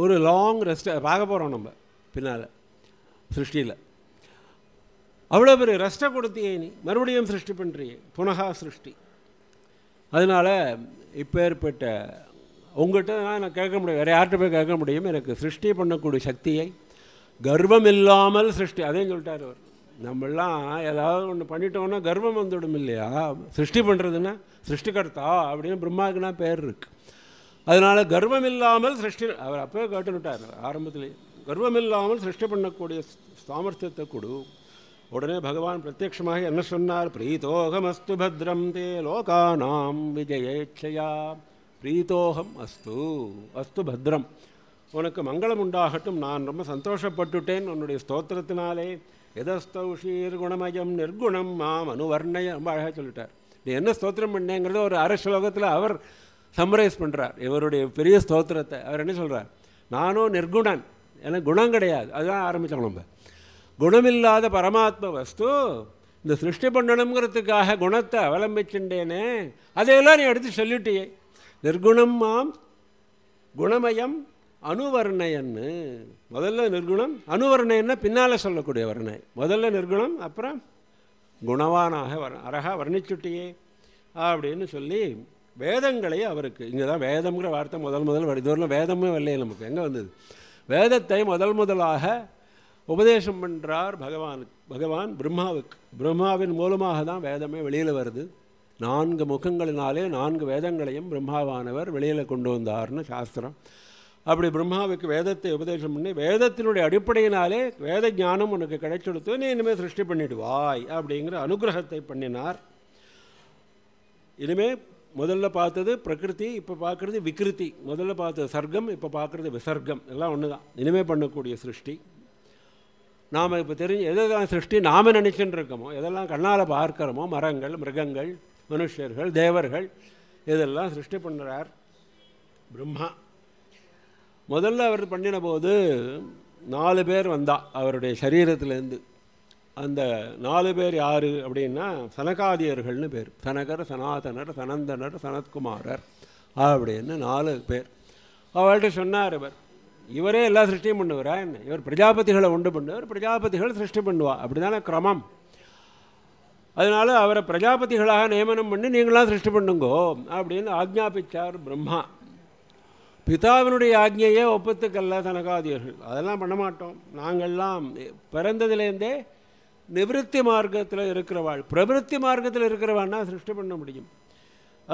ஒரு லாங் ரெஸ்ட்டை பார்க்க போகிறோம் நம்ம பின்னால் சிருஷ்டியில் அவ்வளோ பெரிய ரெஸ்ட்டை கொடுத்தியே நீ மறுபடியும் சிருஷ்டி பண்ணுறியே புனகா சிருஷ்டி அதனால் இப்போ ஏற்பட்ட உங்கள்கிட்ட நான் கேட்க முடியும் வேறு யார்கிட்ட போய் கேட்க முடியும் எனக்கு சிருஷ்டி பண்ணக்கூடிய சக்தியை கர்வம் இல்லாமல் சிருஷ்டி அதையும் சொல்லிட்டார் அவர் நம்மளாம் ஏதாவது ஒன்று பண்ணிட்டோம்னா கர்வம் வந்துவிடும் இல்லையா சிருஷ்டி பண்ணுறதுன்னா சிருஷ்டிகர்த்தா அப்படின்னு பிரம்மாக்குனா பேர் இருக்குது அதனால் கர்வம் இல்லாமல் சிருஷ்டி அவர் அப்போயே கேட்டுனுட்டார் ஆரம்பத்துலேயே கர்வம் இல்லாமல் சிருஷ்டி பண்ணக்கூடிய சாமர்த்தியத்தை கொடு உடனே பகவான் பிரத்யமாக என்ன சொன்னார் பிரீத்தோகம் அஸ்து பத்ரம் தே லோகானாம் விஜயேச்சையா பிரீத்தோகம் அஸ்து அஸ்து பத்ரம் உனக்கு மங்களம் உண்டாகட்டும் நான் ரொம்ப சந்தோஷப்பட்டுட்டேன் உன்னுடைய ஸ்தோத்திரத்தினாலே எதஸ்தௌஷீர் குணமயம் நிர்குணம் மாம் அனுவர்ணய ரொம்ப அழகாக சொல்லிட்டார் நீ என்ன ஸ்தோத்திரம் பண்ணேங்கிறத ஒரு அரை ஸ்லோகத்தில் அவர் சம்ரைஸ் பண்ணுறார் இவருடைய பெரிய ஸ்தோத்திரத்தை அவர் என்ன சொல்கிறார் நானும் நிர்குணன் எனக்கு குணம் கிடையாது அதுதான் ஆரம்பித்தோம் நம்ம குணமில்லாத பரமாத்ம வஸ்து இந்த சிருஷ்டி பண்ணணுங்கிறதுக்காக குணத்தை அவலம்பிச்சுட்டேனே அதையெல்லாம் நீ எடுத்து சொல்லிட்டியே நிர்குணம் மாம் குணமயம் அணுவர்ணையன்னு முதல்ல நிர்குணம் அணுவர்ணையன்னா பின்னால் சொல்லக்கூடிய வர்ணை முதல்ல நிர்குணம் அப்புறம் குணவானாக வர் அழகாக வர்ணிச்சுட்டியே அப்படின்னு சொல்லி வேதங்களை அவருக்கு இங்கே தான் வேதம்ங்கிற வார்த்தை முதல் முதல் இதுவரையிலும் வேதமே வரலையே நமக்கு எங்கே வந்தது வேதத்தை முதல் முதலாக உபதேசம் பண்ணுறார் பகவானுக்கு பகவான் பிரம்மாவுக்கு பிரம்மாவின் மூலமாக தான் வேதமே வெளியில் வருது நான்கு முகங்களினாலே நான்கு வேதங்களையும் பிரம்மாவானவர் வெளியில் கொண்டு வந்தார்னு சாஸ்திரம் அப்படி பிரம்மாவுக்கு வேதத்தை உபதேசம் பண்ணி வேதத்தினுடைய அடிப்படையினாலே வேத ஞானம் உனக்கு கிடைச்சொடுத்து நீ இனிமேல் சிருஷ்டி பண்ணிடுவாய் அப்படிங்கிற அனுகிரகத்தை பண்ணினார் இனிமேல் முதல்ல பார்த்தது பிரகிருதி இப்போ பார்க்குறது விக்கிருதி முதல்ல பார்த்தது சர்க்கம் இப்போ பார்க்குறது விசர்க்கம் எல்லாம் ஒன்று தான் இனிமேல் பண்ணக்கூடிய சிருஷ்டி நாம் இப்போ தெரிஞ்சு எதெல்லாம் சிருஷ்டி நாம் நினச்சின்னு இருக்கோமோ எதெல்லாம் கண்ணால் பார்க்குறோமோ மரங்கள் மிருகங்கள் மனுஷர்கள் தேவர்கள் இதெல்லாம் சிருஷ்டி பண்ணுறார் பிரம்மா முதல்ல அவர் பண்ணின போது நாலு பேர் வந்தா அவருடைய சரீரத்திலேருந்து அந்த நாலு பேர் யார் அப்படின்னா சனகாதியர்கள்னு பேர் சனகர் சனாதனர் சனந்தனர் சனத்குமாரர் அப்படின்னு நாலு பேர் அவள்கிட்ட சொன்னார் இவர் இவரே எல்லாம் சிருஷ்டியும் பண்ணுவாரா என்ன இவர் பிரஜாபதிகளை உண்டு பண்ணுவார் பிரஜாபதிகள் சிருஷ்டி பண்ணுவா அப்படி தானே கிரமம் அதனால் அவரை பிரஜாபதிகளாக நியமனம் பண்ணி நீங்களாம் சிருஷ்டி பண்ணுங்கோ அப்படின்னு ஆக்ஞாபிச்சார் பிரம்மா பிதாவினுடைய ஆக்ஞையே ஒப்பத்துக்கல்ல தனகாதியர்கள் அதெல்லாம் பண்ண மாட்டோம் நாங்கள்லாம் பிறந்ததுலேருந்தே நிவృత్తి மார்க்கத்தில் இருக்கிறவாள் பிரவருத்தி மார்க்கத்தில் இருக்கிறவான்னா சிருஷ்டி பண்ண முடியும்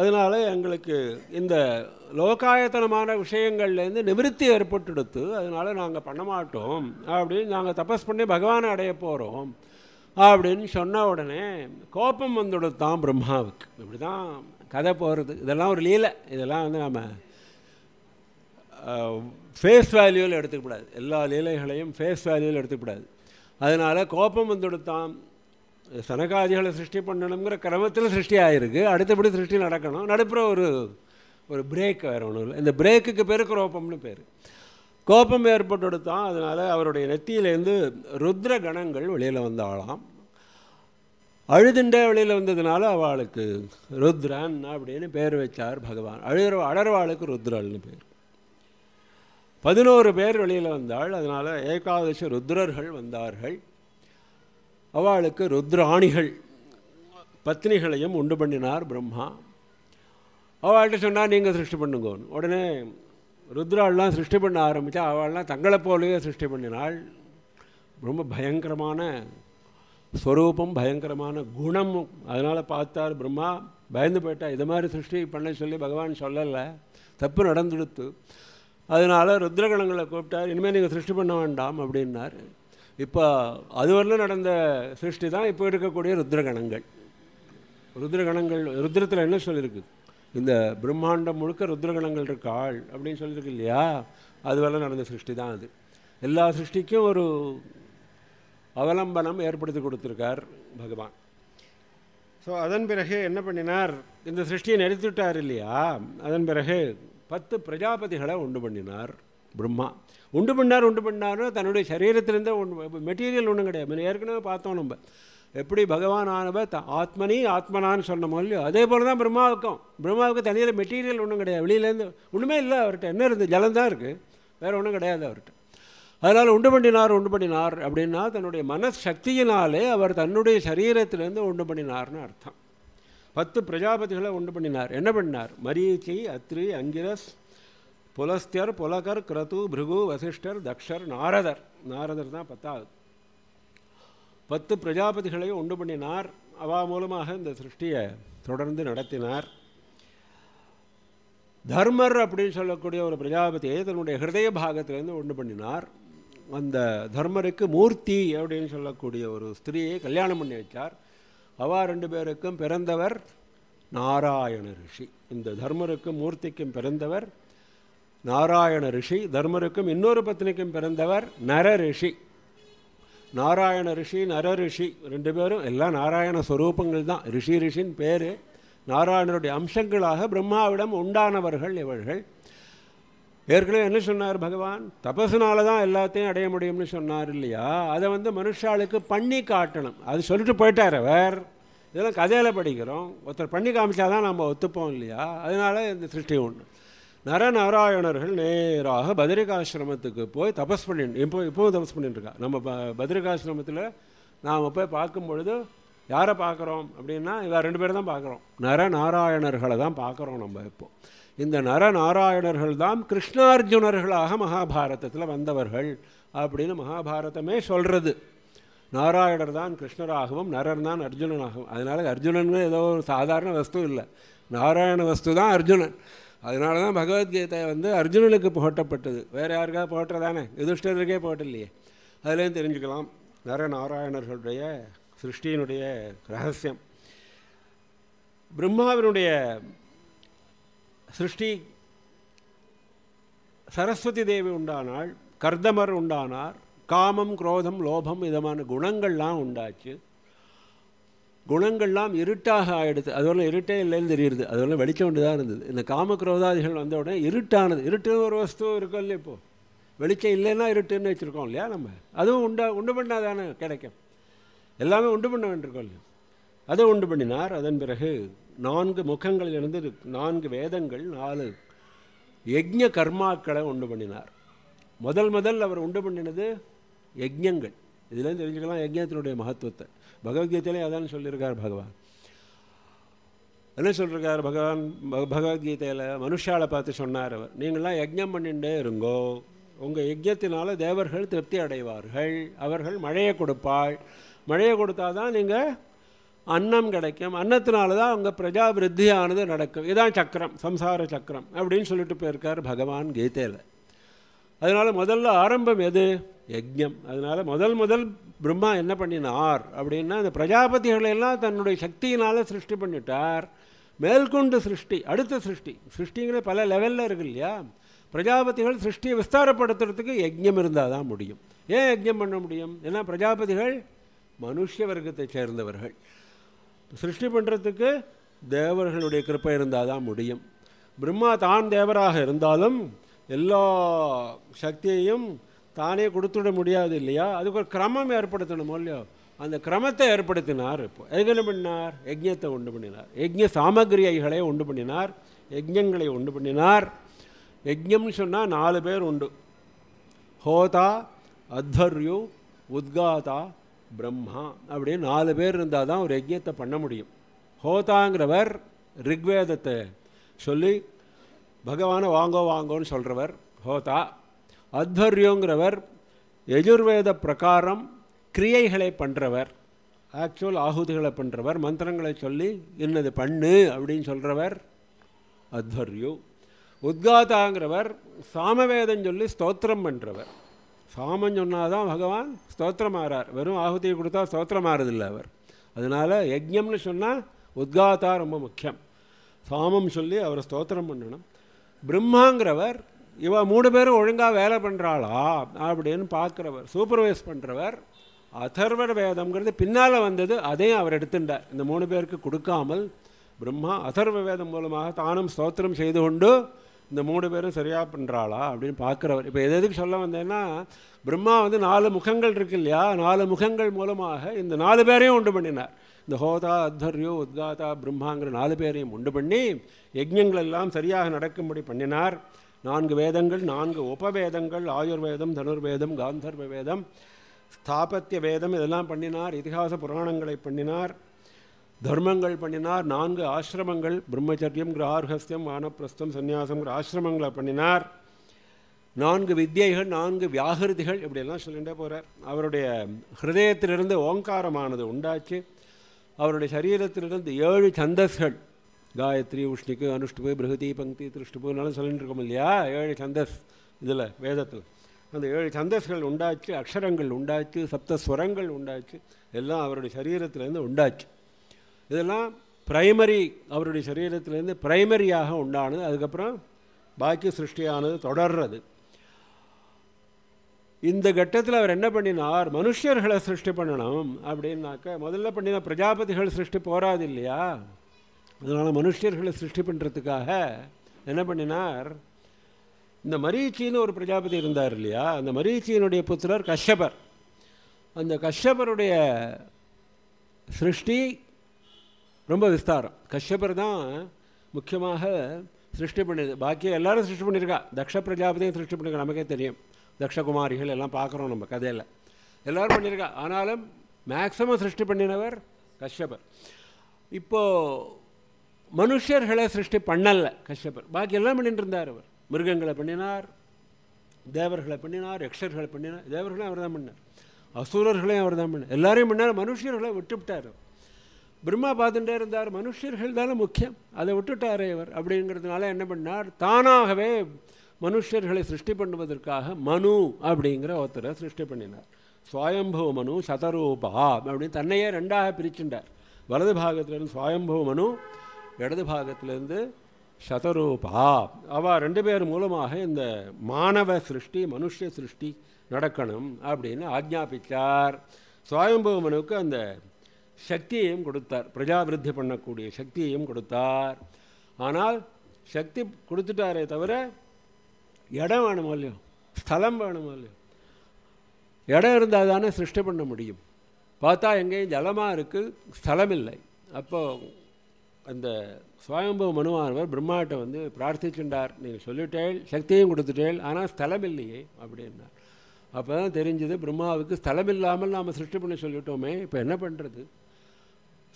அதனால் எங்களுக்கு இந்த லோகாயத்தனமான விஷயங்கள்லேருந்து நிவர்த்தி ஏற்பட்டுடுத்து அதனால் நாங்கள் பண்ண மாட்டோம் அப்படின்னு நாங்கள் தபஸ் பண்ணி பகவானை அடைய போகிறோம் அப்படின்னு சொன்ன உடனே கோபம் வந்துடுத்தான் பிரம்மாவுக்கு இப்படி தான் கதை போகிறது இதெல்லாம் ஒரு லீலை இதெல்லாம் வந்து நம்ம ஃபேஸ் வேல்யூவில் எடுத்துக்கூடாது எல்லா லீலைகளையும் ஃபேஸ் வேல்யூவில் எடுத்துக்கூடாது அதனால் கோபம் வந்துடுத்தான் சனகாதிகளை சிருஷ்டி பண்ணணுங்கிற கிரமத்தில் சிருஷ்டி ஆகிருக்கு அடுத்தபடி சிருஷ்டி நடக்கணும் நடுப்புற ஒரு ஒரு பிரேக் வேறு ஒன்றும் இல்லை இந்த பிரேக்குக்கு பேர் குரோப்பம்னு பேர் கோபம் ஏற்பட்டு அதனால் அவருடைய நெத்தியிலேருந்து ருத்ர கணங்கள் வெளியில் வந்தாளாம் அழுதுண்டே வெளியில் வந்ததுனால அவளுக்கு ருத்ரன் அப்படின்னு பேர் வச்சார் பகவான் அழுகிற அழர்வாளுக்கு ருத்ரல்னு பேர் பதினோரு பேர் வெளியில் வந்தாள் அதனால் ஏகாதசி ருத்ரர்கள் வந்தார்கள் அவளுக்கு ருத்ராணிகள் பத்னிகளையும் உண்டு பண்ணினார் பிரம்மா அவள்கிட்ட சொன்னால் நீங்கள் சிருஷ்டி பண்ணுங்கன்னு உடனே ருத்ராள்லாம் சிருஷ்டி பண்ண ஆரம்பித்தா அவள்லாம் தங்களை போலவே சிருஷ்டி பண்ணினாள் ரொம்ப பயங்கரமான ஸ்வரூபம் பயங்கரமான குணம் அதனால் பார்த்தார் பிரம்மா பயந்து போயிட்டா இது மாதிரி சிருஷ்டி பண்ண சொல்லி பகவான் சொல்லலை தப்பு நடந்துடுத்து அதனால் ருத்ரகணங்களை கூப்பிட்டார் இனிமேல் நீங்கள் சிருஷ்டி பண்ண வேண்டாம் அப்படின்னார் இப்போ அதுவரில் நடந்த சிருஷ்டி தான் இப்போ இருக்கக்கூடிய ருத்ரகணங்கள் ருத்ரகணங்கள் ருத்ரத்தில் என்ன சொல்லியிருக்கு இந்த பிரம்மாண்டம் முழுக்க ருத்ரகணங்கள் இருக்காள் ஆள் அப்படின்னு சொல்லியிருக்கு இல்லையா அதுவெல்லாம் நடந்த சிருஷ்டி தான் அது எல்லா சிருஷ்டிக்கும் ஒரு அவலம்பனம் ஏற்படுத்தி கொடுத்துருக்கார் பகவான் ஸோ அதன் பிறகு என்ன பண்ணினார் இந்த சிருஷ்டியை நெடுத்துட்டார் இல்லையா அதன் பிறகு பத்து பிரஜாபதிகளை உண்டு பண்ணினார் பிரம்மா உண்டு பண்ணார் உண்டு பண்ணாரோ தன்னுடைய சரீரத்திலேருந்து ஒன்று மெட்டீரியல் ஒன்றும் கிடையாது ஏற்கனவே பார்த்தோம் நம்ம எப்படி பகவான் ஆனவ த ஆத்மனி ஆத்மனான்னு சொன்ன மாதிரியும் அதே போல் தான் பிரம்மாவுக்கும் பிரம்மாவுக்கு தனியில் மெட்டீரியல் ஒன்றும் கிடையாது வெளியிலேருந்து ஒன்றுமே இல்லை அவர்கிட்ட என்ன இருந்து ஜலம் தான் இருக்குது வேறு ஒன்றும் கிடையாது அவர்கிட்ட அதனால் உண்டு பண்ணினார் உண்டு பண்ணினார் அப்படின்னா தன்னுடைய மனசக்தியினாலே அவர் தன்னுடைய சரீரத்திலேருந்து உண்டு பண்ணினார்னு அர்த்தம் பத்து பிரஜாபதிகளை உண்டு பண்ணினார் என்ன பண்ணினார் மரீச்சி அத்ரி அங்கிரஸ் புலஸ்தியர் புலகர் கிரது பிருகு வசிஷ்டர் தக்ஷர் நாரதர் நாரதர் தான் பத்தாவது பத்து பிரஜாபதிகளையும் உண்டு பண்ணினார் அவா மூலமாக இந்த சிருஷ்டியை தொடர்ந்து நடத்தினார் தர்மர் அப்படின்னு சொல்லக்கூடிய ஒரு பிரஜாபதியை தன்னுடைய ஹிருதய பாகத்திலேருந்து உண்டு பண்ணினார் அந்த தர்மருக்கு மூர்த்தி அப்படின்னு சொல்லக்கூடிய ஒரு ஸ்திரியை கல்யாணம் பண்ணி வைத்தார் அவா ரெண்டு பேருக்கும் பிறந்தவர் நாராயண ரிஷி இந்த தர்மருக்கும் மூர்த்திக்கும் பிறந்தவர் நாராயண ரிஷி தர்மருக்கும் இன்னொரு பத்னிக்கும் பிறந்தவர் நர ரிஷி நாராயண ரிஷி நர ரிஷி ரெண்டு பேரும் எல்லாம் நாராயண ஸ்வரூபங்கள் தான் ரிஷி ரிஷின் பேர் நாராயணருடைய அம்சங்களாக பிரம்மாவிடம் உண்டானவர்கள் இவர்கள் ஏற்கனவே என்ன சொன்னார் பகவான் தபசுனால தான் எல்லாத்தையும் அடைய முடியும்னு சொன்னார் இல்லையா அதை வந்து மனுஷாளுக்கு பண்ணி காட்டணும் அது சொல்லிட்டு போயிட்டார் அவர் இதெல்லாம் கதையில் படிக்கிறோம் ஒருத்தர் பண்ணி காமிச்சாதான் தான் நம்ம ஒத்துப்போம் இல்லையா அதனால் இந்த சிருஷ்டி உண்டு நரநாராயணர்கள் நேராக பதிரிகாசிரமத்துக்கு போய் தபஸ் பண்ணி இப்போ இப்போவும் தபஸ் பண்ணிட்டுருக்கா நம்ம ப பத்ரிகாசிரமத்தில் நாம் போய் பார்க்கும் பொழுது யாரை பார்க்குறோம் அப்படின்னா இவ ரெண்டு பேர் தான் பார்க்குறோம் நரநாராயணர்களை தான் பார்க்குறோம் நம்ம இப்போ இந்த நரநாராயணர்கள் தான் கிருஷ்ணார்ஜுனர்களாக மகாபாரதத்தில் வந்தவர்கள் அப்படின்னு மகாபாரதமே சொல்கிறது நாராயணர் தான் கிருஷ்ணராகவும் நரர் தான் அர்ஜுனனாகவும் அதனால் அர்ஜுனன் ஏதோ ஒரு சாதாரண வஸ்து இல்லை நாராயண வஸ்து தான் அர்ஜுனன் அதனால தான் பகவத்கீதை வந்து அர்ஜுனனுக்கு போட்டப்பட்டது வேறு யாருக்காக புகட்டுறதானே யுதிஷ்டருக்கே போட்டில்லையே அதுலேயும் தெரிஞ்சுக்கலாம் நர நாராயணர்களுடைய சிருஷ்டியினுடைய ரகசியம் பிரம்மாவினுடைய சிருஷ்டி சரஸ்வதி தேவி உண்டானால் கர்தமர் உண்டானார் காமம் குரோதம் லோபம் விதமான குணங்கள்லாம் உண்டாச்சு குணங்கள்லாம் இருட்டாக ஆகிடுது அதுவரை இருட்டே இல்லைன்னு தெரியுது அதுவரை வெளிச்சம் கொண்டு தான் இருந்தது இந்த காமக்ரோதாதிகள் வந்த உடனே இருட்டானது இருட்டுன்னு ஒரு வஸ்து இருக்கும் இல்லையா இப்போது வெளிச்சம் இல்லைன்னா இருட்டுன்னு வச்சுருக்கோம் இல்லையா நம்ம அதுவும் உண்டா உண்டு பண்ணால் தானே கிடைக்கும் எல்லாமே உண்டு பண்ண வேண்டியிருக்கோம் இல்லையா அதை உண்டு பண்ணினார் அதன் பிறகு நான்கு முகங்களில் இருந்து நான்கு வேதங்கள் நாலு யஜ்ய கர்மாக்களை உண்டு பண்ணினார் முதல் முதல் அவர் உண்டு பண்ணினது யஜ்யங்கள் இதெல்லாம் தெரிஞ்சுக்கலாம் யஜ்யத்தினுடைய மகத்துவத்தை பகவத்கீதையிலே அதான் சொல்லியிருக்கார் பகவான் என்ன சொல்கிறார் பகவான் பகவத்கீதையில் மனுஷாவை பார்த்து சொன்னார் அவர் நீங்களாம் யஜ்யம் பண்ணிகிட்டே இருங்கோ உங்கள் யஜ்ஞத்தினால தேவர்கள் திருப்தி அடைவார்கள் அவர்கள் மழையை கொடுப்பாள் மழையை கொடுத்தா தான் நீங்கள் அன்னம் கிடைக்கும் அன்னத்தினால தான் அவங்க பிரஜா விருத்தியானது நடக்கும் இதான் சக்கரம் சம்சார சக்கரம் அப்படின்னு சொல்லிட்டு போயிருக்கார் பகவான் கீதையில் அதனால் முதல்ல ஆரம்பம் எது யஜ்யம் அதனால் முதல் முதல் பிரம்மா என்ன பண்ணினார் அப்படின்னா அந்த எல்லாம் தன்னுடைய சக்தியினால் சிருஷ்டி பண்ணிட்டார் மேல்கொண்டு சிருஷ்டி அடுத்த சிருஷ்டி சிருஷ்டிங்கிற பல லெவலில் இருக்குது இல்லையா பிரஜாபதிகள் சிருஷ்டியை விஸ்தாரப்படுத்துறதுக்கு யஜ்யம் இருந்தால் தான் முடியும் ஏன் யஜ்யம் பண்ண முடியும் ஏன்னா பிரஜாபதிகள் மனுஷ வர்க்கத்தை சேர்ந்தவர்கள் சிருஷ்டி பண்ணுறதுக்கு தேவர்களுடைய கிருப்பை இருந்தால் தான் முடியும் பிரம்மா தான் தேவராக இருந்தாலும் எல்லா சக்தியையும் தானே கொடுத்துட முடியாது இல்லையா அதுக்கு ஒரு கிரமம் ஏற்படுத்தணும் இல்லையோ அந்த கிரமத்தை ஏற்படுத்தினார் இப்போ எது என்ன பண்ணினார் யஜ்யத்தை உண்டு பண்ணினார் யஜ்ய சாமகிரிகளை உண்டு பண்ணினார் யஜ்யங்களை உண்டு பண்ணினார் யஜ்யம்னு சொன்னால் நாலு பேர் உண்டு ஹோதா அத்வர்யு உத்காதா பிரம்மா அப்படின்னு நாலு பேர் இருந்தால் தான் ஒரு யஜ்யத்தை பண்ண முடியும் ஹோதாங்கிறவர் ரிக்வேதத்தை சொல்லி பகவானை வாங்கோ வாங்கோன்னு சொல்கிறவர் ஹோதா அத்வர்யோங்கிறவர் எஜுர்வேத பிரகாரம் கிரியைகளை பண்ணுறவர் ஆக்சுவல் ஆகுதிகளை பண்ணுறவர் மந்திரங்களை சொல்லி என்னது பண்ணு அப்படின்னு சொல்கிறவர் அத்வர்யு உத்காதாங்கிறவர் சாமவேதம் சொல்லி ஸ்தோத்திரம் பண்ணுறவர் சாமம் சொன்னால் தான் பகவான் ஸ்தோத்திரம் ஆறார் வெறும் ஆகுதியை கொடுத்தா ஸ்தோத்திரம் ஆறுதில்லை அவர் அதனால் யஜ்யம்னு சொன்னால் உத்காதா ரொம்ப முக்கியம் சாமம் சொல்லி அவரை ஸ்தோத்திரம் பண்ணணும் பிரம்மாங்கிறவர் இவ மூணு பேரும் ஒழுங்காக வேலை பண்ணுறாளா அப்படின்னு பார்க்குறவர் சூப்பர்வைஸ் பண்ணுறவர் அதர்வண வேதம்ங்கிறது பின்னால் வந்தது அதையும் அவர் எடுத்துட்டார் இந்த மூணு பேருக்கு கொடுக்காமல் பிரம்மா அதர்வ வேதம் மூலமாக தானும் ஸ்தோத்திரம் செய்து கொண்டு இந்த மூணு பேரும் சரியாக பண்ணுறாளா அப்படின்னு பார்க்குறவர் இப்போ எது எதுக்கு சொல்ல வந்தேன்னா பிரம்மா வந்து நாலு முகங்கள் இருக்கு இல்லையா நாலு முகங்கள் மூலமாக இந்த நாலு பேரையும் உண்டு பண்ணினார் இந்த ஹோதா அத்தர்யோ உத்காதா பிரம்மாங்கிற நாலு பேரையும் உண்டு பண்ணி யஜ்யங்கள் எல்லாம் சரியாக நடக்கும்படி பண்ணினார் நான்கு வேதங்கள் நான்கு உபவேதங்கள் ஆயுர்வேதம் தனுர்வேதம் காந்தர்வ வேதம் ஸ்தாபத்திய வேதம் இதெல்லாம் பண்ணினார் இதிகாச புராணங்களை பண்ணினார் தர்மங்கள் பண்ணினார் நான்கு ஆசிரமங்கள் பிரம்மச்சரியம் கிரகார்ஹஸ்தியம் வானப்பிரஸ்தம் சந்நியாசங்கிற ஆசிரமங்களை பண்ணினார் நான்கு வித்தியைகள் நான்கு வியாகிருதிகள் இப்படியெல்லாம் சொல்லிகிட்டே போகிறார் அவருடைய ஹிருதயத்திலிருந்து ஓங்காரமானது உண்டாச்சு அவருடைய சரீரத்திலிருந்து ஏழு சந்தஸ்கள் காயத்ரி உஷ்ணிக்கு அனுஷ்டுப்பு பிருகதி பங்கி திருஷ்டுப்புனாலும் இருக்கோம் இல்லையா ஏழு சந்தஸ் இதில் வேதத்தில் அந்த ஏழு சந்தஸ்கள் உண்டாச்சு அக்ஷரங்கள் உண்டாச்சு சப்தஸ்வரங்கள் உண்டாச்சு எல்லாம் அவருடைய சரீரத்திலேருந்து உண்டாச்சு இதெல்லாம் பிரைமரி அவருடைய சரீரத்திலேருந்து பிரைமரியாக உண்டானது அதுக்கப்புறம் பாக்கிய சிருஷ்டியானது தொடர்றது இந்த கட்டத்தில் அவர் என்ன பண்ணினார் மனுஷர்களை சிருஷ்டி பண்ணணும் அப்படின்னாக்க முதல்ல பண்ணின பிரஜாபதிகள் சிருஷ்டி போகாது இல்லையா அதனால் மனுஷர்களை சிருஷ்டி பண்ணுறதுக்காக என்ன பண்ணினார் இந்த மரீச்சின்னு ஒரு பிரஜாபதி இருந்தார் இல்லையா அந்த மரீச்சியினுடைய புத்திரர் கஷ்யபர் அந்த கஷ்யபருடைய சிருஷ்டி ரொம்ப விஸ்தாரம் கஷ்யபர் தான் முக்கியமாக சிருஷ்டி பண்ணியது பாக்கி எல்லோரும் சிருஷ்டி பண்ணியிருக்கா தக்ஷ பிரஜாபதியும் சிருஷ்டி பண்ணியிருக்கா நமக்கே தெரியும் தக்ஷகுமாரிகள் எல்லாம் பார்க்குறோம் நம்ம கதையில் எல்லோரும் பண்ணியிருக்கா ஆனாலும் மேக்ஸிமம் சிருஷ்டி பண்ணினவர் கஷ்யபர் இப்போது மனுஷர்களை சிருஷ்டி பண்ணலை கஷ்யபர் பாக்கி எல்லாம் பண்ணிட்டு இருந்தார் அவர் மிருகங்களை பண்ணினார் தேவர்களை பண்ணினார் யக்ஷர்களை பண்ணினார் தேவர்களையும் அவர் தான் பண்ணார் அசூரர்களையும் அவர் தான் பண்ணார் எல்லாரையும் பண்ணார் மனுஷர்களை விட்டுவிட்டார் பிரம்மா பார்த்துட்டே இருந்தார் மனுஷர்கள் தானே முக்கியம் அதை விட்டுட்டாரே இவர் அப்படிங்கிறதுனால என்ன பண்ணார் தானாகவே மனுஷர்களை சிருஷ்டி பண்ணுவதற்காக மனு அப்படிங்கிற ஒருத்தரை சிருஷ்டி பண்ணினார் சுவயம்பவ மனு சதரூபா அப்படின்னு தன்னையே ரெண்டாக பிரிச்சுட்டார் வலது பாகத்திலேருந்து சுவயம்பவ மனு இடது பாகத்திலேருந்து சதரூபா அவள் ரெண்டு பேர் மூலமாக இந்த மாணவ சிருஷ்டி மனுஷ சிருஷ்டி நடக்கணும் அப்படின்னு ஆஜாபித்தார் சுவாயம்பவ மனுவுக்கு அந்த சக்தியையும் கொடுத்தார் பிரஜாபிருத்தி பண்ணக்கூடிய சக்தியையும் கொடுத்தார் ஆனால் சக்தி கொடுத்துட்டாரே தவிர இடம் வேணுமா இல்லையோ ஸ்தலம் வேணுமா இல்லையோ இடம் இருந்தால் தானே சிருஷ்டி பண்ண முடியும் பார்த்தா எங்கேயும் ஜலமாக இருக்குது ஸ்தலம் இல்லை அப்போது அந்த சுவாயம்பு மனுவானவர் பிரம்மாட்டை வந்து பிரார்த்திச்சுட்டார் நீங்கள் சொல்லிட்டேள் சக்தியும் கொடுத்துட்டேள் ஆனால் ஸ்தலம் இல்லையே அப்படின்னார் அப்போ தான் தெரிஞ்சது பிரம்மாவுக்கு ஸ்தலம் இல்லாமல் நாம் சிருஷ்டி பண்ண சொல்லிட்டோமே இப்போ என்ன பண்ணுறது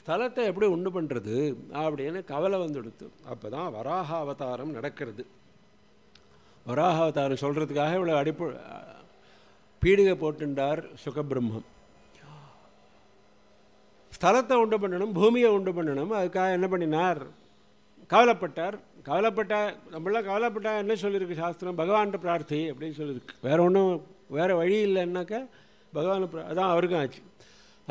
ஸ்தலத்தை எப்படி ஒன்று பண்ணுறது அப்படின்னு கவலை வந்துடுத்து அப்போ தான் வராக அவதாரம் நடக்கிறது அவதாரம் சொல்கிறதுக்காக இவ்வளோ அடிப்பு பீடிகை போட்டுண்டார் சுகபிரம்மம் ஸ்தலத்தை உண்டு பண்ணணும் பூமியை உண்டு பண்ணணும் அதுக்காக என்ன பண்ணினார் கவலைப்பட்டார் கவலைப்பட்ட நம்மளாம் கவலைப்பட்டா என்ன சொல்லியிருக்கு சாஸ்திரம் பகவான்கிட்ட பிரார்த்தி அப்படின்னு சொல்லியிருக்கு வேறு ஒன்றும் வேறு வழி இல்லைன்னாக்கா பகவானை அதான் அவருக்கும் ஆச்சு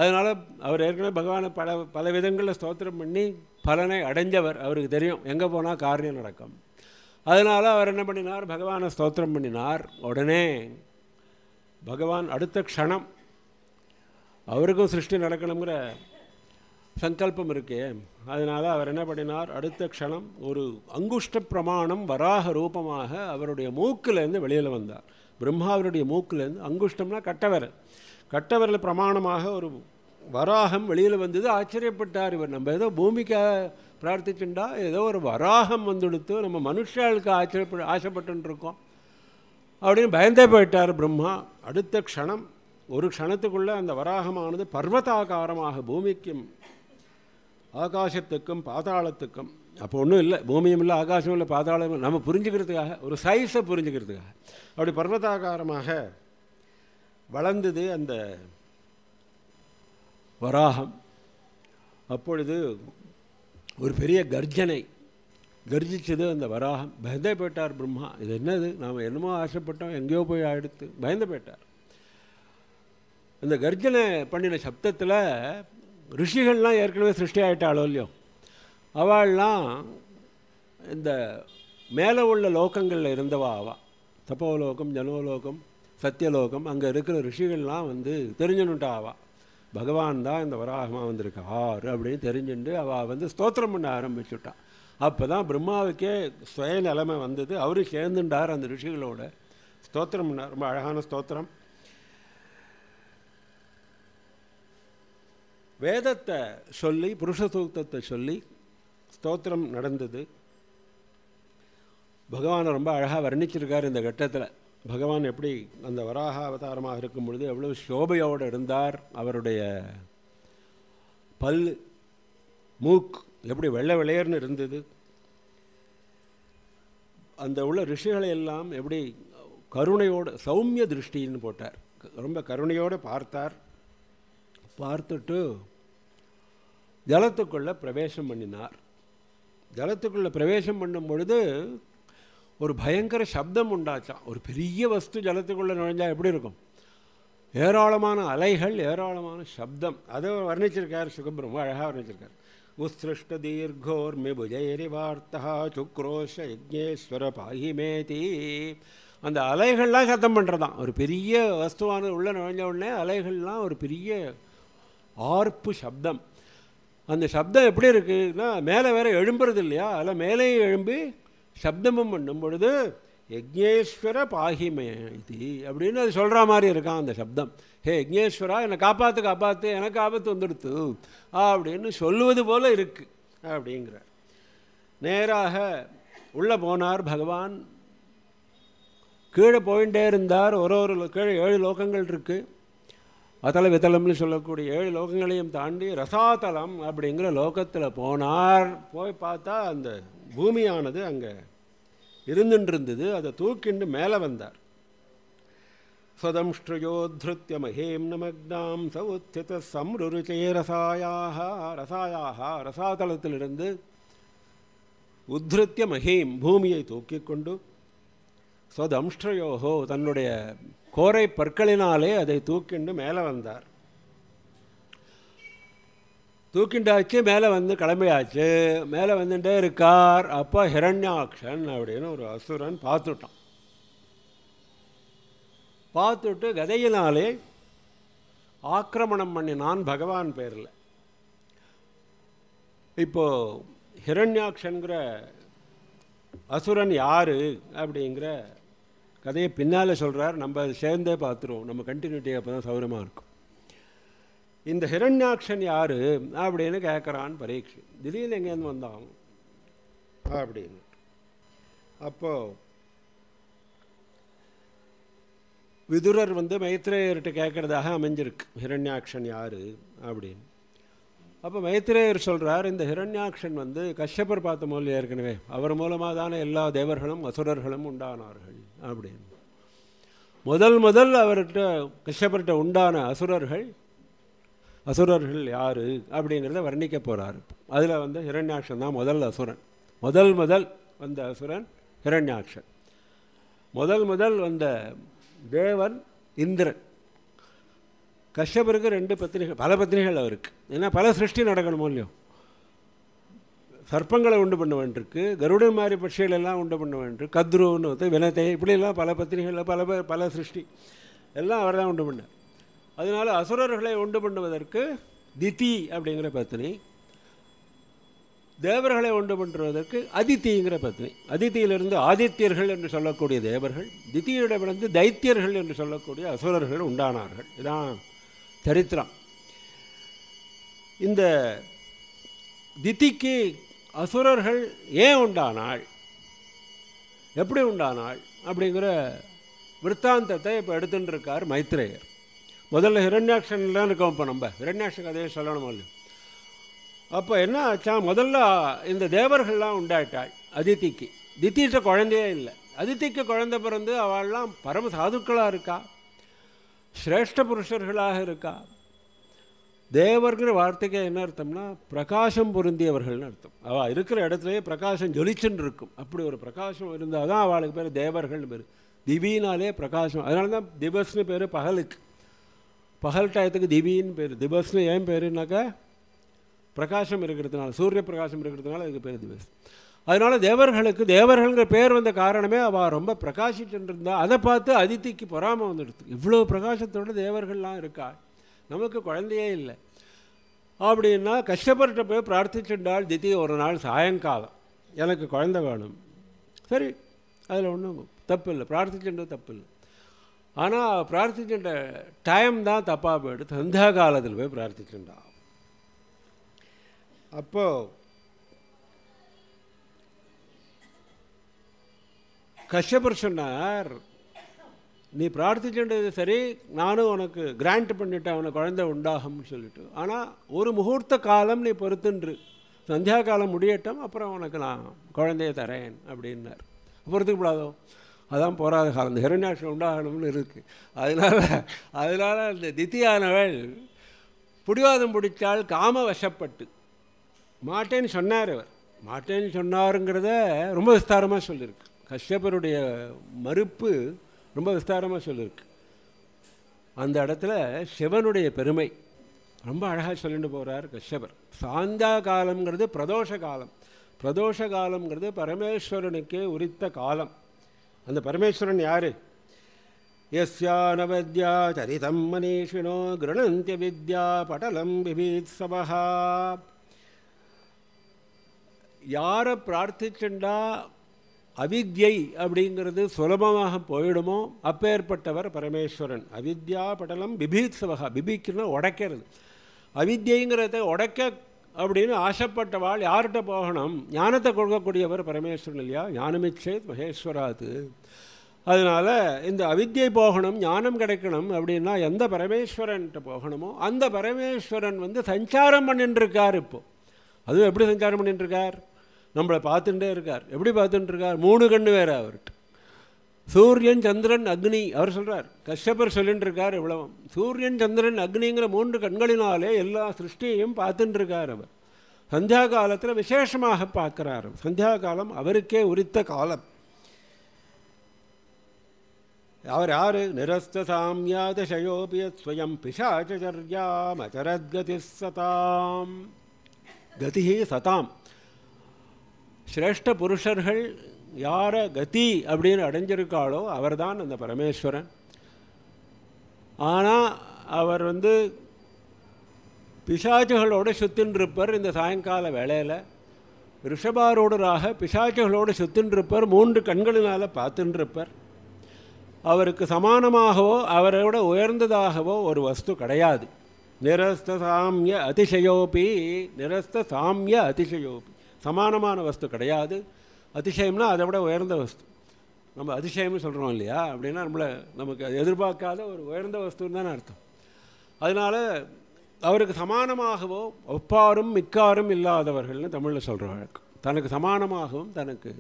அதனால் அவர் ஏற்கனவே பகவானை பல பல விதங்களில் ஸ்தோத்திரம் பண்ணி பலனை அடைஞ்சவர் அவருக்கு தெரியும் எங்கே போனால் காரியம் நடக்கும் அதனால் அவர் என்ன பண்ணினார் பகவானை ஸ்தோத்திரம் பண்ணினார் உடனே பகவான் அடுத்த க்ஷணம் அவருக்கும் சிருஷ்டி நடக்கணுங்கிற சங்கல்பம் இருக்கே அதனால் அவர் என்ன பண்ணினார் அடுத்த க்ஷணம் ஒரு அங்குஷ்ட பிரமாணம் வராக ரூபமாக அவருடைய மூக்கிலேருந்து வெளியில் வந்தார் பிரம்மாவருடைய மூக்கிலேருந்து அங்குஷ்டம்னா கட்டவர் கட்டவரில் பிரமாணமாக ஒரு வராகம் வெளியில் வந்தது ஆச்சரியப்பட்டார் இவர் நம்ம ஏதோ பூமிக்காக பிரார்த்திச்சுண்டா ஏதோ ஒரு வராகம் வந்துடுத்து நம்ம மனுஷாளுக்கு ஆச்சரியப்ப ஆசைப்பட்டுருக்கோம் அப்படின்னு பயந்தே போயிட்டார் பிரம்மா அடுத்த க்ஷணம் ஒரு க்ஷணத்துக்குள்ளே அந்த வராகமானது பர்வதாகாரமாக பூமிக்கும் ஆகாசத்துக்கும் பாதாளத்துக்கும் அப்போ ஒன்றும் இல்லை பூமியும் இல்லை ஆகாசமும் இல்லை பாதாளம் நம்ம புரிஞ்சுக்கிறதுக்காக ஒரு சைஸை புரிஞ்சுக்கிறதுக்காக அப்படி பர்வதாகாரமாக வளர்ந்தது அந்த வராகம் அப்பொழுது ஒரு பெரிய கர்ஜனை கர்ஜிச்சது அந்த வராகம் பயந்தே போயிட்டார் பிரம்மா இது என்னது நாம் என்னமோ ஆசைப்பட்டோம் எங்கேயோ போய் ஆயிடுத்து பயந்து போயிட்டார் அந்த கர்ஜனை பண்ணின சப்தத்தில் ரிஷிகள்லாம் ஏற்கனவே சிருஷ்டி ஆகிட்டாளோ இல்லையோ அவள்லாம் இந்த மேலே உள்ள லோகங்களில் இருந்தவா அவா தப்போலோகம் ஜனோலோகம் சத்தியலோகம் அங்கே இருக்கிற ரிஷிகள்லாம் வந்து தெரிஞ்சனுட்டா ஆவா பகவான் தான் இந்த வராகமாக வந்திருக்கா அப்படின்னு தெரிஞ்சுட்டு அவள் வந்து ஸ்தோத்திரம் பண்ண ஆரம்பிச்சுட்டான் அப்போ தான் பிரம்மாவுக்கே சுய நிலைமை வந்தது அவரு சேர்ந்துட்டார் அந்த ரிஷிகளோட ஸ்தோத்திரம் பண்ணார் ரொம்ப அழகான ஸ்தோத்திரம் வேதத்தை சொல்லி புருஷ சூக்தத்தை சொல்லி ஸ்தோத்திரம் நடந்தது பகவானை ரொம்ப அழகாக வர்ணிச்சிருக்கார் இந்த கட்டத்தில் பகவான் எப்படி அந்த வராக அவதாரமாக இருக்கும் பொழுது எவ்வளோ சோபையோடு இருந்தார் அவருடைய பல் மூக் எப்படி வெள்ளை வெளையர்னு இருந்தது அந்த உள்ள ரிஷிகளை எல்லாம் எப்படி கருணையோடு சௌமிய திருஷ்டின்னு போட்டார் ரொம்ப கருணையோடு பார்த்தார் பார்த்துட்டு ஜலத்துக்குள்ளே பிரவேசம் பண்ணினார் ஜலத்துக்குள்ளே பிரவேசம் பண்ணும் பொழுது ஒரு பயங்கர சப்தம் உண்டாச்சா ஒரு பெரிய வஸ்து ஜலத்துக்குள்ளே நுழைஞ்சால் எப்படி இருக்கும் ஏராளமான அலைகள் ஏராளமான சப்தம் அதை வர்ணிச்சிருக்கார் சுகபிரம் அழகாக வர்ணிச்சிருக்கார் உத்ஷ்ட தீர்கோர்மி புஜயரி வார்த்தா சுக்ரோஷ யஜ்ஞேஸ்வர பாகிமேதி அந்த அலைகள்லாம் சத்தம் பண்ணுறதான் ஒரு பெரிய வஸ்துவானது உள்ளே நுழைஞ்ச உடனே அலைகள்லாம் ஒரு பெரிய ஆர்ப்பு சப்தம் அந்த சப்தம் எப்படி இருக்குன்னா மேலே வேறு எழும்புறது இல்லையா அதில் மேலேயும் எழும்பி சப்தமும் பண்ணும் பொழுது யஜ்ஞேஸ்வர பாகிமே இது அப்படின்னு அது சொல்கிற மாதிரி இருக்கான் அந்த சப்தம் ஹே யஜ்ஞேஸ்வரா என்னை காப்பாற்று காப்பாற்று எனக்கு ஆபத்து வந்துடுத்து அப்படின்னு சொல்லுவது போல் இருக்குது அப்படிங்கிறார் நேராக உள்ளே போனார் பகவான் கீழே போயிட்டே இருந்தார் ஒரு ஒரு கீழே ஏழு லோகங்கள் இருக்குது அத்தல வித்தலம்னு சொல்லக்கூடிய ஏழு லோகங்களையும் தாண்டி ரசாதலம் அப்படிங்கிற லோகத்தில் போனார் போய் பார்த்தா அந்த பூமியானது அங்கே இருந்துன்றிருந்தது அதை தூக்கிண்டு மேலே வந்தார் சதம்ஷ்டயோத்ருத்திய மகேம் நமக்னாம் சவுத்தித சம்ருருச்சே ரசாயாக ரசாயாக ரசாதளத்திலிருந்து உத்ருத்திய மகேம் பூமியை தூக்கி கொண்டு சதம்ஷ்டயோகோ தன்னுடைய கோரை பற்களினாலே அதை தூக்கிண்டு மேலே வந்தார் தூக்கிண்டாச்சு மேலே வந்து கிளம்பியாச்சு மேலே வந்துட்டே இருக்கார் அப்போ ஹிரண்யாக்ஷன் அப்படின்னு ஒரு அசுரன் பார்த்துட்டான் பார்த்துட்டு கதையினாலே ஆக்கிரமணம் பண்ணினான் பகவான் பேரில் இப்போது ஹிரண்யாக்ஷனுங்கிற அசுரன் யார் அப்படிங்கிற கதையை பின்னால் சொல்கிறார் நம்ம சேர்ந்தே பார்த்துருவோம் நம்ம கண்டினியூட்டி அப்போ தான் சௌகரமாக இருக்கும் இந்த ஹிரண்யாட்சன் யார் அப்படின்னு கேட்குறான் பரீட்சை திடீர்னு எங்கேருந்து வந்தான் அப்படின்னு அப்போது விதுரர் வந்து மைத்ரேயர்கிட்ட கேட்குறதாக அமைஞ்சிருக்கு ஹிரண்யாக்ஷன் யார் அப்படின்னு அப்போ மைத்ரேயர் சொல்கிறார் இந்த ஹிரண்யாக்ஷன் வந்து கஷ்டப்பர் பார்த்த மொழி ஏற்கனவே அவர் மூலமாக தானே எல்லா தேவர்களும் அசுரர்களும் உண்டானார்கள் அப்படின்னு முதல் முதல் அவர்கிட்ட கஷ்டப்பர்கிட்ட உண்டான அசுரர்கள் அசுரர்கள் யார் அப்படிங்கிறத வர்ணிக்க போகிறார் அதில் வந்து ஹிரண்யாட்சன் தான் முதல் அசுரன் முதல் முதல் வந்த அசுரன் ஹிரண்யாட்சன் முதல் முதல் வந்த தேவன் இந்திரன் கஷ்யபருக்கு ரெண்டு பத்திரிகை பல பத்திரிகள் அவருக்கு ஏன்னா பல சிருஷ்டி நடக்கணுமோ இல்லையோ சர்ப்பங்களை உண்டு பண்ண வேண்டியிருக்கு கருடன் மாதிரி பட்சிகளெல்லாம் உண்டு பண்ண வேண்டியிருக்கு கத்ருன்னு வினத்தை இப்படிலாம் பல பத்திரிகைகளில் பல பல சிருஷ்டி எல்லாம் அவர் தான் உண்டு பண்ணார் அதனால் அசுரர்களை உண்டு பண்ணுவதற்கு திதி அப்படிங்கிற பத்தினி தேவர்களை உண்டு பண்ணுவதற்கு அதித்திங்கிற பத்னி அதித்தியிலிருந்து ஆதித்யர்கள் என்று சொல்லக்கூடிய தேவர்கள் தித்தியிடமிருந்து தைத்தியர்கள் என்று சொல்லக்கூடிய அசுரர்கள் உண்டானார்கள் இதான் சரித்திரம் இந்த தித்திக்கு அசுரர்கள் ஏன் உண்டானாள் எப்படி உண்டானாள் அப்படிங்கிற விற்த்தாந்தத்தை இப்போ எடுத்துட்டுருக்கார் மைத்ரேயர் முதல்ல ஹிரண்யாட்சன் தான் இருக்கோம் இப்போ நம்ம ஹிரண்யாட்சன் கதையை சொல்லணும் இல்லையா அப்போ என்ன ஆச்சா முதல்ல இந்த தேவர்கள்லாம் உண்டாயிட்டாள் அதித்திக்கு தித்திட்ட குழந்தையே இல்லை அதித்திக்கு குழந்தை பிறந்து அவள்லாம் பரம சாதுக்களாக இருக்கா சிரேஷ்ட புருஷர்களாக இருக்கா தேவர்கிற வார்த்தைக்கு என்ன அர்த்தம்னா பிரகாசம் பொருந்தியவர்கள்னு அர்த்தம் அவள் இருக்கிற இடத்துலையே பிரகாசம் ஜொலிச்சுன்னு இருக்கும் அப்படி ஒரு பிரகாசம் இருந்தால் தான் அவளுக்கு பேர் தேவர்கள்னு பேர் திவினாலே பிரகாசம் அதனால தான் திவஸ்னு பேர் பகலுக்கு பகல் டயத்துக்கு திவின்னு பேர் திபஸ்னு ஏன் பேருனாக்கா பிரகாசம் இருக்கிறதுனால சூரிய பிரகாசம் இருக்கிறதுனால அதுக்கு பேர் திபஸ் அதனால் தேவர்களுக்கு தேவர்கள்ங்கிற பேர் வந்த காரணமே அவள் ரொம்ப பிரகாஷிட்டு இருந்தா அதை பார்த்து அதித்திக்கு பொறாமல் வந்துடுது இவ்வளோ பிரகாசத்தோடு தேவர்கள்லாம் இருக்கா நமக்கு குழந்தையே இல்லை அப்படின்னா கஷ்டப்பட்டு போய் பிரார்த்திச்சுட்டால் திதி ஒரு நாள் சாயங்காலம் எனக்கு குழந்த வேணும் சரி அதில் ஒன்றும் தப்பு இல்லை பிரார்த்திச்சுட்டு தப்பு இல்லை ஆனால் பிரார்த்திச்சுட்ட டைம் தான் தப்பாக போயிடுது சந்தியா காலத்தில் போய் பிரார்த்திச்சுட்டா அப்போது கஷ்டப்பர் சொன்னார் நீ பிரார்த்திச்சுட்டது சரி நானும் உனக்கு கிராண்ட் பண்ணிட்டேன் அவனை குழந்தை உண்டாகும்னு சொல்லிட்டு ஆனால் ஒரு முகூர்த்த காலம் நீ பொறுத்துன்று சந்தியா காலம் முடியட்டும் அப்புறம் உனக்கு நான் குழந்தைய தரேன் அப்படின்னார் பொறுத்துக்கூடாதோ அதான் போராத காலம் இந்த ஹிரண்யாட்சி உண்டாகணும்னு இருக்குது அதனால் அதனால் அந்த தித்தியானவள் பிடிவாதம் பிடித்தால் காம வசப்பட்டு மாட்டேன்னு சொன்னார் அவர் மாட்டேன்னு சொன்னாருங்கிறத ரொம்ப விஸ்தாரமாக சொல்லியிருக்கு கஷ்யப்பருடைய மறுப்பு ரொம்ப விஸ்தாரமாக சொல்லியிருக்கு அந்த இடத்துல சிவனுடைய பெருமை ரொம்ப அழகாக சொல்லிட்டு போகிறார் கஷ்யபர் சாந்தா காலங்கிறது பிரதோஷ காலம் பிரதோஷ காலங்கிறது பரமேஸ்வரனுக்கே உரித்த காலம் அந்த பரமேஸ்வரன் யார் எஸ்யானவத்யா சரிதம் மனிஷினோ கிருணந்திய வித்யா படலம் விபீத்சபா யாரை பிரார்த்திச்சுண்டா அவித்யை அப்படிங்கிறது சுலபமாக போயிடுமோ அப்பேற்பட்டவர் பரமேஸ்வரன் அவித்யா படலம் பிபீத்சவகா பிபிக்குன்னா உடைக்கிறது அவித்யங்கிறத உடைக்க அப்படின்னு ஆசைப்பட்டவாள் யார்கிட்ட போகணும் ஞானத்தை கொடுக்கக்கூடியவர் பரமேஸ்வரன் இல்லையா ஞானமிச்சேத் மகேஸ்வராது அதனால் இந்த அவித்தியை போகணும் ஞானம் கிடைக்கணும் அப்படின்னா எந்த பரமேஸ்வரன்கிட்ட போகணுமோ அந்த பரமேஸ்வரன் வந்து சஞ்சாரம் பண்ணிட்டுருக்கார் இப்போது அதுவும் எப்படி சஞ்சாரம் பண்ணிட்டுருக்கார் நம்மளை பார்த்துட்டே இருக்கார் எப்படி பார்த்துட்டுருக்கார் மூணு கண்ணு வேறு அவர்கிட்ட சூரியன் சந்திரன் அக்னி அவர் சொல்கிறார் கஷ்டப்பர் சொல்லின்னு இருக்கார் இவ்வளவும் சூரியன் சந்திரன் அக்னிங்கிற மூன்று கண்களினாலே எல்லா சிருஷ்டியையும் பார்த்துட்டு இருக்கார் அவர் சந்தியா காலத்தில் விசேஷமாக பார்க்குறார் சந்தியா காலம் அவருக்கே உரித்த காலம் அவர் யார் நிரஸ்தாமியாத ஷயோபிய ஸ்வயம் பிஷாச்சரியாம் அச்சரத்கதி சதாம் கதி சதாம் சிரேஷ்ட புருஷர்கள் யாரை கதி அப்படின்னு அடைஞ்சிருக்காளோ அவர் தான் அந்த பரமேஸ்வரன் ஆனால் அவர் வந்து பிசாச்சுகளோடு சுத்தின்றிருப்பர் இந்த சாயங்கால வேளையில் ரிஷபாரூடராக பிசாச்சுகளோடு சுத்தின்றிருப்பர் மூன்று கண்களினால் பார்த்துட்டுருப்பர் அவருக்கு சமானமாகவோ அவரோட உயர்ந்ததாகவோ ஒரு வஸ்து கிடையாது நிரஸ்த சாமிய அதிசயோபி நிரஸ்த சாமிய அதிசயோபி சமானமான வஸ்து கிடையாது அதிசயம்னா அதை விட உயர்ந்த வஸ்து நம்ம அதிசயம்னு சொல்கிறோம் இல்லையா அப்படின்னா நம்மளை நமக்கு எதிர்பார்க்காத ஒரு உயர்ந்த வஸ்துன்னு தானே அர்த்தம் அதனால் அவருக்கு சமானமாகவோ ஒப்பாரும் மிக்காரும் இல்லாதவர்கள்னு தமிழில் சொல்கிற வழக்கம் தனக்கு சமானமாகவும் தனக்கு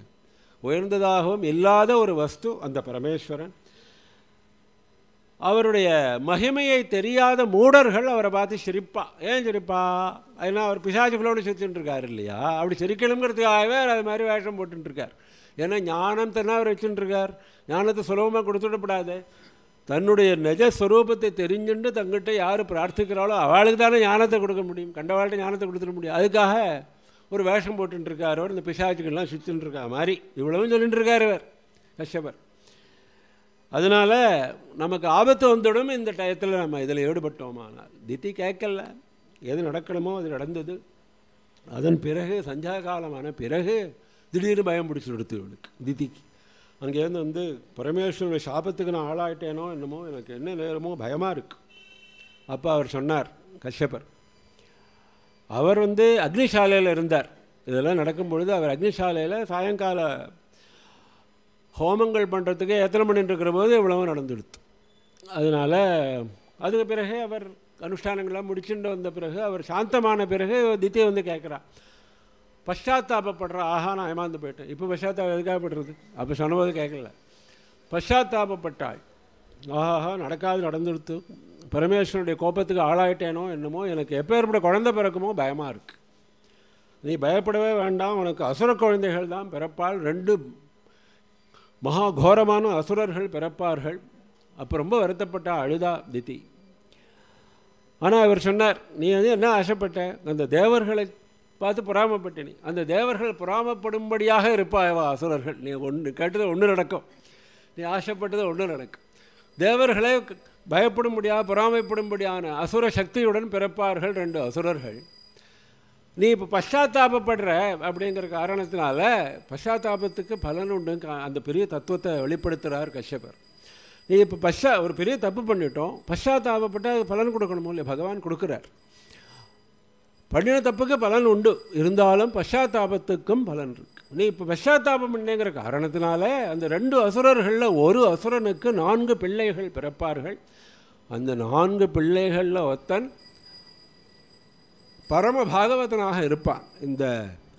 உயர்ந்ததாகவும் இல்லாத ஒரு வஸ்து அந்த பரமேஸ்வரன் அவருடைய மகிமையை தெரியாத மூடர்கள் அவரை பார்த்து சிரிப்பா ஏன் சிரிப்பா ஏன்னா அவர் பிசாசு பிள்ளோடு சுற்றின்ட்டுருக்கார் இல்லையா அப்படி சிரிக்கணுங்கிறதுக்காகவே அது மாதிரி வேஷம் போட்டுருக்கார் ஏன்னா ஞானம் தானே அவர் வச்சுட்டுருக்கார் ஞானத்தை சுலபமாக கொடுத்துடப்படாது தன்னுடைய நிஜ ஸ்வரூபத்தை தெரிஞ்சுட்டு தங்கிட்ட யார் பிரார்த்திக்கிறாளோ அவளுக்கு தானே ஞானத்தை கொடுக்க முடியும் கண்டவாழ்கிட்ட ஞானத்தை கொடுத்துட முடியும் அதுக்காக ஒரு வேஷம் போட்டுருக்கார் அவர் இந்த பிசாச்சுக்கெல்லாம் சுற்றின்னு இருக்கா மாதிரி இவ்வளவும் சொல்லிட்டுருக்கார் இருக்கார் இவர் கஷ்யபர் அதனால் நமக்கு ஆபத்து வந்துடும் இந்த டயத்தில் நம்ம இதில் ஈடுபட்டோமானால் திதி கேட்கல எது நடக்கணுமோ அது நடந்தது அதன் பிறகு சஞ்சா காலமான பிறகு திடீர்னு பயம் பிடிச்சி எடுத்து இவளுக்கு திதிக்கு அங்கேருந்து வந்து பரமேஸ்வரனுடைய சாபத்துக்கு நான் ஆளாயிட்டேனோ என்னமோ எனக்கு என்ன நேரமோ பயமாக இருக்கு அப்போ அவர் சொன்னார் கஷ்யப்பர் அவர் வந்து அக்னிசாலையில் இருந்தார் இதெல்லாம் நடக்கும் பொழுது அவர் அக்னிசாலையில் சாயங்கால ஹோமங்கள் பண்ணுறதுக்கு எத்தனை மணி இருக்கிற போது இவ்வளவு நடந்துடுத்து அதனால் அதுக்கு பிறகு அவர் அனுஷ்டானங்கள்லாம் முடிச்சுட்டு வந்த பிறகு அவர் சாந்தமான பிறகு தித்திய வந்து கேட்குறா பஷாத்தாபப்படுற ஆஹா நான் ஏமாந்து போயிட்டேன் இப்போ பஷாத்தாபம் எதுக்காக படுறது அப்போ சொன்னபோது கேட்கல பஷாத்தாபப்பட்டாள் ஆஹா நடக்காது நடந்துடுத்து பரமேஸ்வரனுடைய கோபத்துக்கு ஆளாயிட்டேனோ என்னமோ எனக்கு எப்போ ஏற்பட குழந்தை பிறக்குமோ பயமாக இருக்குது நீ பயப்படவே வேண்டாம் உனக்கு அசுர குழந்தைகள் தான் பிறப்பால் ரெண்டு மகா கோரமான அசுரர்கள் பிறப்பார்கள் அப்போ ரொம்ப வருத்தப்பட்டா அழுதா திதி ஆனால் இவர் சொன்னார் நீ வந்து என்ன ஆசைப்பட்ட அந்த தேவர்களை பார்த்து புறாமப்பட்டினி அந்த தேவர்கள் புறாமப்படும்படியாக இருப்பாய்வா அசுரர்கள் நீ ஒன்று கேட்டது ஒன்று நடக்கும் நீ ஆசைப்பட்டது ஒன்று நடக்கும் தேவர்களே பயப்படும்படியாக பொறாமைப்படும்படியான அசுர சக்தியுடன் பிறப்பார்கள் ரெண்டு அசுரர்கள் நீ இப்போ பஷாத்தாபப்படுற அப்படிங்கிற காரணத்தினால பஷாத்தாபத்துக்கு பலன் உண்டுங்க அந்த பெரிய தத்துவத்தை வெளிப்படுத்துகிறார் கஷ்யபர் நீ இப்போ பஷா ஒரு பெரிய தப்பு பண்ணிட்டோம் பஷாத்தாபப்பட்டு அது பலன் கொடுக்கணுமோ இல்லையா பகவான் கொடுக்குறார் பண்ணின தப்புக்கு பலன் உண்டு இருந்தாலும் பஷாத்தாபத்துக்கும் பலன் இருக்கு நீ இப்போ பஷாத்தாபம் பண்ணேங்கிற காரணத்தினால அந்த ரெண்டு அசுரர்களில் ஒரு அசுரனுக்கு நான்கு பிள்ளைகள் பிறப்பார்கள் அந்த நான்கு பிள்ளைகளில் ஒத்தன் பரம பாகவதனாக இருப்பான் இந்த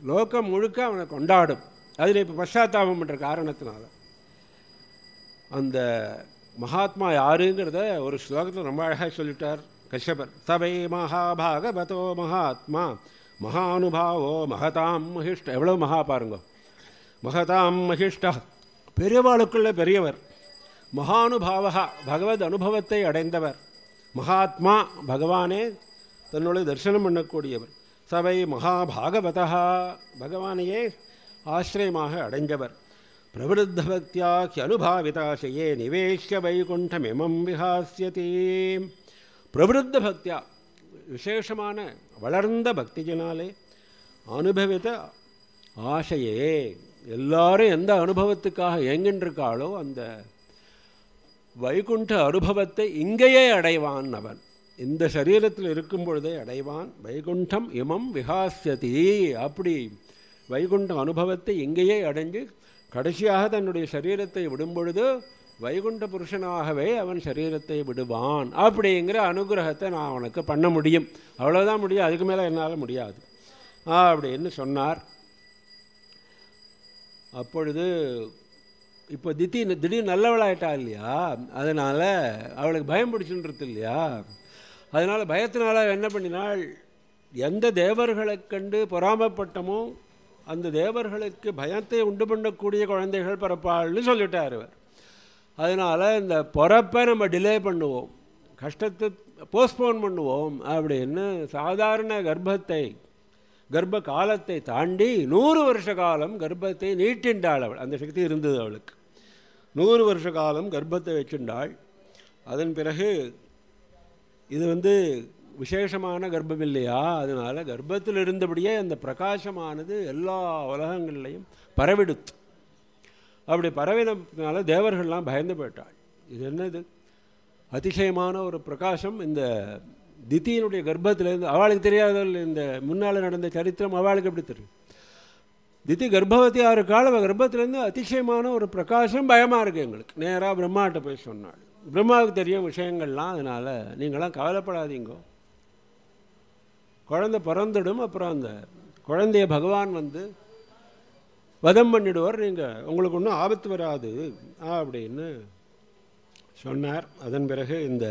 லோகம் முழுக்க அவனை கொண்டாடும் அதில் இப்போ பஷாத்தாபம் பண்ணுற காரணத்தினால அந்த மகாத்மா யாருங்கிறத ஒரு ஸ்லோகத்தில் ரொம்ப அழகாக சொல்லிட்டார் கஷ்யபர் தவை மகாபாகவதோ மகாத்மா மகானுபாவோ மகதாம் மகிஷ்ட எவ்வளோ மகா பாருங்கோ மகதாம் மகிஷ்டா பெரியவாளுக்குள்ள பெரியவர் மகானுபாவகா பகவத் அனுபவத்தை அடைந்தவர் மகாத்மா பகவானே தன்னுடைய தரிசனம் பண்ணக்கூடியவர் சபை மகாபாகவதா பகவானையே ஆசிரியமாக அடைஞ்சவர் பிரவருத்த பக்தியாக்கி அனுபாவிதாசையே நிவேஷ வைகுண்டமிமம் விகாசியதே பிரவருத்த பக்தியா விசேஷமான வளர்ந்த பக்தியினாலே அனுபவித்த ஆசையே எல்லாரும் எந்த அனுபவத்துக்காக இயங்கின்றிருக்காளோ அந்த வைகுண்ட அனுபவத்தை இங்கேயே அடைவான் அவன் இந்த சரீரத்தில் இருக்கும் பொழுதே அடைவான் வைகுண்டம் இமம் விகாசியதி அப்படி வைகுண்ட அனுபவத்தை இங்கேயே அடைஞ்சு கடைசியாக தன்னுடைய சரீரத்தை விடும்பொழுது வைகுண்ட புருஷனாகவே அவன் சரீரத்தை விடுவான் அப்படிங்கிற அனுகிரகத்தை நான் அவனுக்கு பண்ண முடியும் அவ்வளோதான் முடியும் அதுக்கு மேலே என்னால் முடியாது அப்படின்னு சொன்னார் அப்பொழுது இப்போ தித்தி திடீர் நல்லவளாயிட்டா இல்லையா அதனால் அவளுக்கு பயம் பிடிச்சுன்றது இல்லையா அதனால் பயத்தினால என்ன பண்ணினால் எந்த தேவர்களைக் கண்டு பொறாமப்பட்டமோ அந்த தேவர்களுக்கு பயத்தை உண்டு பண்ணக்கூடிய குழந்தைகள் பிறப்பாள்னு சொல்லிட்டார் அவர் அதனால் இந்த பிறப்பை நம்ம டிலே பண்ணுவோம் கஷ்டத்தை போஸ்ட்போன் பண்ணுவோம் அப்படின்னு சாதாரண கர்ப்பத்தை கர்ப்ப காலத்தை தாண்டி நூறு வருஷ காலம் கர்ப்பத்தை நீட்டின்றாள் அவள் அந்த சக்தி இருந்தது அவளுக்கு நூறு வருஷ காலம் கர்ப்பத்தை வச்சுட்டாள் அதன் பிறகு இது வந்து விசேஷமான கர்ப்பம் இல்லையா அதனால் கர்ப்பத்தில் இருந்தபடியே அந்த பிரகாசமானது எல்லா உலகங்கள்லையும் பரவிடுத்து அப்படி பரவினதுனால தேவர்கள்லாம் பயந்து போயிட்டாள் இது என்னது அதிசயமான ஒரு பிரகாசம் இந்த தித்தியினுடைய கர்ப்பத்திலேருந்து அவளுக்கு தெரியாத இந்த முன்னால் நடந்த சரித்திரம் அவளுக்கு எப்படி தெரியும் தித்தி கர்ப்பவதி ஆறு கால கர்ப்பத்திலேருந்து அதிசயமான ஒரு பிரகாசம் பயமாக இருக்குது எங்களுக்கு நேராக பிரம்மாட்ட போய் சொன்னாள் பிரம்மாவுக்கு தெரியும் விஷயங்கள்லாம் அதனால் நீங்களாம் கவலைப்படாதீங்கோ குழந்தை பிறந்துடும் அப்புறம் அந்த குழந்தைய பகவான் வந்து வதம் பண்ணிடுவார் நீங்கள் உங்களுக்கு ஒன்றும் ஆபத்து வராது அப்படின்னு சொன்னார் அதன் பிறகு இந்த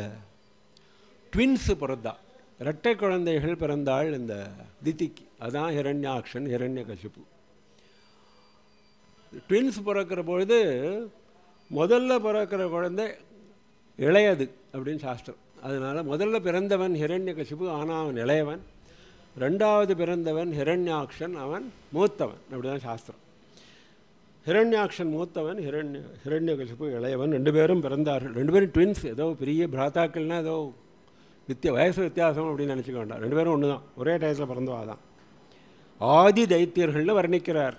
ட்வின்ஸு பிறந்தா இரட்டை குழந்தைகள் பிறந்தாள் இந்த திதிக்கு அதான் ஹிரண்யாக்ஷன் ஹிரண்ய கசிப்பு ட்வின்ஸ் பிறக்கிற பொழுது முதல்ல பிறக்கிற குழந்தை இளையது அப்படின்னு சாஸ்திரம் அதனால் முதல்ல பிறந்தவன் ஹிரண்ய கசிப்பு ஆனால் அவன் இளையவன் ரெண்டாவது பிறந்தவன் ஹிரண்யாக்ஷன் அவன் மூத்தவன் அப்படி தான் சாஸ்திரம் ஹிரண்யாக்ஷன் மூத்தவன் ஹிரண்ய ஹிரண்யகசிப்பு இளையவன் ரெண்டு பேரும் பிறந்தார்கள் ரெண்டு பேரும் ட்வின்ஸ் ஏதோ பெரிய பிராத்தாக்கள்னால் ஏதோ வித்திய வயசு வித்தியாசம் அப்படின்னு நினச்சிக்க வேண்டாம் ரெண்டு பேரும் ஒன்று தான் ஒரே டயத்தில் பிறந்தவா தான் ஆதி தைத்தியர்களில் வர்ணிக்கிறார்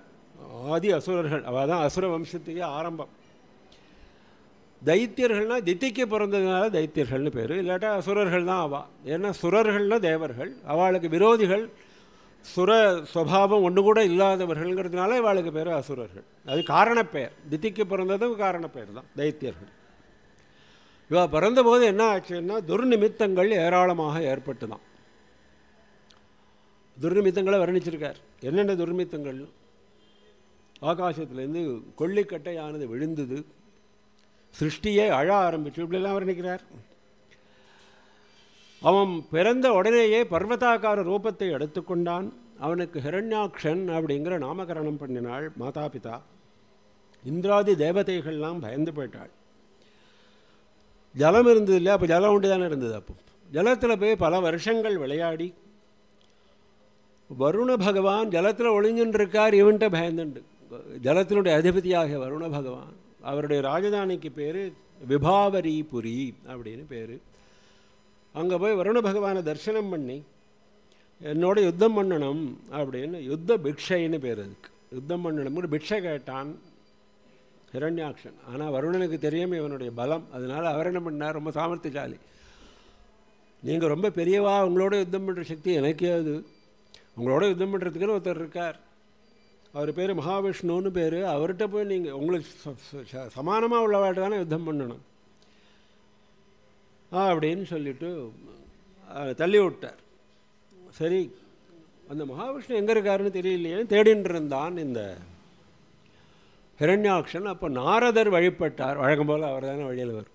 ஆதி அசுரர்கள் அவள் தான் அசுர வம்சத்துக்கே ஆரம்பம் தைத்தியர்கள்னால் தித்திக்கு பிறந்ததுனால தைத்தியர்கள்னு பேர் இல்லாட்டா சுரர்கள் தான் அவா ஏன்னா சுரர்கள்னால் தேவர்கள் அவளுக்கு விரோதிகள் சுர சுவாவம் ஒன்று கூட இல்லாதவர்கள்ங்கிறதுனால இவாளுக்கு பேர் அசுரர்கள் அது காரணப்பெயர் தித்திக்கு பிறந்ததும் காரணப்பெயர் தான் தைத்தியர்கள் இவா பிறந்தபோது என்ன ஆச்சுன்னா துர்நிமித்தங்கள் ஏராளமாக ஏற்பட்டு தான் துர்நிமித்தங்களை வர்ணிச்சிருக்கார் என்னென்ன துர்நிமித்தங்கள் ஆகாசத்துலேருந்து கொள்ளிக்கட்டையானது விழுந்தது சிருஷ்டியே அழ ஆரம்பிச்சு இப்படிலாம் அவர் நிற்கிறார் அவன் பிறந்த உடனேயே பர்வதாக்கார ரூபத்தை எடுத்துக்கொண்டான் அவனுக்கு ஹிரண்யாக்ஷன் அப்படிங்கிற நாமகரணம் பண்ணினாள் மாதா பிதா இந்திராதி தேவதைகள்லாம் பயந்து போயிட்டாள் ஜலம் இருந்தது இல்லையா அப்போ ஜலம் உண்டு தானே இருந்தது அப்போ ஜலத்தில் போய் பல வருஷங்கள் விளையாடி வருண பகவான் ஜலத்தில் ஒளிஞ்சுன்னு இருக்கார் இவன்கிட்ட பயந்துண்டு ஜலத்தினுடைய அதிபதியாகிய வருண பகவான் அவருடைய ராஜதானிக்கு பேர் விபாவரிபுரி அப்படின்னு பேர் அங்கே போய் வருண பகவானை தரிசனம் பண்ணி என்னோட யுத்தம் பண்ணணும் அப்படின்னு யுத்த பிக்ஷைன்னு பேர் அதுக்கு யுத்தம் ஒரு பிக்ஷை கேட்டான் ஹிரண்யாக்ஷன் ஆனால் வருணனுக்கு தெரியாமல் இவனுடைய பலம் அதனால் அவர் என்ன பண்ணார் ரொம்ப சாமர்த்தியசாலி நீங்கள் ரொம்ப பெரியவா உங்களோட யுத்தம் பண்ணுற சக்தி எனக்கே அது உங்களோட யுத்தம் பண்ணுறதுக்குன்னு ஒருத்தர் இருக்கார் அவர் பேர் மகாவிஷ்ணுன்னு பேர் அவர்கிட்ட போய் நீங்கள் உங்களுக்கு சமானமாக உள்ளவாட்ட தானே யுத்தம் பண்ணணும் அப்படின்னு சொல்லிட்டு தள்ளி விட்டார் சரி அந்த மகாவிஷ்ணு எங்கே இருக்காருன்னு தெரியலையே தேடின்னு இருந்தான் இந்த ஹிரண்யாக்ஷன் அப்போ நாரதர் வழிபட்டார் வழக்கம் போல் அவர் தானே வழியில் வரும்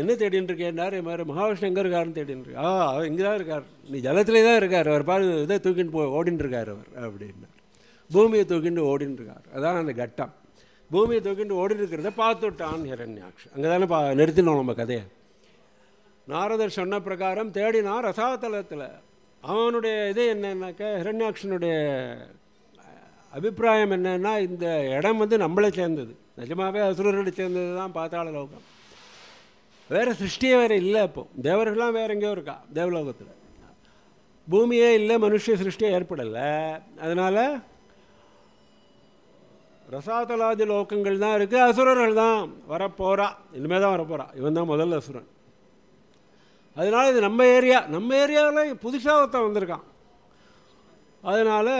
என்ன தேடின்னு இருக்கேன்னார் என் மாதிரி மகாவிஷ்ணு எங்கே இருக்காருன்னு தேடின்னு இருக்கு ஆ அவர் இங்கே தான் இருக்கார் நீ ஜலத்திலே தான் இருக்கார் அவர் பாரு இதை தூக்கின்னு போய் ஓடின்னு இருக்கார் அவர் அப்படின்னார் பூமியை தூக்கிண்டு ஓடின்னு அதான் அந்த கட்டம் பூமியை தூக்கிண்டு ஓடி இருக்கிறத பார்த்துட்டான் ஹிரண்யாட்சி அங்கே தானே பா நிறுத்தினோம் நம்ம கதையை நாரதர் சொன்ன பிரகாரம் தேடினான் ரசாதலத்தில் அவனுடைய இது என்னன்னாக்க ஹிரண்யாக்ஷனுடைய அபிப்பிராயம் என்னென்னா இந்த இடம் வந்து நம்மளை சேர்ந்தது நிஜமாகவே அசுரர்களை சேர்ந்தது தான் பார்த்தாள லோகம் வேறு சிருஷ்டியே வேறு இல்லை அப்போது தேவர்கள்லாம் வேறு எங்கேயோ இருக்கா தேவலோகத்தில் பூமியே இல்லை மனுஷ சிருஷ்டியே ஏற்படலை அதனால் ரசாதலாதி லோகங்கள் தான் இருக்குது அசுரர்கள் தான் வரப்போகிறா இனிமேல் தான் வரப்போகிறா இவன் தான் முதல் அசுரன் அதனால் இது நம்ம ஏரியா நம்ம ஏரியாவில் புதுசாக ஒருத்தன் வந்திருக்கான் அதனால்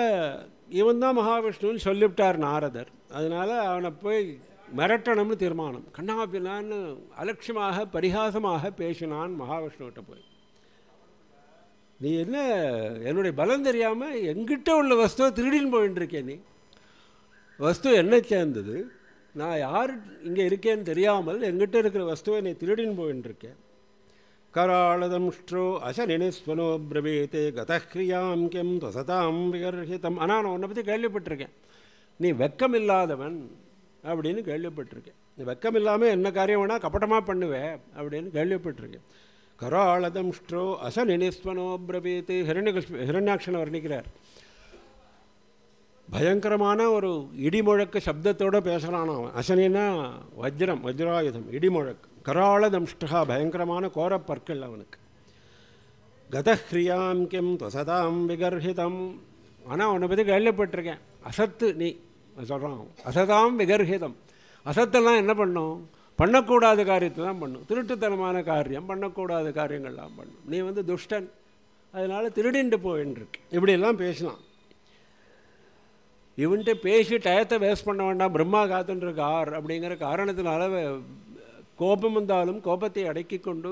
இவன் தான் மகாவிஷ்ணுன்னு சொல்லிவிட்டார் நாரதர் அதனால் அவனை போய் மிரட்டணும்னு தீர்மானம் கண்ணாபின்னான்னு அலட்சியமாக பரிகாசமாக பேசினான் மகாவிஷ்ணுகிட்ட போய் நீ என்ன என்னுடைய பலம் தெரியாமல் எங்கிட்ட உள்ள வஸ்துவை திருடின்னு போயின்னு இருக்கே நீ வஸ்து என்னை சேர்ந்தது நான் யார் இங்கே இருக்கேன்னு தெரியாமல் எங்கிட்ட இருக்கிற வஸ்துவை என்னை திருடின்னு போயின்ட்டுருக்கேன் கராளதம்ஷ்டோ அசனிஸ்வனோ பிரபீத்தே கதக்ரியாம் கெம் தொசதாம் விகர்ஹிதம் ஆனால் நான் உன்னை பற்றி கேள்விப்பட்டிருக்கேன் நீ வெக்கம் இல்லாதவன் அப்படின்னு கேள்விப்பட்டிருக்கேன் நீ வெக்கம் இல்லாமல் என்ன காரியம் வேணால் கபட்டமாக பண்ணுவேன் அப்படின்னு கேள்விப்பட்டிருக்கேன் கராளதம்ஷ்டோ அசனிஸ்வனோ பிரபீத்து ஹிரண்யகிருஷ்ண ஹிரண்யாட்சனை வர்ணிக்கிறார் பயங்கரமான ஒரு இடிமுழக்கு சப்தத்தோடு பேசுகிறான் அவன் அசனின்னா வஜ்ரம் வஜ்ராயுதம் இடிமுழக்கு கராள தம்ஷ்டகா பயங்கரமான கோரப்பற்கள் அவனுக்கு கதஹ்ரியாம் கிம் தொசதாம் விகர்ஹிதம் ஆனால் அவனை பற்றி கேள்விப்பட்டிருக்கேன் அசத்து நீ சொல்கிறான் அசதாம் விகர்ஹிதம் அசத்தெல்லாம் என்ன பண்ணும் பண்ணக்கூடாத காரியத்தை தான் பண்ணும் திருட்டுத்தனமான காரியம் பண்ணக்கூடாத காரியங்கள்லாம் பண்ணும் நீ வந்து துஷ்டன் அதனால் திருடிண்டு போயின்னு இருக்கு இப்படியெல்லாம் பேசலாம் இவன்ட்டு பேசி டயத்தை வேஸ்ட் பண்ண வேண்டாம் பிரம்மா காத்துன்றிருக்கார் அப்படிங்கிற காரணத்தினால கோபம் வந்தாலும் கோபத்தை அடக்கி கொண்டு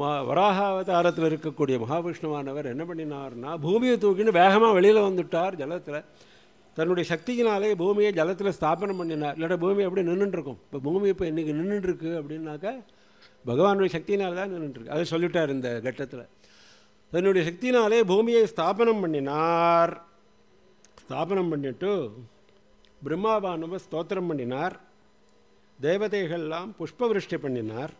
மா வராக அவதாரத்தில் இருக்கக்கூடிய மகாவிஷ்ணுவானவர் என்ன பண்ணினார்னா பூமியை தூக்கின்னு வேகமாக வெளியில் வந்துட்டார் ஜலத்தில் தன்னுடைய சக்தியினாலே பூமியை ஜலத்தில் ஸ்தாபனம் பண்ணினார் இல்லை பூமி எப்படி நின்றுட்டுருக்கும் இப்போ பூமி இப்போ இன்றைக்கி நின்றுட்டுருக்கு அப்படின்னாக்கா பகவானுடைய சக்தியினால் தான் நின்றுட்டுருக்கு அதை சொல்லிட்டார் இந்த கட்டத்தில் தன்னுடைய சக்தியினாலே பூமியை ஸ்தாபனம் பண்ணினார் ஸ்தாபனம் பண்ணிட்டு பிரம்மாவானவர் ஸ்தோத்திரம் பண்ணினார் தேவதைகள்லாம் புஷ்பவிருஷ்டி பண்ணினார்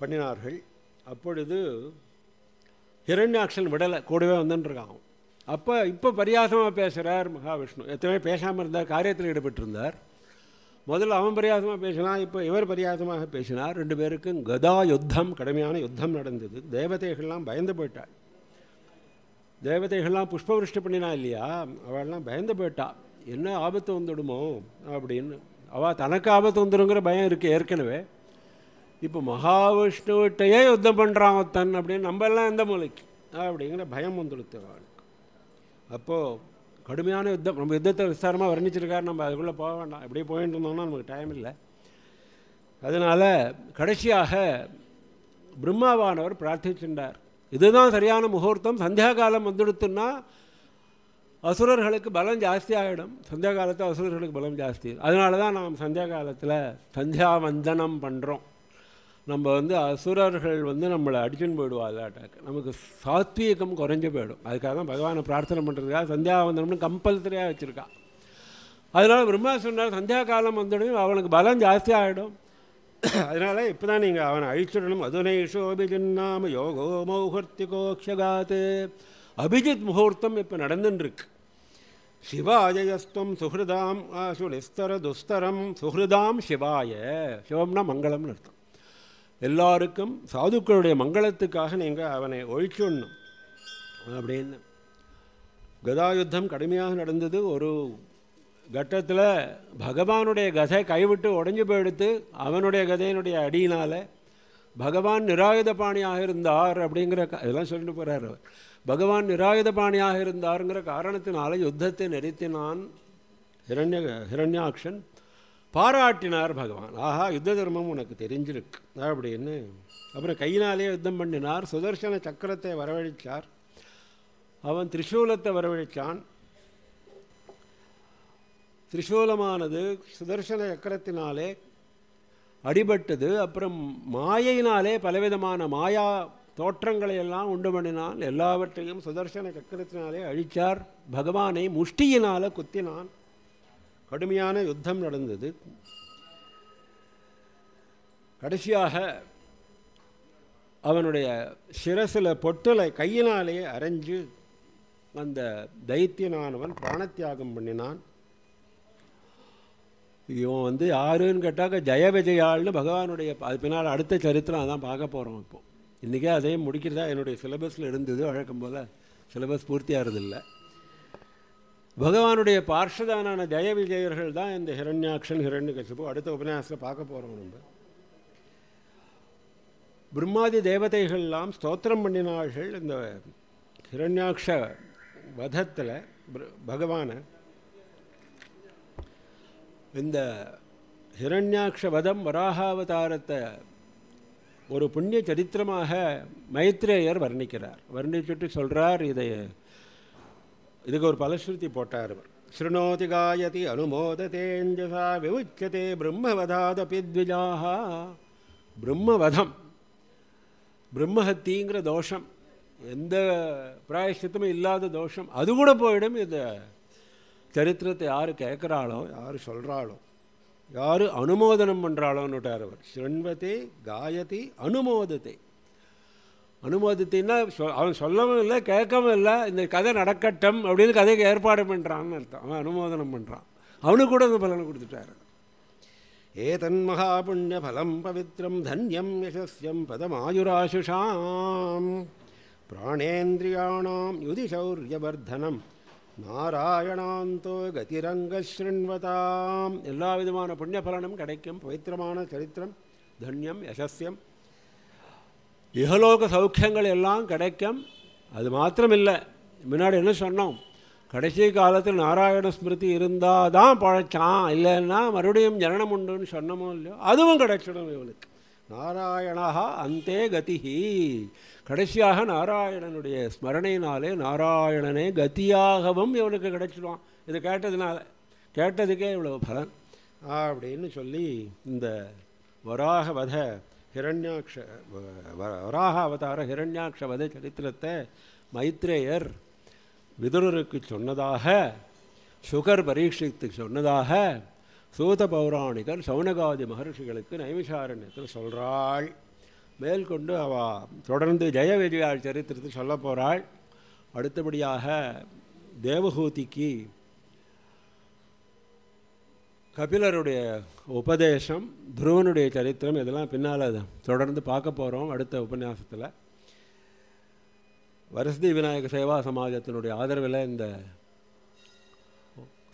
பண்ணினார்கள் அப்பொழுது ஹிரண்யாக்ஷன் விடலை கூடவே வந்துட்டுருக்காங்க அப்போ இப்போ பரியாசமாக பேசுகிறார் மகாவிஷ்ணு எத்தனை பேசாமல் இருந்தார் காரியத்தில் ஈடுபட்டிருந்தார் முதல்ல அவன் பரியாசமாக பேசினான் இப்போ இவர் பரியாசமாக பேசினார் ரெண்டு பேருக்கும் கதா யுத்தம் கடுமையான யுத்தம் நடந்தது தேவதைகள்லாம் பயந்து போயிட்டாள் தேவதைகள்லாம் புஷ்பவருஷ்டி பண்ணினா இல்லையா அவள்லாம் பயந்து போயிட்டா என்ன ஆபத்து வந்துடுமோ அப்படின்னு அவள் தனக்கு ஆபத்து வந்துடுங்கிற பயம் இருக்குது ஏற்கனவே இப்போ மகாவிஷ்ணுவிட்டையே யுத்தம் பண்ணுறான் தன் அப்படின்னு நம்ம எல்லாம் எந்த மூலைக்கு அப்படிங்கிற பயம் வந்துடுத்து அவளுக்கு அப்போது கடுமையான யுத்தம் நம்ம யுத்தத்தை விசாரமாக வர்ணிச்சிருக்காரு நம்ம அதுக்குள்ளே போக வேண்டாம் அப்படியே போயிட்டு இருந்தோம்னா நமக்கு டைம் இல்லை அதனால் கடைசியாக பிரம்மாவானவர் பிரார்த்திச்சுட்டார் இதுதான் சரியான முகூர்த்தம் சந்தியா காலம் வந்துடுத்துன்னா அசுரர்களுக்கு பலம் ஜாஸ்தியாகிடும் சந்தியா காலத்தில் அசுரர்களுக்கு பலம் ஜாஸ்தி அதனால தான் நாம் சந்தியா காலத்தில் சந்தியா வந்தனம் பண்ணுறோம் நம்ம வந்து அசுரர்கள் வந்து நம்மளை அடிச்சுன்னு போயிடுவா அட்டாக்கு நமக்கு சாத்வீகம் குறைஞ்சு போயிடும் அதுக்காக தான் பகவானை பிரார்த்தனை பண்ணுறதுக்காக சந்தியாவந்தனம்னு கம்பல்சரியாக வச்சுருக்கா அதனால் பிரம்மா சொன்னால் சந்தியா காலம் வந்துடும் அவனுக்கு பலம் ஜாஸ்தியாகிடும் ஆகிடும் அதனால் இப்போ தான் நீங்கள் அவனை அழிச்சிடணும் அதுனேஷோ அபிஜின்னாம யோகோ கோக்ஷகாத்து அபிஜித் முகூர்த்தம் இப்போ நடந்துன்ருக்கு சிவாஜயஸ்தம் சுஹிருதாம் சு நிஸ்தர துஸ்தரம் சுஹிருதாம் சிவாய சிவம்னா மங்களம்னு அர்த்தம் எல்லாருக்கும் சாதுக்களுடைய மங்களத்துக்காக நீங்கள் அவனை ஒழிச்சுடணும் அப்படின்னு கதாயுத்தம் கடுமையாக நடந்தது ஒரு கட்டத்தில் பகவானுடைய கதை கைவிட்டு உடஞ்சி போயிடுத்து அவனுடைய கதையினுடைய அடியினால் பகவான் நிராயுத பாணியாக இருந்தார் அப்படிங்கிற இதெல்லாம் சொல்லிட்டு போகிறார் அவர் பகவான் நிராயுத பாணியாக இருந்தாருங்கிற காரணத்தினால யுத்தத்தை நிறுத்தினான் ஹிரண்ய ஹிரண்யாக்ஷன் பாராட்டினார் பகவான் ஆஹா யுத்த தர்மம் உனக்கு தெரிஞ்சிருக்கு அப்படின்னு அப்புறம் கையினாலே யுத்தம் பண்ணினார் சுதர்சன சக்கரத்தை வரவழித்தார் அவன் திரிசூலத்தை வரவழைத்தான் திரிசூலமானது சுதர்சன சக்கரத்தினாலே அடிபட்டது அப்புறம் மாயையினாலே பலவிதமான மாயா தோற்றங்களை எல்லாம் உண்டு பண்ணினான் எல்லாவற்றையும் சுதர்சன சக்கரத்தினாலே அழித்தார் பகவானை முஷ்டியினால் குத்தினான் கடுமையான யுத்தம் நடந்தது கடைசியாக அவனுடைய சிரசில் பொட்டலை கையினாலே அரைஞ்சு அந்த தைத்தியனானவன் பிராணத்தியாகம் பண்ணினான் இவன் வந்து யாருன்னு கேட்டாக்க ஜெய விஜயாள்னு பகவானுடைய அது பின்னால் அடுத்த சரித்திரம் அதான் பார்க்க போகிறோம் இப்போது இன்றைக்கே அதையும் முடிக்கிறதா என்னுடைய சிலபஸில் இருந்தது வழக்கம் போல் சிலபஸ் பூர்த்தியாகிறதில்லை பகவானுடைய பார்ஷதானான ஜெய விஜயர்கள் தான் இந்த ஹிரண்யாக்ஷன் ஹிரண்ய கசிப்பு அடுத்த உபன்யாசத்தில் பார்க்க போகிறோம் நம்ம பிரம்மாதி தேவதைகள்லாம் ஸ்தோத்திரம் பண்ணினார்கள் இந்த ஹிரண்யாக்ஷ வதத்தில் பகவானை இந்த ஹிரண்யாட்ச வதம் வராகாவதாரத்தை ஒரு புண்ணிய சரித்திரமாக மைத்ரேயர் வர்ணிக்கிறார் வர்ணிச்சுட்டு சொல்கிறார் இதை இதுக்கு ஒரு பலஸ்ருதி போட்டார் அவர் ஸ்ருணோதி காயதி தேஞ்சசா விவுச்சதே பிரம்மவதாதபி த்விஜாக பிரம்மவதம் பிரம்மஹத்திங்கிற தோஷம் எந்த பிராயசித்தமும் இல்லாத தோஷம் அது கூட போயிடும் இதை சரித்திரத்தை யார் கேட்குறாளோ யார் சொல்கிறாளோ யார் அனுமோதனம் பண்ணுறாளோன்னு விட்டார் அவர் ஸ்ரண்வத்தை காயத்தை அனுமோதத்தை சொ அவன் சொல்லவும் இல்லை கேட்கவும் இல்லை இந்த கதை நடக்கட்டும் அப்படின்னு கதைக்கு ஏற்பாடு பண்ணுறான்னு அர்த்தம் அவன் அனுமோதனம் பண்ணுறான் அவனுக்கு கூட அந்த பலனை கொடுத்துட்டாரு ஏதன் மகாபுண்ணிய பலம் பவித்ரம் தன்யம் யசஸ்யம் பதமாயுராசுஷாம் பிராணேந்திரியாணாம் யுதிசௌரியவர்தனம் நாராயணாந்தோ கதிரங்க ஸ்ருண்வதாம் எல்லா விதமான புண்ணியபலனும் கிடைக்கும் பவித்திரமான சரித்திரம் தன்யம் யசஸ்யம் இகலோக சௌக்கியங்கள் எல்லாம் கிடைக்கும் அது மாத்திரம் இல்லை முன்னாடி என்ன சொன்னோம் கடைசி காலத்தில் நாராயண ஸ்மிருதி இருந்தால் தான் பழைச்சான் இல்லைன்னா மறுபடியும் ஜனனம் உண்டுன்னு சொன்னமோ இல்லையோ அதுவும் கிடைச்சிடும் இவளுக்கு நாராயணா அந்தே கதிஹி கடைசியாக நாராயணனுடைய ஸ்மரணையினாலே நாராயணனே கத்தியாகவும் இவனுக்கு கிடைச்சிடுவான் இதை கேட்டதுனால கேட்டதுக்கே இவ்வளோ பலன் அப்படின்னு சொல்லி இந்த வராக வத ஹிரண்யாட்ச வராக அவதார ஹிரண்யாட்ச வத சரித்திரத்தை மைத்ரேயர் விதுரருக்கு சொன்னதாக சுகர் பரீட்சித்துக்கு சொன்னதாக சூத பௌராணிகர் சௌனகாதி மகர்ஷிகளுக்கு நைமிஷாரண்யத்தில் சொல்கிறாள் மேல்கொண்டு அவ தொடர்ந்து ஜெயவெறியாள் சரித்திரத்தில் சொல்ல போகிறாள் அடுத்தபடியாக தேவஹூதிக்கு கபிலருடைய உபதேசம் துருவனுடைய சரித்திரம் இதெல்லாம் பின்னால் தொடர்ந்து பார்க்க போகிறோம் அடுத்த உபன்யாசத்தில் வரசதி விநாயக சேவா சமாஜத்தினுடைய ஆதரவில் இந்த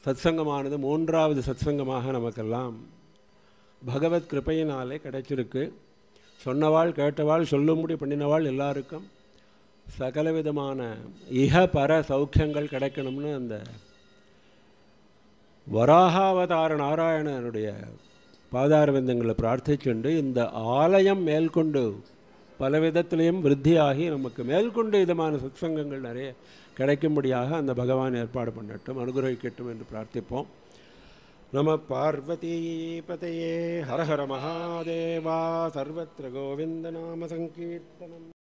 சத்சங்கமானது மூன்றாவது சத்சங்கமாக நமக்கெல்லாம் பகவத் கிருப்பையினாலே கிடைச்சிருக்கு சொன்னவாள் கேட்டவாள் சொல்லும்படி பண்ணினவாள் எல்லாருக்கும் சகலவிதமான இக பர சௌக்கியங்கள் கிடைக்கணும்னு அந்த வராகாவதார நாராயணனுடைய பாதாரவிந்தங்களை பிரார்த்திச்சுண்டு இந்த ஆலயம் மேற்கொண்டு பல விதத்திலையும் விருத்தியாகி நமக்கு மேற்கொண்டு விதமான சத்சங்கங்கள் நிறைய கிடைக்கும்படியாக அந்த பகவான் ஏற்பாடு பண்ணட்டும் அனுகிரகிக்கட்டும் என்று பிரார்த்திப்போம் नमः पार्वतीपतये हर हर महादेवा सर्वत्र गोविन्दनामसङ्कीर्तनम्